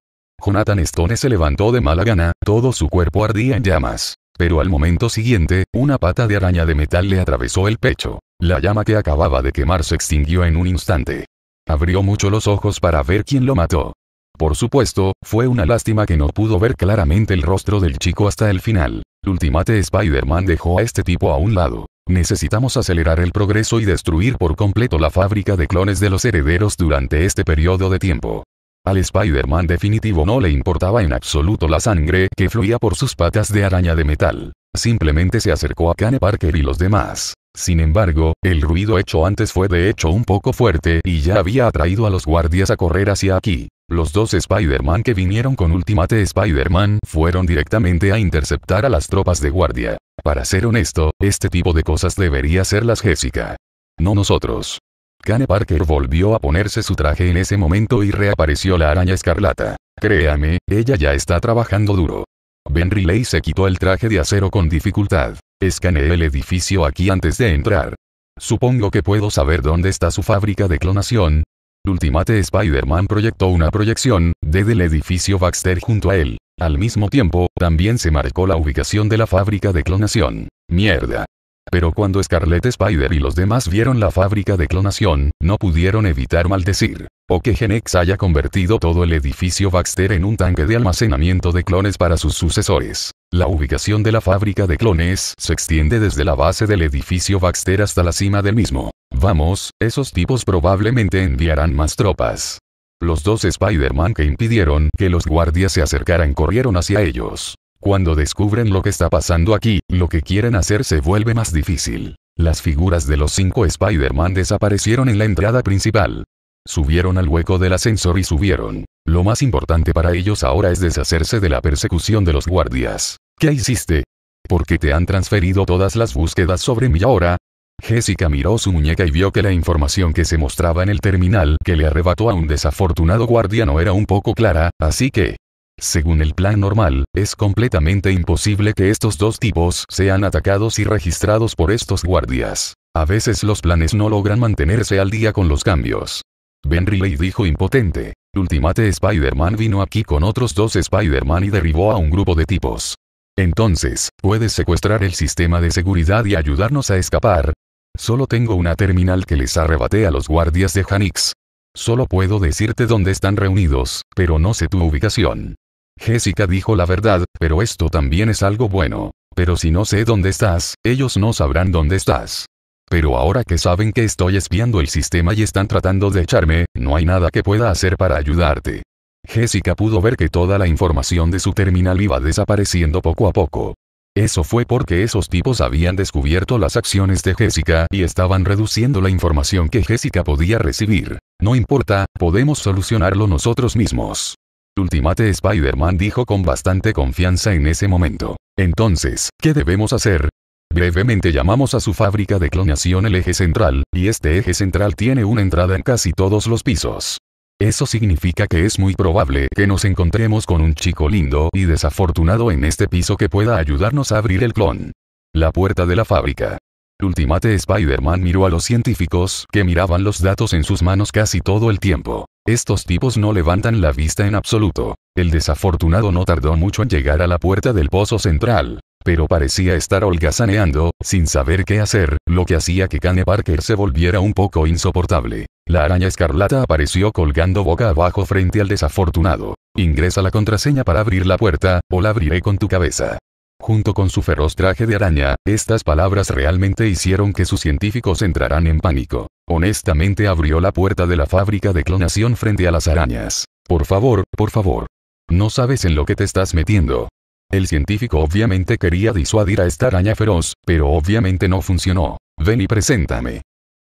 Jonathan Stone se levantó de mala gana, todo su cuerpo ardía en llamas. Pero al momento siguiente, una pata de araña de metal le atravesó el pecho. La llama que acababa de quemar se extinguió en un instante. Abrió mucho los ojos para ver quién lo mató. Por supuesto, fue una lástima que no pudo ver claramente el rostro del chico hasta el final. Ultimate Spider-Man dejó a este tipo a un lado. Necesitamos acelerar el progreso y destruir por completo la fábrica de clones de los herederos durante este periodo de tiempo. Al Spider-Man definitivo no le importaba en absoluto la sangre que fluía por sus patas de araña de metal. Simplemente se acercó a Kane Parker y los demás. Sin embargo, el ruido hecho antes fue de hecho un poco fuerte y ya había atraído a los guardias a correr hacia aquí. Los dos Spider-Man que vinieron con Ultimate Spider-Man fueron directamente a interceptar a las tropas de guardia. Para ser honesto, este tipo de cosas debería ser las Jessica. No nosotros. Kane Parker volvió a ponerse su traje en ese momento y reapareció la araña escarlata. Créame, ella ya está trabajando duro. Ben Riley se quitó el traje de acero con dificultad. Escaneé el edificio aquí antes de entrar. Supongo que puedo saber dónde está su fábrica de clonación, Ultimate Spider-Man proyectó una proyección, desde el edificio Baxter junto a él. Al mismo tiempo, también se marcó la ubicación de la fábrica de clonación. Mierda. Pero cuando Scarlet Spider y los demás vieron la fábrica de clonación, no pudieron evitar maldecir. O que Genex haya convertido todo el edificio Baxter en un tanque de almacenamiento de clones para sus sucesores. La ubicación de la fábrica de clones se extiende desde la base del edificio Baxter hasta la cima del mismo. Vamos, esos tipos probablemente enviarán más tropas. Los dos Spider-Man que impidieron que los guardias se acercaran corrieron hacia ellos. Cuando descubren lo que está pasando aquí, lo que quieren hacer se vuelve más difícil. Las figuras de los cinco Spider-Man desaparecieron en la entrada principal. Subieron al hueco del ascensor y subieron. Lo más importante para ellos ahora es deshacerse de la persecución de los guardias. ¿Qué hiciste? ¿Por qué te han transferido todas las búsquedas sobre mí ahora? Jessica miró su muñeca y vio que la información que se mostraba en el terminal que le arrebató a un desafortunado guardia no era un poco clara, así que, según el plan normal, es completamente imposible que estos dos tipos sean atacados y registrados por estos guardias. A veces los planes no logran mantenerse al día con los cambios. Ben Riley dijo impotente. Ultimate Spider-Man vino aquí con otros dos Spider-Man y derribó a un grupo de tipos. Entonces, ¿puedes secuestrar el sistema de seguridad y ayudarnos a escapar? Solo tengo una terminal que les arrebaté a los guardias de Hanix. Solo puedo decirte dónde están reunidos, pero no sé tu ubicación. Jessica dijo la verdad, pero esto también es algo bueno. Pero si no sé dónde estás, ellos no sabrán dónde estás. Pero ahora que saben que estoy espiando el sistema y están tratando de echarme, no hay nada que pueda hacer para ayudarte. Jessica pudo ver que toda la información de su terminal iba desapareciendo poco a poco. Eso fue porque esos tipos habían descubierto las acciones de Jessica y estaban reduciendo la información que Jessica podía recibir. No importa, podemos solucionarlo nosotros mismos. Ultimate Spider-Man dijo con bastante confianza en ese momento. Entonces, ¿qué debemos hacer? Brevemente llamamos a su fábrica de clonación el eje central, y este eje central tiene una entrada en casi todos los pisos. Eso significa que es muy probable que nos encontremos con un chico lindo y desafortunado en este piso que pueda ayudarnos a abrir el clon. La puerta de la fábrica. Ultimate Spider-Man miró a los científicos que miraban los datos en sus manos casi todo el tiempo. Estos tipos no levantan la vista en absoluto. El desafortunado no tardó mucho en llegar a la puerta del pozo central pero parecía estar holgazaneando, sin saber qué hacer, lo que hacía que Kane Parker se volviera un poco insoportable. La araña escarlata apareció colgando boca abajo frente al desafortunado. Ingresa la contraseña para abrir la puerta, o la abriré con tu cabeza. Junto con su feroz traje de araña, estas palabras realmente hicieron que sus científicos entraran en pánico. Honestamente abrió la puerta de la fábrica de clonación frente a las arañas. Por favor, por favor. No sabes en lo que te estás metiendo. El científico obviamente quería disuadir a esta araña feroz, pero obviamente no funcionó. Ven y preséntame.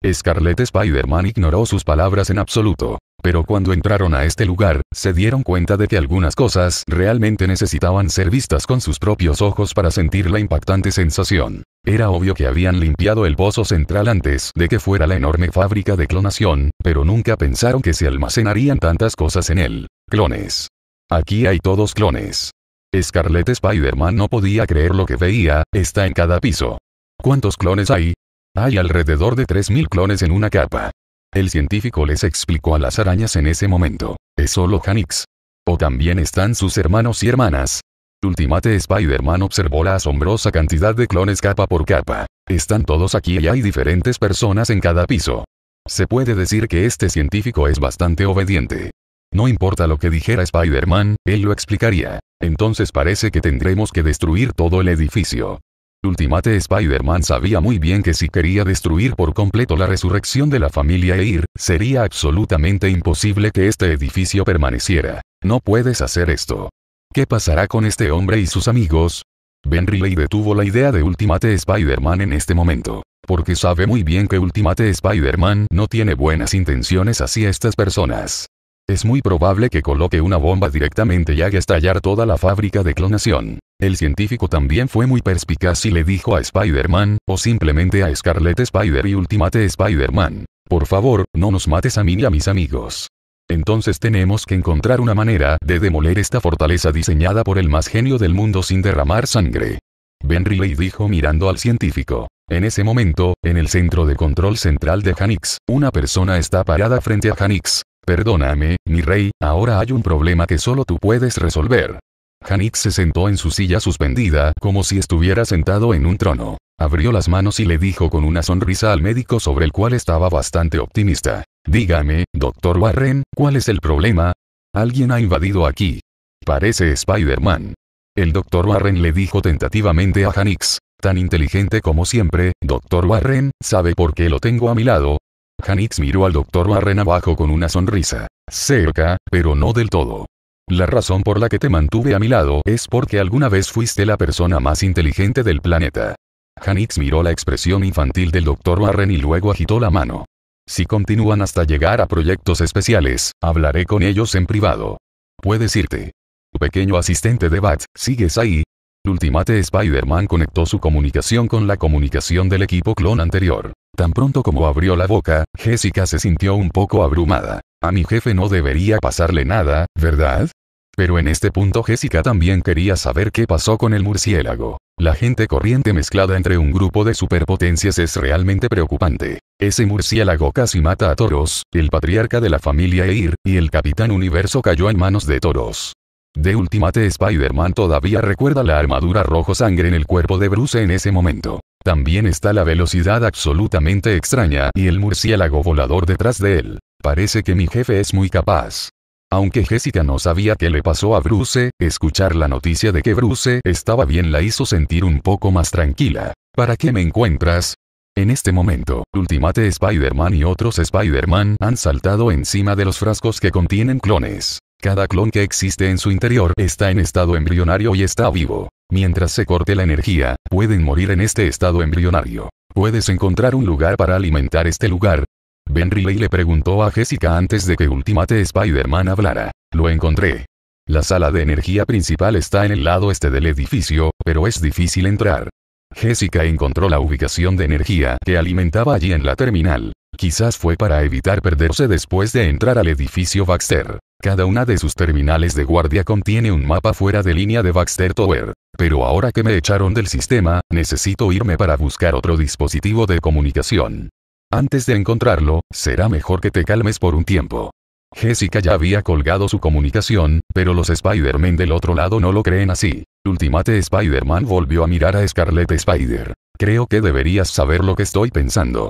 Scarlet Spider-Man ignoró sus palabras en absoluto. Pero cuando entraron a este lugar, se dieron cuenta de que algunas cosas realmente necesitaban ser vistas con sus propios ojos para sentir la impactante sensación. Era obvio que habían limpiado el pozo central antes de que fuera la enorme fábrica de clonación, pero nunca pensaron que se almacenarían tantas cosas en él. Clones. Aquí hay todos clones. Scarlet Spider-Man no podía creer lo que veía, está en cada piso. ¿Cuántos clones hay? Hay alrededor de 3.000 clones en una capa. El científico les explicó a las arañas en ese momento. Es solo Hanix. O también están sus hermanos y hermanas. Ultimate Spider-Man observó la asombrosa cantidad de clones capa por capa. Están todos aquí y hay diferentes personas en cada piso. Se puede decir que este científico es bastante obediente. No importa lo que dijera Spider-Man, él lo explicaría. Entonces parece que tendremos que destruir todo el edificio. Ultimate Spider-Man sabía muy bien que si quería destruir por completo la resurrección de la familia Eir, sería absolutamente imposible que este edificio permaneciera. No puedes hacer esto. ¿Qué pasará con este hombre y sus amigos? Ben Riley detuvo la idea de Ultimate Spider-Man en este momento, porque sabe muy bien que Ultimate Spider-Man no tiene buenas intenciones hacia estas personas. Es muy probable que coloque una bomba directamente y haga estallar toda la fábrica de clonación. El científico también fue muy perspicaz y le dijo a Spider-Man, o simplemente a Scarlet Spider y Ultimate Spider-Man, por favor, no nos mates a mí y a mis amigos. Entonces tenemos que encontrar una manera de demoler esta fortaleza diseñada por el más genio del mundo sin derramar sangre. Ben Riley dijo mirando al científico. En ese momento, en el centro de control central de Hanix, una persona está parada frente a Hanix. Perdóname, mi rey, ahora hay un problema que solo tú puedes resolver. Hanix se sentó en su silla suspendida, como si estuviera sentado en un trono. Abrió las manos y le dijo con una sonrisa al médico sobre el cual estaba bastante optimista. Dígame, doctor Warren, ¿cuál es el problema? Alguien ha invadido aquí. Parece Spider-Man. El doctor Warren le dijo tentativamente a Hanix. Tan inteligente como siempre, doctor Warren, ¿sabe por qué lo tengo a mi lado? Hanix miró al doctor Warren abajo con una sonrisa. Cerca, pero no del todo. La razón por la que te mantuve a mi lado es porque alguna vez fuiste la persona más inteligente del planeta. Hanix miró la expresión infantil del doctor Warren y luego agitó la mano. Si continúan hasta llegar a proyectos especiales, hablaré con ellos en privado. Puedes irte. Pequeño asistente de Bat, ¿sigues ahí? Ultimate Spider-Man conectó su comunicación con la comunicación del equipo clon anterior. Tan pronto como abrió la boca, Jessica se sintió un poco abrumada. A mi jefe no debería pasarle nada, ¿verdad? Pero en este punto Jessica también quería saber qué pasó con el murciélago. La gente corriente mezclada entre un grupo de superpotencias es realmente preocupante. Ese murciélago casi mata a toros, el patriarca de la familia Eir, y el capitán universo cayó en manos de toros. De Ultimate Spider-Man todavía recuerda la armadura rojo sangre en el cuerpo de Bruce en ese momento. También está la velocidad absolutamente extraña y el murciélago volador detrás de él. Parece que mi jefe es muy capaz. Aunque Jessica no sabía qué le pasó a Bruce, escuchar la noticia de que Bruce estaba bien la hizo sentir un poco más tranquila. ¿Para qué me encuentras? En este momento, Ultimate Spider-Man y otros Spider-Man han saltado encima de los frascos que contienen clones. Cada clon que existe en su interior está en estado embrionario y está vivo. Mientras se corte la energía, pueden morir en este estado embrionario. ¿Puedes encontrar un lugar para alimentar este lugar? Ben Riley le preguntó a Jessica antes de que Ultimate Spider-Man hablara. Lo encontré. La sala de energía principal está en el lado este del edificio, pero es difícil entrar. Jessica encontró la ubicación de energía que alimentaba allí en la terminal. Quizás fue para evitar perderse después de entrar al edificio Baxter. Cada una de sus terminales de guardia contiene un mapa fuera de línea de Baxter Tower. Pero ahora que me echaron del sistema, necesito irme para buscar otro dispositivo de comunicación. Antes de encontrarlo, será mejor que te calmes por un tiempo. Jessica ya había colgado su comunicación, pero los Spider-Man del otro lado no lo creen así. Ultimate Spider-Man volvió a mirar a Scarlet Spider. Creo que deberías saber lo que estoy pensando.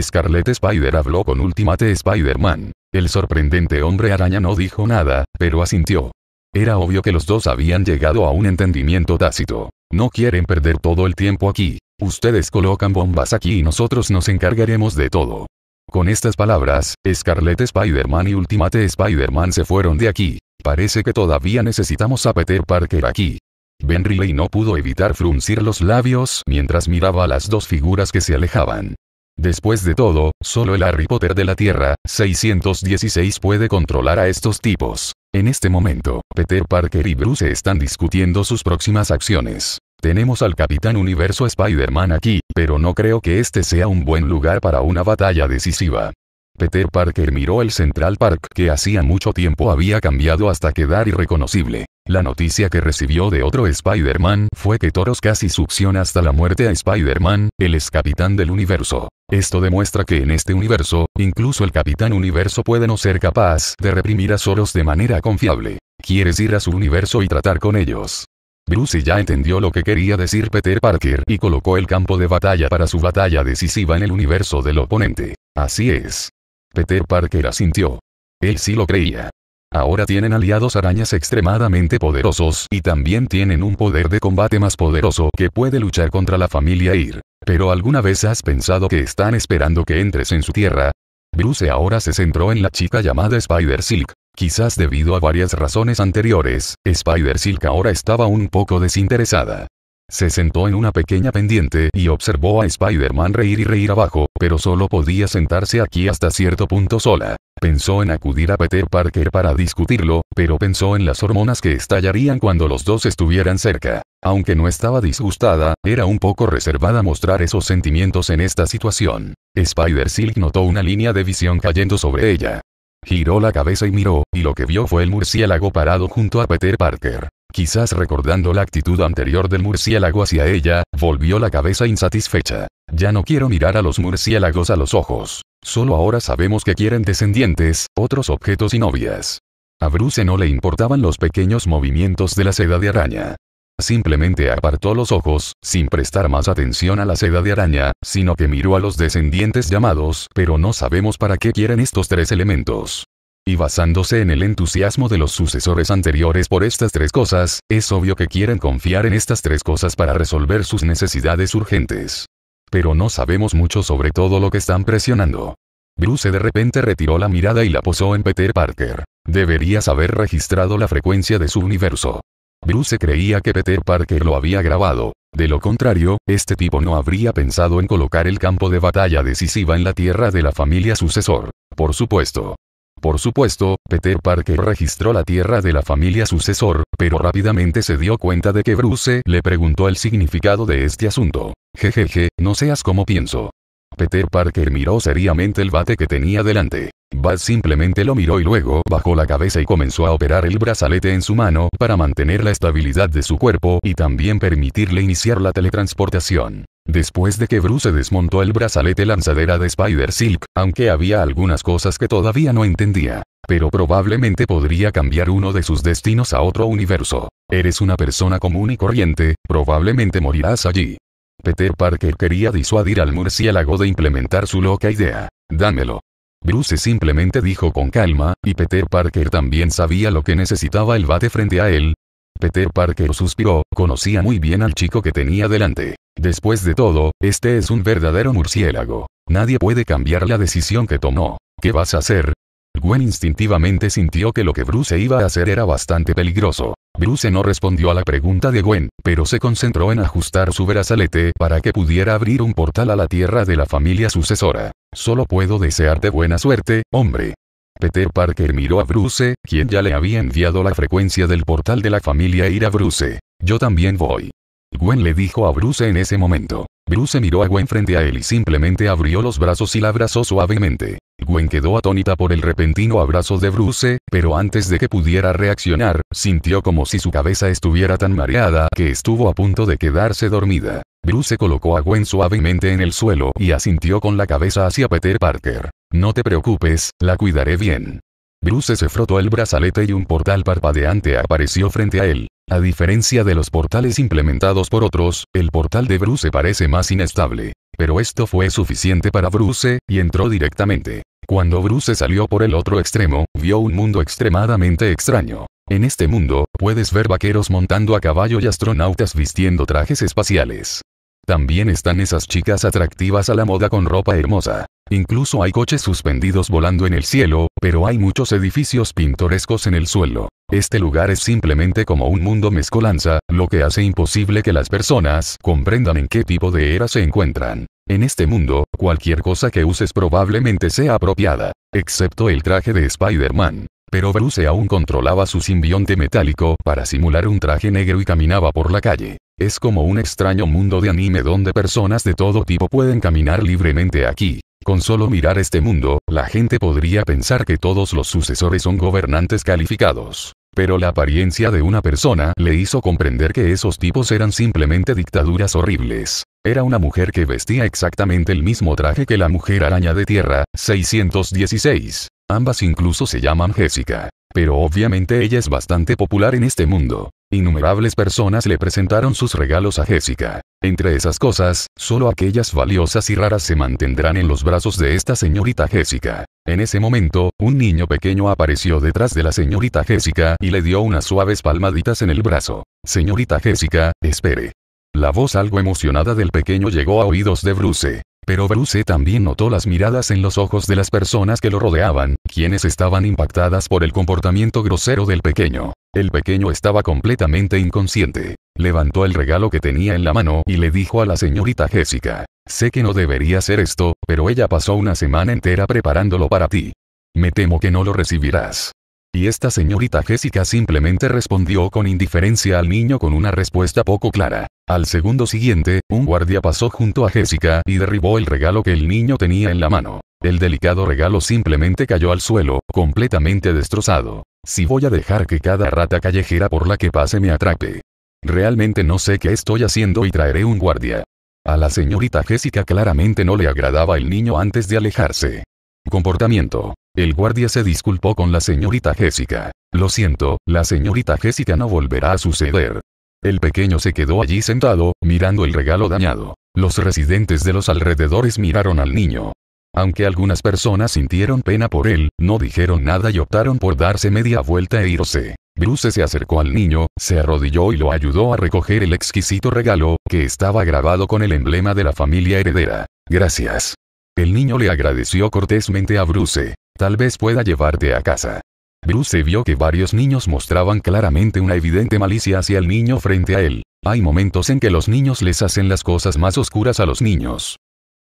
Scarlet Spider habló con Ultimate Spider-Man. El sorprendente hombre araña no dijo nada, pero asintió. Era obvio que los dos habían llegado a un entendimiento tácito. No quieren perder todo el tiempo aquí. Ustedes colocan bombas aquí y nosotros nos encargaremos de todo. Con estas palabras, Scarlet Spider-Man y Ultimate Spider-Man se fueron de aquí. Parece que todavía necesitamos a Peter Parker aquí. Ben Riley no pudo evitar fruncir los labios mientras miraba a las dos figuras que se alejaban. Después de todo, solo el Harry Potter de la Tierra, 616 puede controlar a estos tipos. En este momento, Peter Parker y Bruce están discutiendo sus próximas acciones. Tenemos al Capitán Universo Spider-Man aquí, pero no creo que este sea un buen lugar para una batalla decisiva. Peter Parker miró el Central Park que hacía mucho tiempo había cambiado hasta quedar irreconocible. La noticia que recibió de otro Spider-Man fue que Toros casi succiona hasta la muerte a Spider-Man, el ex capitán del universo. Esto demuestra que en este universo, incluso el capitán universo puede no ser capaz de reprimir a Soros de manera confiable. Quieres ir a su universo y tratar con ellos. Bruce ya entendió lo que quería decir Peter Parker y colocó el campo de batalla para su batalla decisiva en el universo del oponente. Así es, Peter Parker asintió. Él sí lo creía. Ahora tienen aliados arañas extremadamente poderosos y también tienen un poder de combate más poderoso que puede luchar contra la familia Ir. Pero ¿alguna vez has pensado que están esperando que entres en su tierra? Bruce ahora se centró en la chica llamada Spider Silk. Quizás debido a varias razones anteriores, Spider Silk ahora estaba un poco desinteresada. Se sentó en una pequeña pendiente y observó a Spider-Man reír y reír abajo, pero solo podía sentarse aquí hasta cierto punto sola. Pensó en acudir a Peter Parker para discutirlo, pero pensó en las hormonas que estallarían cuando los dos estuvieran cerca. Aunque no estaba disgustada, era un poco reservada mostrar esos sentimientos en esta situación. Spider-Silk notó una línea de visión cayendo sobre ella. Giró la cabeza y miró, y lo que vio fue el murciélago parado junto a Peter Parker quizás recordando la actitud anterior del murciélago hacia ella, volvió la cabeza insatisfecha. Ya no quiero mirar a los murciélagos a los ojos. Solo ahora sabemos que quieren descendientes, otros objetos y novias. A Bruce no le importaban los pequeños movimientos de la seda de araña. Simplemente apartó los ojos, sin prestar más atención a la seda de araña, sino que miró a los descendientes llamados, pero no sabemos para qué quieren estos tres elementos. Y basándose en el entusiasmo de los sucesores anteriores por estas tres cosas, es obvio que quieren confiar en estas tres cosas para resolver sus necesidades urgentes. Pero no sabemos mucho sobre todo lo que están presionando. Bruce de repente retiró la mirada y la posó en Peter Parker. Deberías haber registrado la frecuencia de su universo. Bruce creía que Peter Parker lo había grabado. De lo contrario, este tipo no habría pensado en colocar el campo de batalla decisiva en la tierra de la familia sucesor. Por supuesto, por supuesto, Peter Parker registró la tierra de la familia sucesor, pero rápidamente se dio cuenta de que Bruce le preguntó el significado de este asunto. Jejeje, no seas como pienso. Peter Parker miró seriamente el bate que tenía delante. Buzz simplemente lo miró y luego bajó la cabeza y comenzó a operar el brazalete en su mano para mantener la estabilidad de su cuerpo y también permitirle iniciar la teletransportación. Después de que Bruce desmontó el brazalete lanzadera de Spider Silk, aunque había algunas cosas que todavía no entendía. Pero probablemente podría cambiar uno de sus destinos a otro universo. Eres una persona común y corriente, probablemente morirás allí. Peter Parker quería disuadir al murciélago de implementar su loca idea. Dámelo. Bruce simplemente dijo con calma, y Peter Parker también sabía lo que necesitaba el bate frente a él, Peter Parker suspiró, conocía muy bien al chico que tenía delante. Después de todo, este es un verdadero murciélago. Nadie puede cambiar la decisión que tomó. ¿Qué vas a hacer? Gwen instintivamente sintió que lo que Bruce iba a hacer era bastante peligroso. Bruce no respondió a la pregunta de Gwen, pero se concentró en ajustar su brazalete para que pudiera abrir un portal a la tierra de la familia sucesora. Solo puedo desearte buena suerte, hombre. Peter Parker miró a Bruce, quien ya le había enviado la frecuencia del portal de la familia ir a Bruce. Yo también voy. Gwen le dijo a Bruce en ese momento. Bruce miró a Gwen frente a él y simplemente abrió los brazos y la abrazó suavemente. Gwen quedó atónita por el repentino abrazo de Bruce, pero antes de que pudiera reaccionar, sintió como si su cabeza estuviera tan mareada que estuvo a punto de quedarse dormida. Bruce se colocó a Gwen suavemente en el suelo y asintió con la cabeza hacia Peter Parker. No te preocupes, la cuidaré bien. Bruce se frotó el brazalete y un portal parpadeante apareció frente a él. A diferencia de los portales implementados por otros, el portal de Bruce parece más inestable. Pero esto fue suficiente para Bruce, y entró directamente. Cuando Bruce salió por el otro extremo, vio un mundo extremadamente extraño. En este mundo, puedes ver vaqueros montando a caballo y astronautas vistiendo trajes espaciales. También están esas chicas atractivas a la moda con ropa hermosa. Incluso hay coches suspendidos volando en el cielo, pero hay muchos edificios pintorescos en el suelo. Este lugar es simplemente como un mundo mezcolanza, lo que hace imposible que las personas comprendan en qué tipo de era se encuentran. En este mundo, cualquier cosa que uses probablemente sea apropiada, excepto el traje de Spider-Man pero Bruce aún controlaba su simbionte metálico para simular un traje negro y caminaba por la calle. Es como un extraño mundo de anime donde personas de todo tipo pueden caminar libremente aquí. Con solo mirar este mundo, la gente podría pensar que todos los sucesores son gobernantes calificados. Pero la apariencia de una persona le hizo comprender que esos tipos eran simplemente dictaduras horribles. Era una mujer que vestía exactamente el mismo traje que la mujer araña de tierra, 616, Ambas incluso se llaman Jessica. Pero obviamente ella es bastante popular en este mundo. Innumerables personas le presentaron sus regalos a Jessica. Entre esas cosas, solo aquellas valiosas y raras se mantendrán en los brazos de esta señorita Jessica. En ese momento, un niño pequeño apareció detrás de la señorita Jessica y le dio unas suaves palmaditas en el brazo. Señorita Jessica, espere. La voz algo emocionada del pequeño llegó a oídos de Bruce. Pero Bruce también notó las miradas en los ojos de las personas que lo rodeaban, quienes estaban impactadas por el comportamiento grosero del pequeño. El pequeño estaba completamente inconsciente. Levantó el regalo que tenía en la mano y le dijo a la señorita Jessica, sé que no debería hacer esto, pero ella pasó una semana entera preparándolo para ti. Me temo que no lo recibirás. Y esta señorita Jessica simplemente respondió con indiferencia al niño con una respuesta poco clara. Al segundo siguiente, un guardia pasó junto a Jessica y derribó el regalo que el niño tenía en la mano. El delicado regalo simplemente cayó al suelo, completamente destrozado. Si voy a dejar que cada rata callejera por la que pase me atrape. Realmente no sé qué estoy haciendo y traeré un guardia. A la señorita Jessica claramente no le agradaba el niño antes de alejarse comportamiento. El guardia se disculpó con la señorita Jessica. Lo siento, la señorita Jessica no volverá a suceder. El pequeño se quedó allí sentado, mirando el regalo dañado. Los residentes de los alrededores miraron al niño. Aunque algunas personas sintieron pena por él, no dijeron nada y optaron por darse media vuelta e irse. Bruce se acercó al niño, se arrodilló y lo ayudó a recoger el exquisito regalo, que estaba grabado con el emblema de la familia heredera. Gracias. El niño le agradeció cortésmente a Bruce. Tal vez pueda llevarte a casa. Bruce vio que varios niños mostraban claramente una evidente malicia hacia el niño frente a él. Hay momentos en que los niños les hacen las cosas más oscuras a los niños.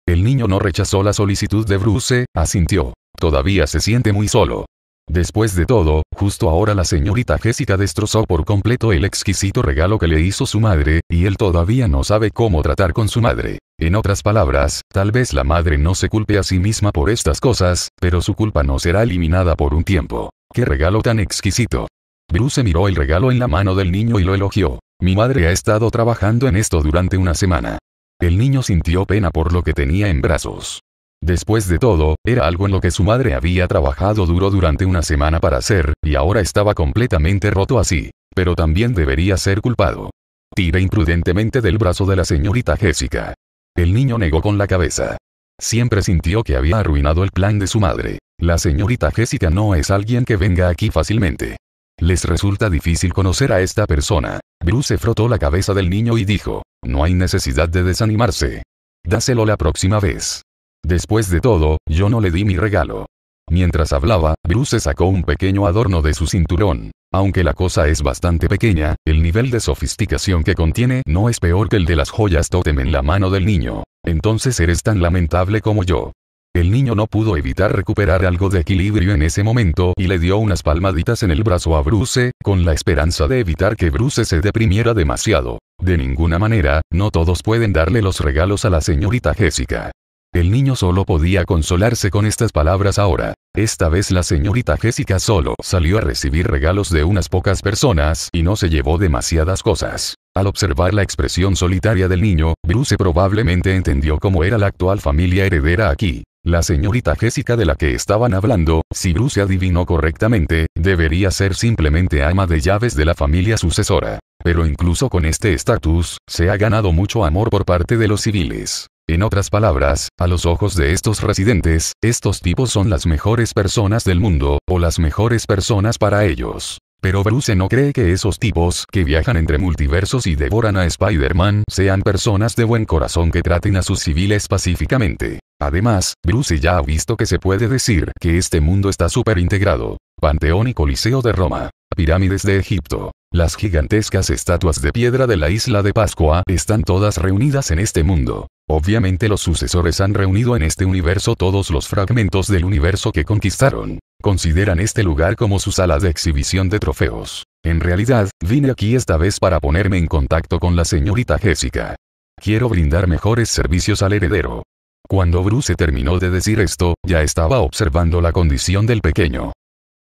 El niño no rechazó la solicitud de Bruce, asintió. Todavía se siente muy solo. Después de todo, justo ahora la señorita Jessica destrozó por completo el exquisito regalo que le hizo su madre, y él todavía no sabe cómo tratar con su madre. En otras palabras, tal vez la madre no se culpe a sí misma por estas cosas, pero su culpa no será eliminada por un tiempo. ¡Qué regalo tan exquisito! Bruce miró el regalo en la mano del niño y lo elogió. Mi madre ha estado trabajando en esto durante una semana. El niño sintió pena por lo que tenía en brazos. Después de todo, era algo en lo que su madre había trabajado duro durante una semana para hacer, y ahora estaba completamente roto así. Pero también debería ser culpado. Tira imprudentemente del brazo de la señorita Jessica. El niño negó con la cabeza. Siempre sintió que había arruinado el plan de su madre. La señorita Jessica no es alguien que venga aquí fácilmente. Les resulta difícil conocer a esta persona. Bruce frotó la cabeza del niño y dijo, no hay necesidad de desanimarse. Dáselo la próxima vez. Después de todo, yo no le di mi regalo. Mientras hablaba, Bruce sacó un pequeño adorno de su cinturón. Aunque la cosa es bastante pequeña, el nivel de sofisticación que contiene no es peor que el de las joyas tótem en la mano del niño. Entonces eres tan lamentable como yo. El niño no pudo evitar recuperar algo de equilibrio en ese momento y le dio unas palmaditas en el brazo a Bruce, con la esperanza de evitar que Bruce se deprimiera demasiado. De ninguna manera, no todos pueden darle los regalos a la señorita Jessica. El niño solo podía consolarse con estas palabras ahora. Esta vez la señorita Jessica solo salió a recibir regalos de unas pocas personas y no se llevó demasiadas cosas. Al observar la expresión solitaria del niño, Bruce probablemente entendió cómo era la actual familia heredera aquí. La señorita Jessica de la que estaban hablando, si Bruce adivinó correctamente, debería ser simplemente ama de llaves de la familia sucesora. Pero incluso con este estatus, se ha ganado mucho amor por parte de los civiles. En otras palabras, a los ojos de estos residentes, estos tipos son las mejores personas del mundo, o las mejores personas para ellos. Pero Bruce no cree que esos tipos que viajan entre multiversos y devoran a Spider-Man sean personas de buen corazón que traten a sus civiles pacíficamente. Además, Bruce ya ha visto que se puede decir que este mundo está súper integrado. Panteón y Coliseo de Roma. Pirámides de Egipto. Las gigantescas estatuas de piedra de la isla de Pascua están todas reunidas en este mundo. Obviamente los sucesores han reunido en este universo todos los fragmentos del universo que conquistaron. Consideran este lugar como su sala de exhibición de trofeos. En realidad, vine aquí esta vez para ponerme en contacto con la señorita Jessica. Quiero brindar mejores servicios al heredero. Cuando Bruce terminó de decir esto, ya estaba observando la condición del pequeño.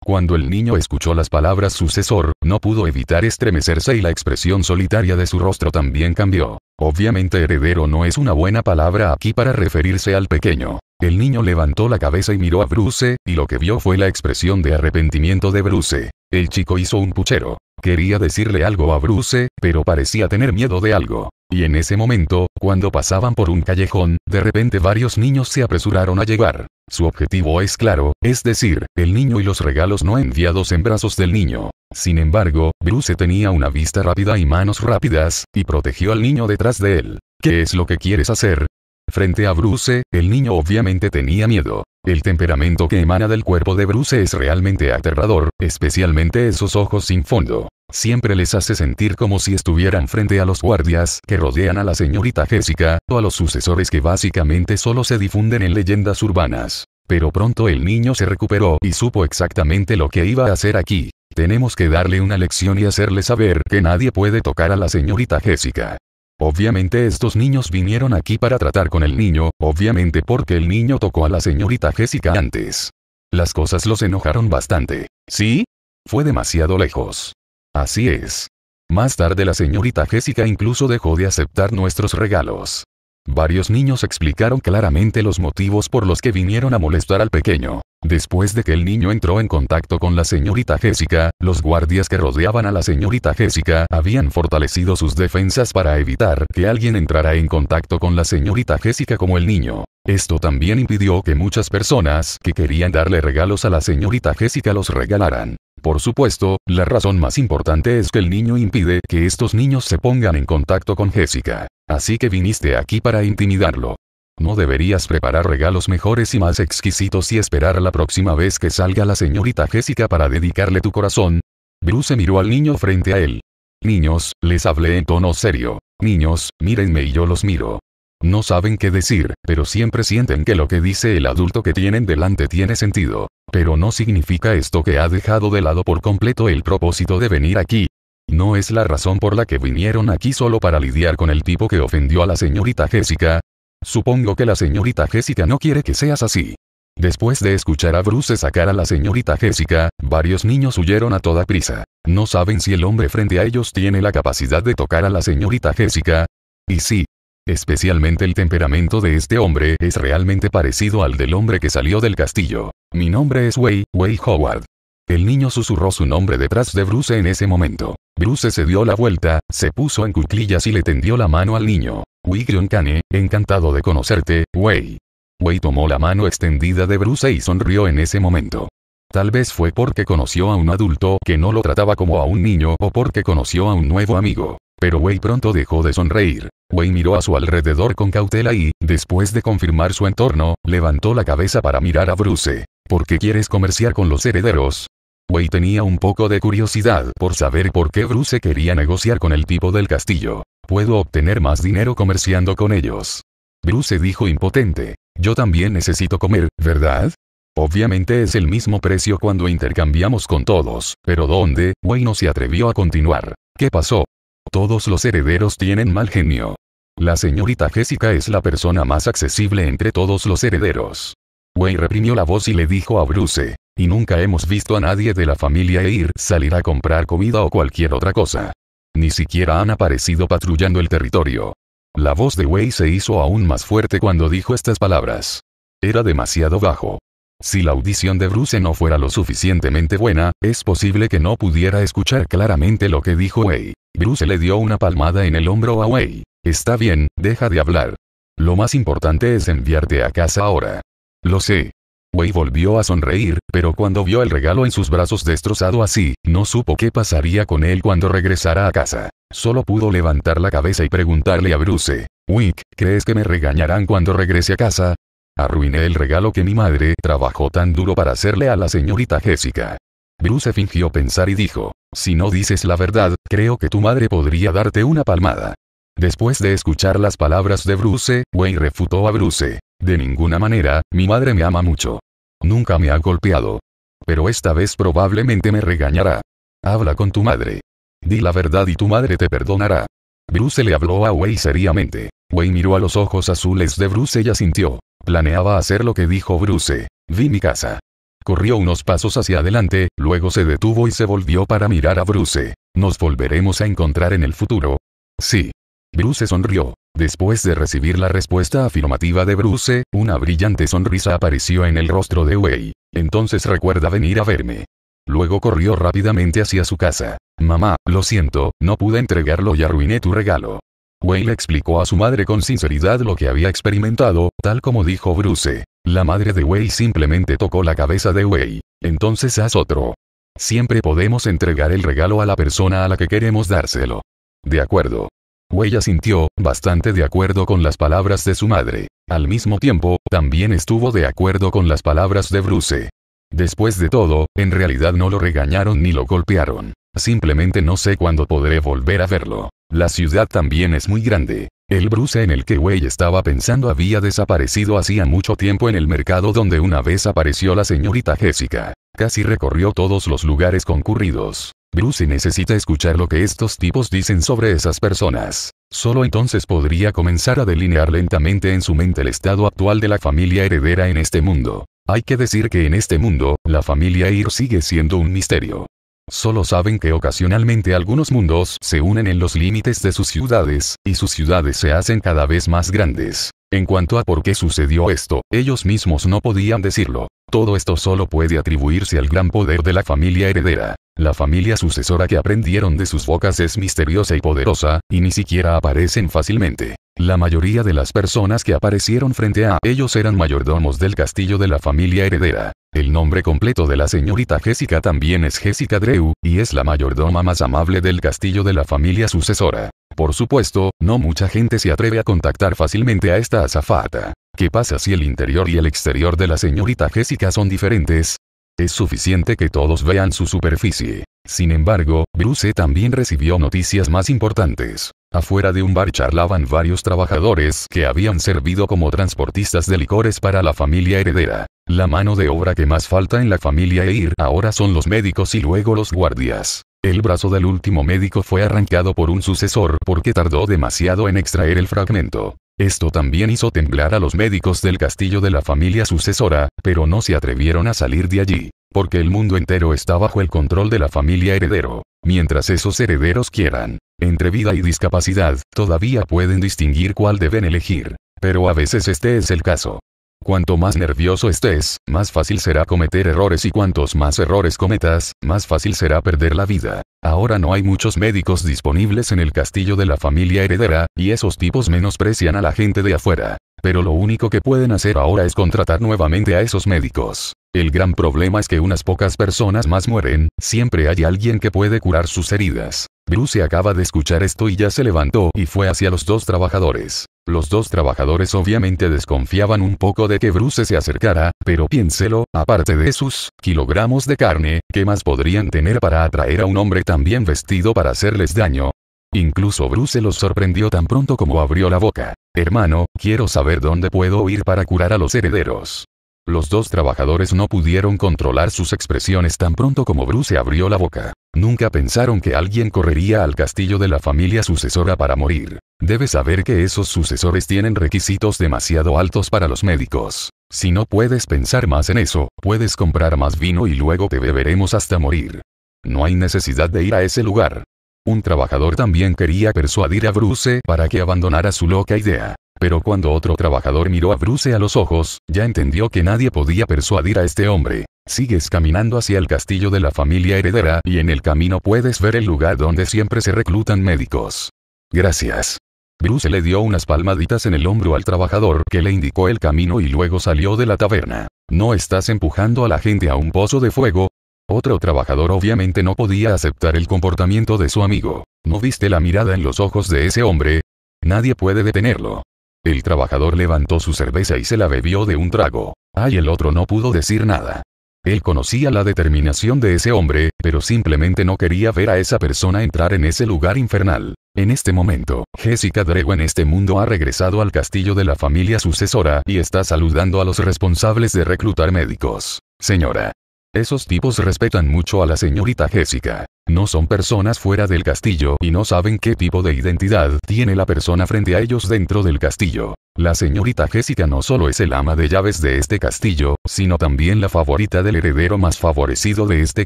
Cuando el niño escuchó las palabras sucesor, no pudo evitar estremecerse y la expresión solitaria de su rostro también cambió. Obviamente heredero no es una buena palabra aquí para referirse al pequeño. El niño levantó la cabeza y miró a Bruce, y lo que vio fue la expresión de arrepentimiento de Bruce. El chico hizo un puchero. Quería decirle algo a Bruce, pero parecía tener miedo de algo. Y en ese momento, cuando pasaban por un callejón, de repente varios niños se apresuraron a llegar. Su objetivo es claro, es decir, el niño y los regalos no enviados en brazos del niño. Sin embargo, Bruce tenía una vista rápida y manos rápidas, y protegió al niño detrás de él. ¿Qué es lo que quieres hacer? Frente a Bruce, el niño obviamente tenía miedo. El temperamento que emana del cuerpo de Bruce es realmente aterrador, especialmente esos ojos sin fondo. Siempre les hace sentir como si estuvieran frente a los guardias que rodean a la señorita Jessica, o a los sucesores que básicamente solo se difunden en leyendas urbanas. Pero pronto el niño se recuperó y supo exactamente lo que iba a hacer aquí. Tenemos que darle una lección y hacerle saber que nadie puede tocar a la señorita Jessica. Obviamente estos niños vinieron aquí para tratar con el niño, obviamente porque el niño tocó a la señorita Jessica antes. Las cosas los enojaron bastante. ¿Sí? Fue demasiado lejos. Así es. Más tarde la señorita Jessica incluso dejó de aceptar nuestros regalos. Varios niños explicaron claramente los motivos por los que vinieron a molestar al pequeño. Después de que el niño entró en contacto con la señorita Jessica, los guardias que rodeaban a la señorita Jessica habían fortalecido sus defensas para evitar que alguien entrara en contacto con la señorita Jessica como el niño. Esto también impidió que muchas personas que querían darle regalos a la señorita Jessica los regalaran. Por supuesto, la razón más importante es que el niño impide que estos niños se pongan en contacto con Jessica. Así que viniste aquí para intimidarlo. No deberías preparar regalos mejores y más exquisitos y esperar a la próxima vez que salga la señorita Jessica para dedicarle tu corazón. Bruce miró al niño frente a él. Niños, les hablé en tono serio. Niños, mírenme y yo los miro. No saben qué decir, pero siempre sienten que lo que dice el adulto que tienen delante tiene sentido. Pero no significa esto que ha dejado de lado por completo el propósito de venir aquí. No es la razón por la que vinieron aquí solo para lidiar con el tipo que ofendió a la señorita Jessica, Supongo que la señorita Jessica no quiere que seas así. Después de escuchar a Bruce sacar a la señorita Jessica, varios niños huyeron a toda prisa. No saben si el hombre frente a ellos tiene la capacidad de tocar a la señorita Jessica. Y sí. Especialmente el temperamento de este hombre es realmente parecido al del hombre que salió del castillo. Mi nombre es Way, Way Howard. El niño susurró su nombre detrás de Bruce en ese momento. Bruce se dio la vuelta, se puso en cuclillas y le tendió la mano al niño. Wigrion Kane, encantado de conocerte, Wei. Wei tomó la mano extendida de Bruce y sonrió en ese momento. Tal vez fue porque conoció a un adulto que no lo trataba como a un niño o porque conoció a un nuevo amigo. Pero Wei pronto dejó de sonreír. Wei miró a su alrededor con cautela y, después de confirmar su entorno, levantó la cabeza para mirar a Bruce. ¿Por qué quieres comerciar con los herederos? Wey tenía un poco de curiosidad por saber por qué Bruce quería negociar con el tipo del castillo. Puedo obtener más dinero comerciando con ellos. Bruce dijo impotente. Yo también necesito comer, ¿verdad? Obviamente es el mismo precio cuando intercambiamos con todos, pero ¿dónde? Wey no se atrevió a continuar. ¿Qué pasó? Todos los herederos tienen mal genio. La señorita Jessica es la persona más accesible entre todos los herederos. Wey reprimió la voz y le dijo a Bruce, y nunca hemos visto a nadie de la familia ir, salir a comprar comida o cualquier otra cosa. Ni siquiera han aparecido patrullando el territorio. La voz de Wei se hizo aún más fuerte cuando dijo estas palabras. Era demasiado bajo. Si la audición de Bruce no fuera lo suficientemente buena, es posible que no pudiera escuchar claramente lo que dijo Wei. Bruce le dio una palmada en el hombro a Wei. Está bien, deja de hablar. Lo más importante es enviarte a casa ahora. Lo sé. Wei volvió a sonreír, pero cuando vio el regalo en sus brazos destrozado así, no supo qué pasaría con él cuando regresara a casa. Solo pudo levantar la cabeza y preguntarle a Bruce, Wick, ¿crees que me regañarán cuando regrese a casa? Arruiné el regalo que mi madre trabajó tan duro para hacerle a la señorita Jessica. Bruce fingió pensar y dijo, si no dices la verdad, creo que tu madre podría darte una palmada. Después de escuchar las palabras de Bruce, Way refutó a Bruce. De ninguna manera, mi madre me ama mucho. Nunca me ha golpeado. Pero esta vez probablemente me regañará. Habla con tu madre. Di la verdad y tu madre te perdonará. Bruce le habló a Wei seriamente. Wei miró a los ojos azules de Bruce y asintió. Planeaba hacer lo que dijo Bruce. Vi mi casa. Corrió unos pasos hacia adelante, luego se detuvo y se volvió para mirar a Bruce. ¿Nos volveremos a encontrar en el futuro? Sí. Bruce sonrió. Después de recibir la respuesta afirmativa de Bruce, una brillante sonrisa apareció en el rostro de Wei. Entonces recuerda venir a verme. Luego corrió rápidamente hacia su casa. Mamá, lo siento, no pude entregarlo y arruiné tu regalo. Wei le explicó a su madre con sinceridad lo que había experimentado, tal como dijo Bruce. La madre de Wei simplemente tocó la cabeza de Wei. Entonces haz otro. Siempre podemos entregar el regalo a la persona a la que queremos dárselo. De acuerdo. Huella sintió, bastante de acuerdo con las palabras de su madre. Al mismo tiempo, también estuvo de acuerdo con las palabras de Bruce. Después de todo, en realidad no lo regañaron ni lo golpearon. Simplemente no sé cuándo podré volver a verlo. La ciudad también es muy grande. El Bruce en el que Wei estaba pensando había desaparecido hacía mucho tiempo en el mercado donde una vez apareció la señorita Jessica. Casi recorrió todos los lugares concurridos. Bruce necesita escuchar lo que estos tipos dicen sobre esas personas. Solo entonces podría comenzar a delinear lentamente en su mente el estado actual de la familia heredera en este mundo. Hay que decir que en este mundo, la familia Ir sigue siendo un misterio. Solo saben que ocasionalmente algunos mundos se unen en los límites de sus ciudades, y sus ciudades se hacen cada vez más grandes. En cuanto a por qué sucedió esto, ellos mismos no podían decirlo. Todo esto solo puede atribuirse al gran poder de la familia heredera. La familia sucesora que aprendieron de sus bocas es misteriosa y poderosa, y ni siquiera aparecen fácilmente. La mayoría de las personas que aparecieron frente a ellos eran mayordomos del castillo de la familia heredera. El nombre completo de la señorita Jessica también es Jessica Drew, y es la mayordoma más amable del castillo de la familia sucesora. Por supuesto, no mucha gente se atreve a contactar fácilmente a esta azafata. ¿Qué pasa si el interior y el exterior de la señorita Jessica son diferentes? Es suficiente que todos vean su superficie. Sin embargo, Bruce también recibió noticias más importantes. Afuera de un bar charlaban varios trabajadores que habían servido como transportistas de licores para la familia heredera. La mano de obra que más falta en la familia Eir ahora son los médicos y luego los guardias. El brazo del último médico fue arrancado por un sucesor porque tardó demasiado en extraer el fragmento. Esto también hizo temblar a los médicos del castillo de la familia sucesora, pero no se atrevieron a salir de allí, porque el mundo entero está bajo el control de la familia heredero. Mientras esos herederos quieran, entre vida y discapacidad, todavía pueden distinguir cuál deben elegir. Pero a veces este es el caso. Cuanto más nervioso estés, más fácil será cometer errores y cuantos más errores cometas, más fácil será perder la vida. Ahora no hay muchos médicos disponibles en el castillo de la familia heredera, y esos tipos menosprecian a la gente de afuera pero lo único que pueden hacer ahora es contratar nuevamente a esos médicos. El gran problema es que unas pocas personas más mueren, siempre hay alguien que puede curar sus heridas. Bruce acaba de escuchar esto y ya se levantó y fue hacia los dos trabajadores. Los dos trabajadores obviamente desconfiaban un poco de que Bruce se acercara, pero piénselo, aparte de sus kilogramos de carne, ¿qué más podrían tener para atraer a un hombre tan bien vestido para hacerles daño? Incluso Bruce los sorprendió tan pronto como abrió la boca. Hermano, quiero saber dónde puedo ir para curar a los herederos. Los dos trabajadores no pudieron controlar sus expresiones tan pronto como Bruce abrió la boca. Nunca pensaron que alguien correría al castillo de la familia sucesora para morir. Debes saber que esos sucesores tienen requisitos demasiado altos para los médicos. Si no puedes pensar más en eso, puedes comprar más vino y luego te beberemos hasta morir. No hay necesidad de ir a ese lugar. Un trabajador también quería persuadir a Bruce para que abandonara su loca idea. Pero cuando otro trabajador miró a Bruce a los ojos, ya entendió que nadie podía persuadir a este hombre. Sigues caminando hacia el castillo de la familia heredera y en el camino puedes ver el lugar donde siempre se reclutan médicos. Gracias. Bruce le dio unas palmaditas en el hombro al trabajador que le indicó el camino y luego salió de la taberna. No estás empujando a la gente a un pozo de fuego, otro trabajador obviamente no podía aceptar el comportamiento de su amigo. ¿No viste la mirada en los ojos de ese hombre? Nadie puede detenerlo. El trabajador levantó su cerveza y se la bebió de un trago. Ay, el otro no pudo decir nada. Él conocía la determinación de ese hombre, pero simplemente no quería ver a esa persona entrar en ese lugar infernal. En este momento, Jessica Drego en este mundo ha regresado al castillo de la familia sucesora y está saludando a los responsables de reclutar médicos. Señora, esos tipos respetan mucho a la señorita Jessica. No son personas fuera del castillo y no saben qué tipo de identidad tiene la persona frente a ellos dentro del castillo. La señorita Jessica no solo es el ama de llaves de este castillo, sino también la favorita del heredero más favorecido de este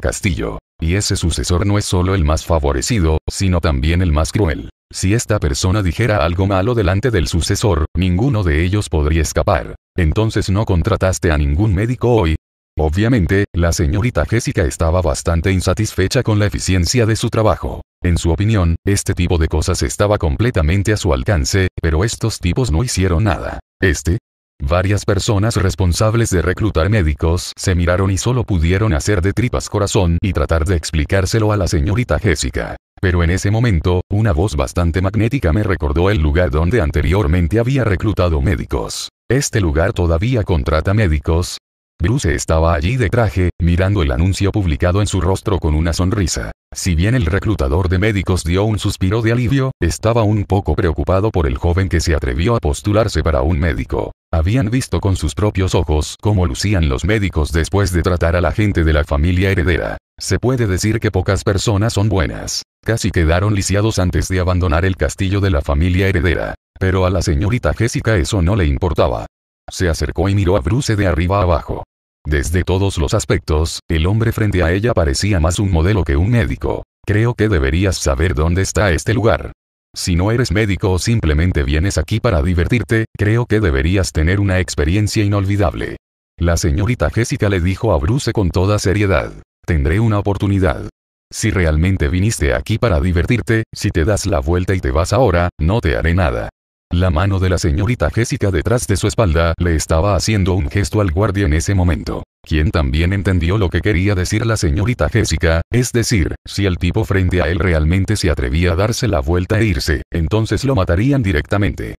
castillo. Y ese sucesor no es solo el más favorecido, sino también el más cruel. Si esta persona dijera algo malo delante del sucesor, ninguno de ellos podría escapar. Entonces no contrataste a ningún médico hoy, Obviamente, la señorita Jessica estaba bastante insatisfecha con la eficiencia de su trabajo. En su opinión, este tipo de cosas estaba completamente a su alcance, pero estos tipos no hicieron nada. Este, Varias personas responsables de reclutar médicos se miraron y solo pudieron hacer de tripas corazón y tratar de explicárselo a la señorita Jessica. Pero en ese momento, una voz bastante magnética me recordó el lugar donde anteriormente había reclutado médicos. Este lugar todavía contrata médicos, Bruce estaba allí de traje, mirando el anuncio publicado en su rostro con una sonrisa. Si bien el reclutador de médicos dio un suspiro de alivio, estaba un poco preocupado por el joven que se atrevió a postularse para un médico. Habían visto con sus propios ojos cómo lucían los médicos después de tratar a la gente de la familia heredera. Se puede decir que pocas personas son buenas. Casi quedaron lisiados antes de abandonar el castillo de la familia heredera. Pero a la señorita Jessica eso no le importaba. Se acercó y miró a Bruce de arriba abajo. Desde todos los aspectos, el hombre frente a ella parecía más un modelo que un médico. Creo que deberías saber dónde está este lugar. Si no eres médico o simplemente vienes aquí para divertirte, creo que deberías tener una experiencia inolvidable. La señorita Jessica le dijo a Bruce con toda seriedad. Tendré una oportunidad. Si realmente viniste aquí para divertirte, si te das la vuelta y te vas ahora, no te haré nada. La mano de la señorita Jessica detrás de su espalda le estaba haciendo un gesto al guardia en ese momento quien también entendió lo que quería decir la señorita Jessica, es decir, si el tipo frente a él realmente se atrevía a darse la vuelta e irse, entonces lo matarían directamente.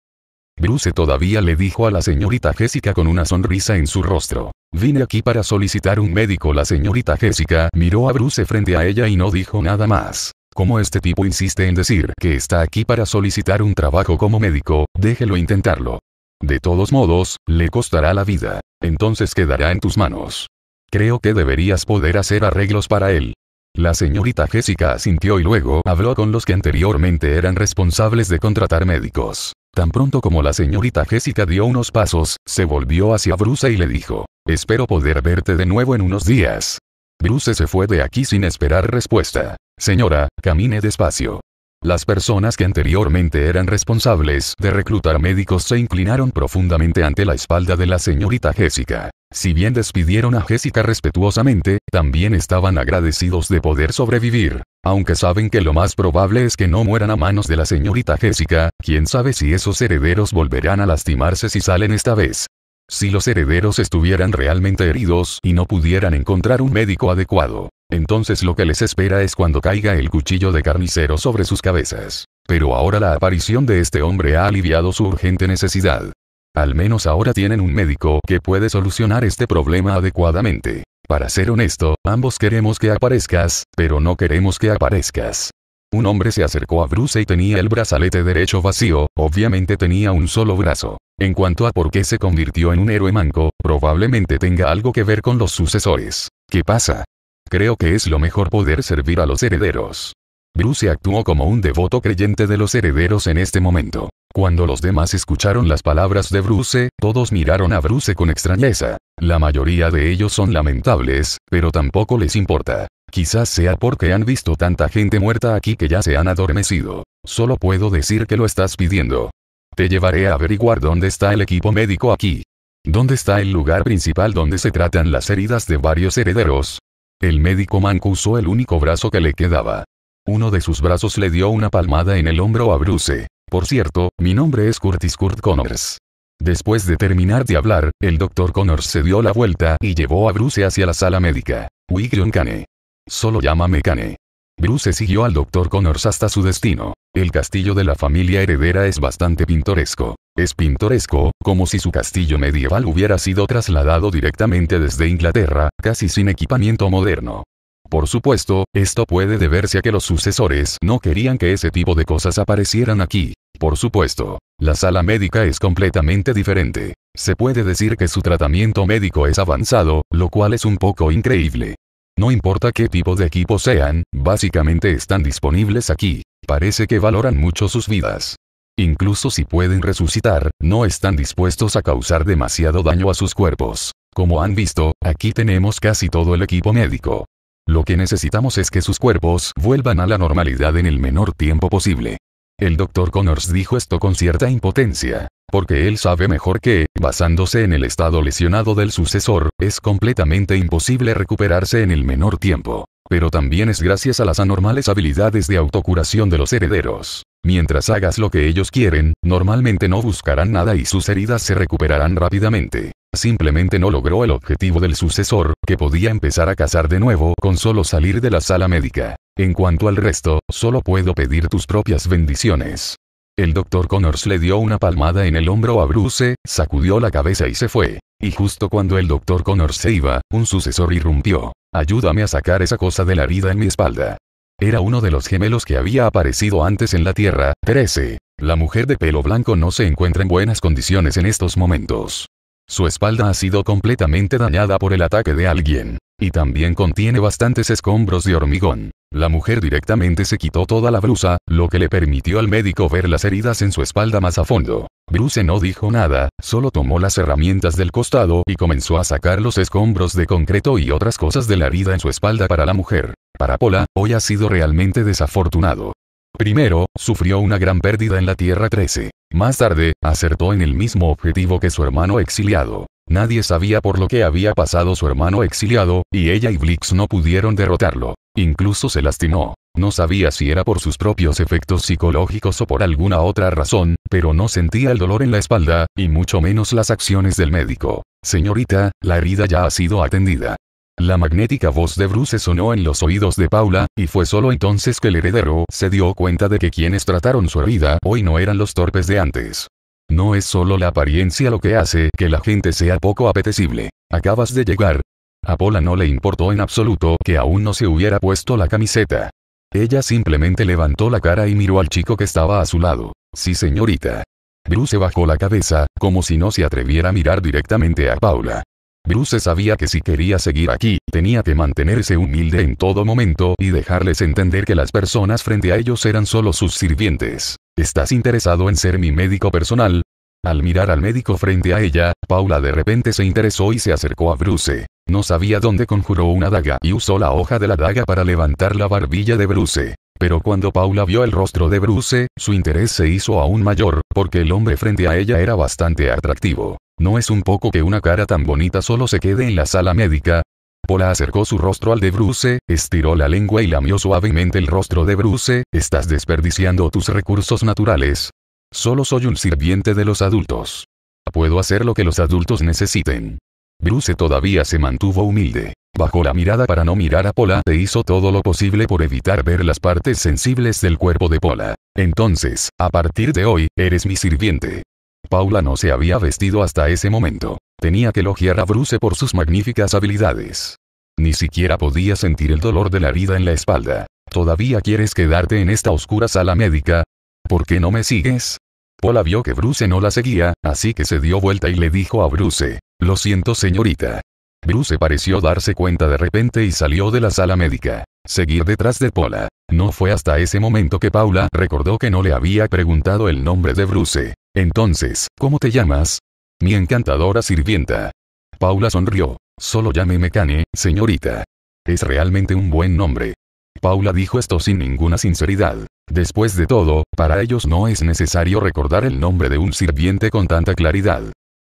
Bruce todavía le dijo a la señorita Jessica con una sonrisa en su rostro. Vine aquí para solicitar un médico. La señorita Jessica miró a Bruce frente a ella y no dijo nada más. Como este tipo insiste en decir que está aquí para solicitar un trabajo como médico, déjelo intentarlo. De todos modos, le costará la vida. Entonces quedará en tus manos. Creo que deberías poder hacer arreglos para él. La señorita Jessica asintió y luego habló con los que anteriormente eran responsables de contratar médicos. Tan pronto como la señorita Jessica dio unos pasos, se volvió hacia Bruce y le dijo, espero poder verte de nuevo en unos días. Bruce se fue de aquí sin esperar respuesta. Señora, camine despacio. Las personas que anteriormente eran responsables de reclutar médicos se inclinaron profundamente ante la espalda de la señorita Jessica. Si bien despidieron a Jessica respetuosamente, también estaban agradecidos de poder sobrevivir, aunque saben que lo más probable es que no mueran a manos de la señorita Jessica, quién sabe si esos herederos volverán a lastimarse si salen esta vez. Si los herederos estuvieran realmente heridos y no pudieran encontrar un médico adecuado, entonces lo que les espera es cuando caiga el cuchillo de carnicero sobre sus cabezas. Pero ahora la aparición de este hombre ha aliviado su urgente necesidad. Al menos ahora tienen un médico que puede solucionar este problema adecuadamente. Para ser honesto, ambos queremos que aparezcas, pero no queremos que aparezcas. Un hombre se acercó a Bruce y tenía el brazalete derecho vacío, obviamente tenía un solo brazo. En cuanto a por qué se convirtió en un héroe manco, probablemente tenga algo que ver con los sucesores. ¿Qué pasa? Creo que es lo mejor poder servir a los herederos. Bruce actuó como un devoto creyente de los herederos en este momento. Cuando los demás escucharon las palabras de Bruce, todos miraron a Bruce con extrañeza. La mayoría de ellos son lamentables, pero tampoco les importa. Quizás sea porque han visto tanta gente muerta aquí que ya se han adormecido. Solo puedo decir que lo estás pidiendo. Te llevaré a averiguar dónde está el equipo médico aquí. ¿Dónde está el lugar principal donde se tratan las heridas de varios herederos? El médico Manco usó el único brazo que le quedaba. Uno de sus brazos le dio una palmada en el hombro a Bruce. Por cierto, mi nombre es Curtis Kurt Connors. Después de terminar de hablar, el doctor Connors se dio la vuelta y llevó a Bruce hacia la sala médica. Wigrion Kane. Solo llámame Kane. Bruce siguió al doctor Connors hasta su destino. El castillo de la familia heredera es bastante pintoresco. Es pintoresco, como si su castillo medieval hubiera sido trasladado directamente desde Inglaterra, casi sin equipamiento moderno. Por supuesto, esto puede deberse a que los sucesores no querían que ese tipo de cosas aparecieran aquí. Por supuesto, la sala médica es completamente diferente. Se puede decir que su tratamiento médico es avanzado, lo cual es un poco increíble. No importa qué tipo de equipo sean, básicamente están disponibles aquí. Parece que valoran mucho sus vidas. Incluso si pueden resucitar, no están dispuestos a causar demasiado daño a sus cuerpos. Como han visto, aquí tenemos casi todo el equipo médico. Lo que necesitamos es que sus cuerpos vuelvan a la normalidad en el menor tiempo posible. El doctor Connors dijo esto con cierta impotencia, porque él sabe mejor que, basándose en el estado lesionado del sucesor, es completamente imposible recuperarse en el menor tiempo. Pero también es gracias a las anormales habilidades de autocuración de los herederos. Mientras hagas lo que ellos quieren, normalmente no buscarán nada y sus heridas se recuperarán rápidamente. Simplemente no logró el objetivo del sucesor, que podía empezar a cazar de nuevo con solo salir de la sala médica. En cuanto al resto, solo puedo pedir tus propias bendiciones. El doctor Connors le dio una palmada en el hombro a Bruce, sacudió la cabeza y se fue. Y justo cuando el doctor Connor se iba, un sucesor irrumpió. Ayúdame a sacar esa cosa de la vida en mi espalda. Era uno de los gemelos que había aparecido antes en la Tierra, 13. La mujer de pelo blanco no se encuentra en buenas condiciones en estos momentos. Su espalda ha sido completamente dañada por el ataque de alguien. Y también contiene bastantes escombros de hormigón. La mujer directamente se quitó toda la blusa, lo que le permitió al médico ver las heridas en su espalda más a fondo. Bruce no dijo nada, solo tomó las herramientas del costado y comenzó a sacar los escombros de concreto y otras cosas de la herida en su espalda para la mujer. Para Pola hoy ha sido realmente desafortunado. Primero, sufrió una gran pérdida en la Tierra 13. Más tarde, acertó en el mismo objetivo que su hermano exiliado. Nadie sabía por lo que había pasado su hermano exiliado, y ella y Blix no pudieron derrotarlo. Incluso se lastimó. No sabía si era por sus propios efectos psicológicos o por alguna otra razón, pero no sentía el dolor en la espalda, y mucho menos las acciones del médico. Señorita, la herida ya ha sido atendida. La magnética voz de Bruce sonó en los oídos de Paula, y fue solo entonces que el heredero se dio cuenta de que quienes trataron su herida hoy no eran los torpes de antes. No es solo la apariencia lo que hace que la gente sea poco apetecible. Acabas de llegar. A Paula no le importó en absoluto que aún no se hubiera puesto la camiseta. Ella simplemente levantó la cara y miró al chico que estaba a su lado. Sí, señorita. Bruce bajó la cabeza, como si no se atreviera a mirar directamente a Paula. Bruce sabía que si quería seguir aquí, tenía que mantenerse humilde en todo momento y dejarles entender que las personas frente a ellos eran solo sus sirvientes. ¿Estás interesado en ser mi médico personal? Al mirar al médico frente a ella, Paula de repente se interesó y se acercó a Bruce. No sabía dónde conjuró una daga y usó la hoja de la daga para levantar la barbilla de Bruce. Pero cuando Paula vio el rostro de Bruce, su interés se hizo aún mayor, porque el hombre frente a ella era bastante atractivo. No es un poco que una cara tan bonita solo se quede en la sala médica. Paula acercó su rostro al de Bruce, estiró la lengua y lamió suavemente el rostro de Bruce, estás desperdiciando tus recursos naturales. Solo soy un sirviente de los adultos. Puedo hacer lo que los adultos necesiten. Bruce todavía se mantuvo humilde. Bajó la mirada para no mirar a Pola e hizo todo lo posible por evitar ver las partes sensibles del cuerpo de Pola. Entonces, a partir de hoy, eres mi sirviente. Paula no se había vestido hasta ese momento. Tenía que elogiar a Bruce por sus magníficas habilidades. Ni siquiera podía sentir el dolor de la herida en la espalda. ¿Todavía quieres quedarte en esta oscura sala médica? ¿Por qué no me sigues? Paula vio que Bruce no la seguía, así que se dio vuelta y le dijo a Bruce, lo siento señorita. Bruce pareció darse cuenta de repente y salió de la sala médica. Seguir detrás de Paula. No fue hasta ese momento que Paula recordó que no le había preguntado el nombre de Bruce. Entonces, ¿cómo te llamas? Mi encantadora sirvienta. Paula sonrió. Solo llámeme Cane, señorita. Es realmente un buen nombre. Paula dijo esto sin ninguna sinceridad. Después de todo, para ellos no es necesario recordar el nombre de un sirviente con tanta claridad.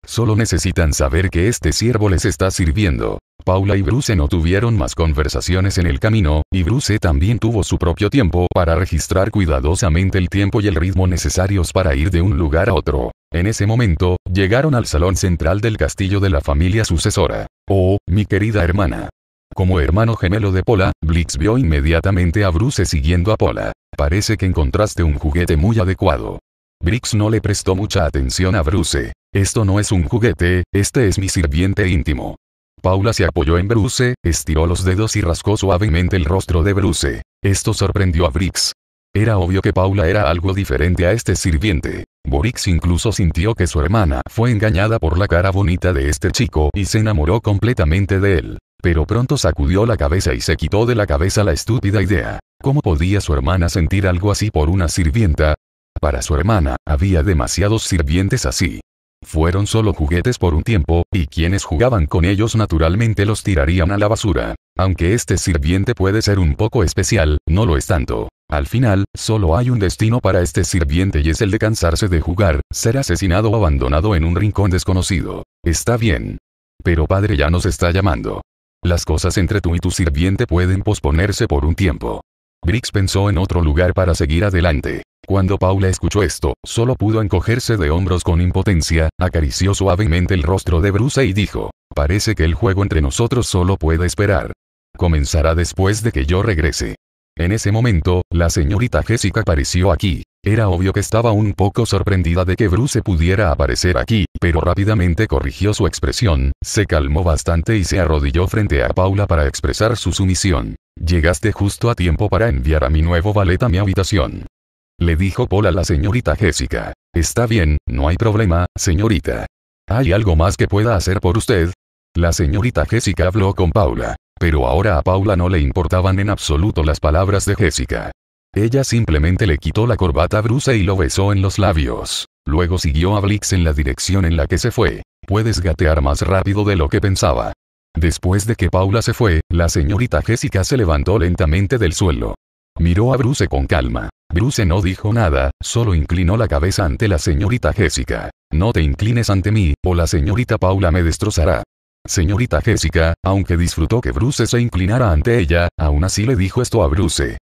Solo necesitan saber que este siervo les está sirviendo. Paula y Bruce no tuvieron más conversaciones en el camino, y Bruce también tuvo su propio tiempo para registrar cuidadosamente el tiempo y el ritmo necesarios para ir de un lugar a otro. En ese momento, llegaron al salón central del castillo de la familia sucesora. Oh, mi querida hermana. Como hermano gemelo de Paula, Blix vio inmediatamente a Bruce siguiendo a Paula. Parece que encontraste un juguete muy adecuado. Briggs no le prestó mucha atención a Bruce. Esto no es un juguete, este es mi sirviente íntimo. Paula se apoyó en Bruce, estiró los dedos y rascó suavemente el rostro de Bruce. Esto sorprendió a Briggs. Era obvio que Paula era algo diferente a este sirviente. Brix incluso sintió que su hermana fue engañada por la cara bonita de este chico y se enamoró completamente de él. Pero pronto sacudió la cabeza y se quitó de la cabeza la estúpida idea. ¿Cómo podía su hermana sentir algo así por una sirvienta? Para su hermana, había demasiados sirvientes así. Fueron solo juguetes por un tiempo, y quienes jugaban con ellos naturalmente los tirarían a la basura. Aunque este sirviente puede ser un poco especial, no lo es tanto. Al final, solo hay un destino para este sirviente y es el de cansarse de jugar, ser asesinado o abandonado en un rincón desconocido. Está bien. Pero padre ya nos está llamando. Las cosas entre tú y tu sirviente pueden posponerse por un tiempo. Briggs pensó en otro lugar para seguir adelante. Cuando Paula escuchó esto, solo pudo encogerse de hombros con impotencia, acarició suavemente el rostro de Bruce y dijo, parece que el juego entre nosotros solo puede esperar. Comenzará después de que yo regrese. En ese momento, la señorita Jessica apareció aquí. Era obvio que estaba un poco sorprendida de que Bruce pudiera aparecer aquí, pero rápidamente corrigió su expresión, se calmó bastante y se arrodilló frente a Paula para expresar su sumisión. Llegaste justo a tiempo para enviar a mi nuevo valet a mi habitación. Le dijo Paula a la señorita Jessica. Está bien, no hay problema, señorita. ¿Hay algo más que pueda hacer por usted? La señorita Jessica habló con Paula. Pero ahora a Paula no le importaban en absoluto las palabras de Jessica. Ella simplemente le quitó la corbata a Bruce y lo besó en los labios. Luego siguió a Blix en la dirección en la que se fue. Puedes gatear más rápido de lo que pensaba. Después de que Paula se fue, la señorita Jessica se levantó lentamente del suelo. Miró a Bruce con calma. Bruce no dijo nada, solo inclinó la cabeza ante la señorita Jessica. No te inclines ante mí, o la señorita Paula me destrozará. Señorita Jessica, aunque disfrutó que Bruce se inclinara ante ella, aún así le dijo esto a Bruce.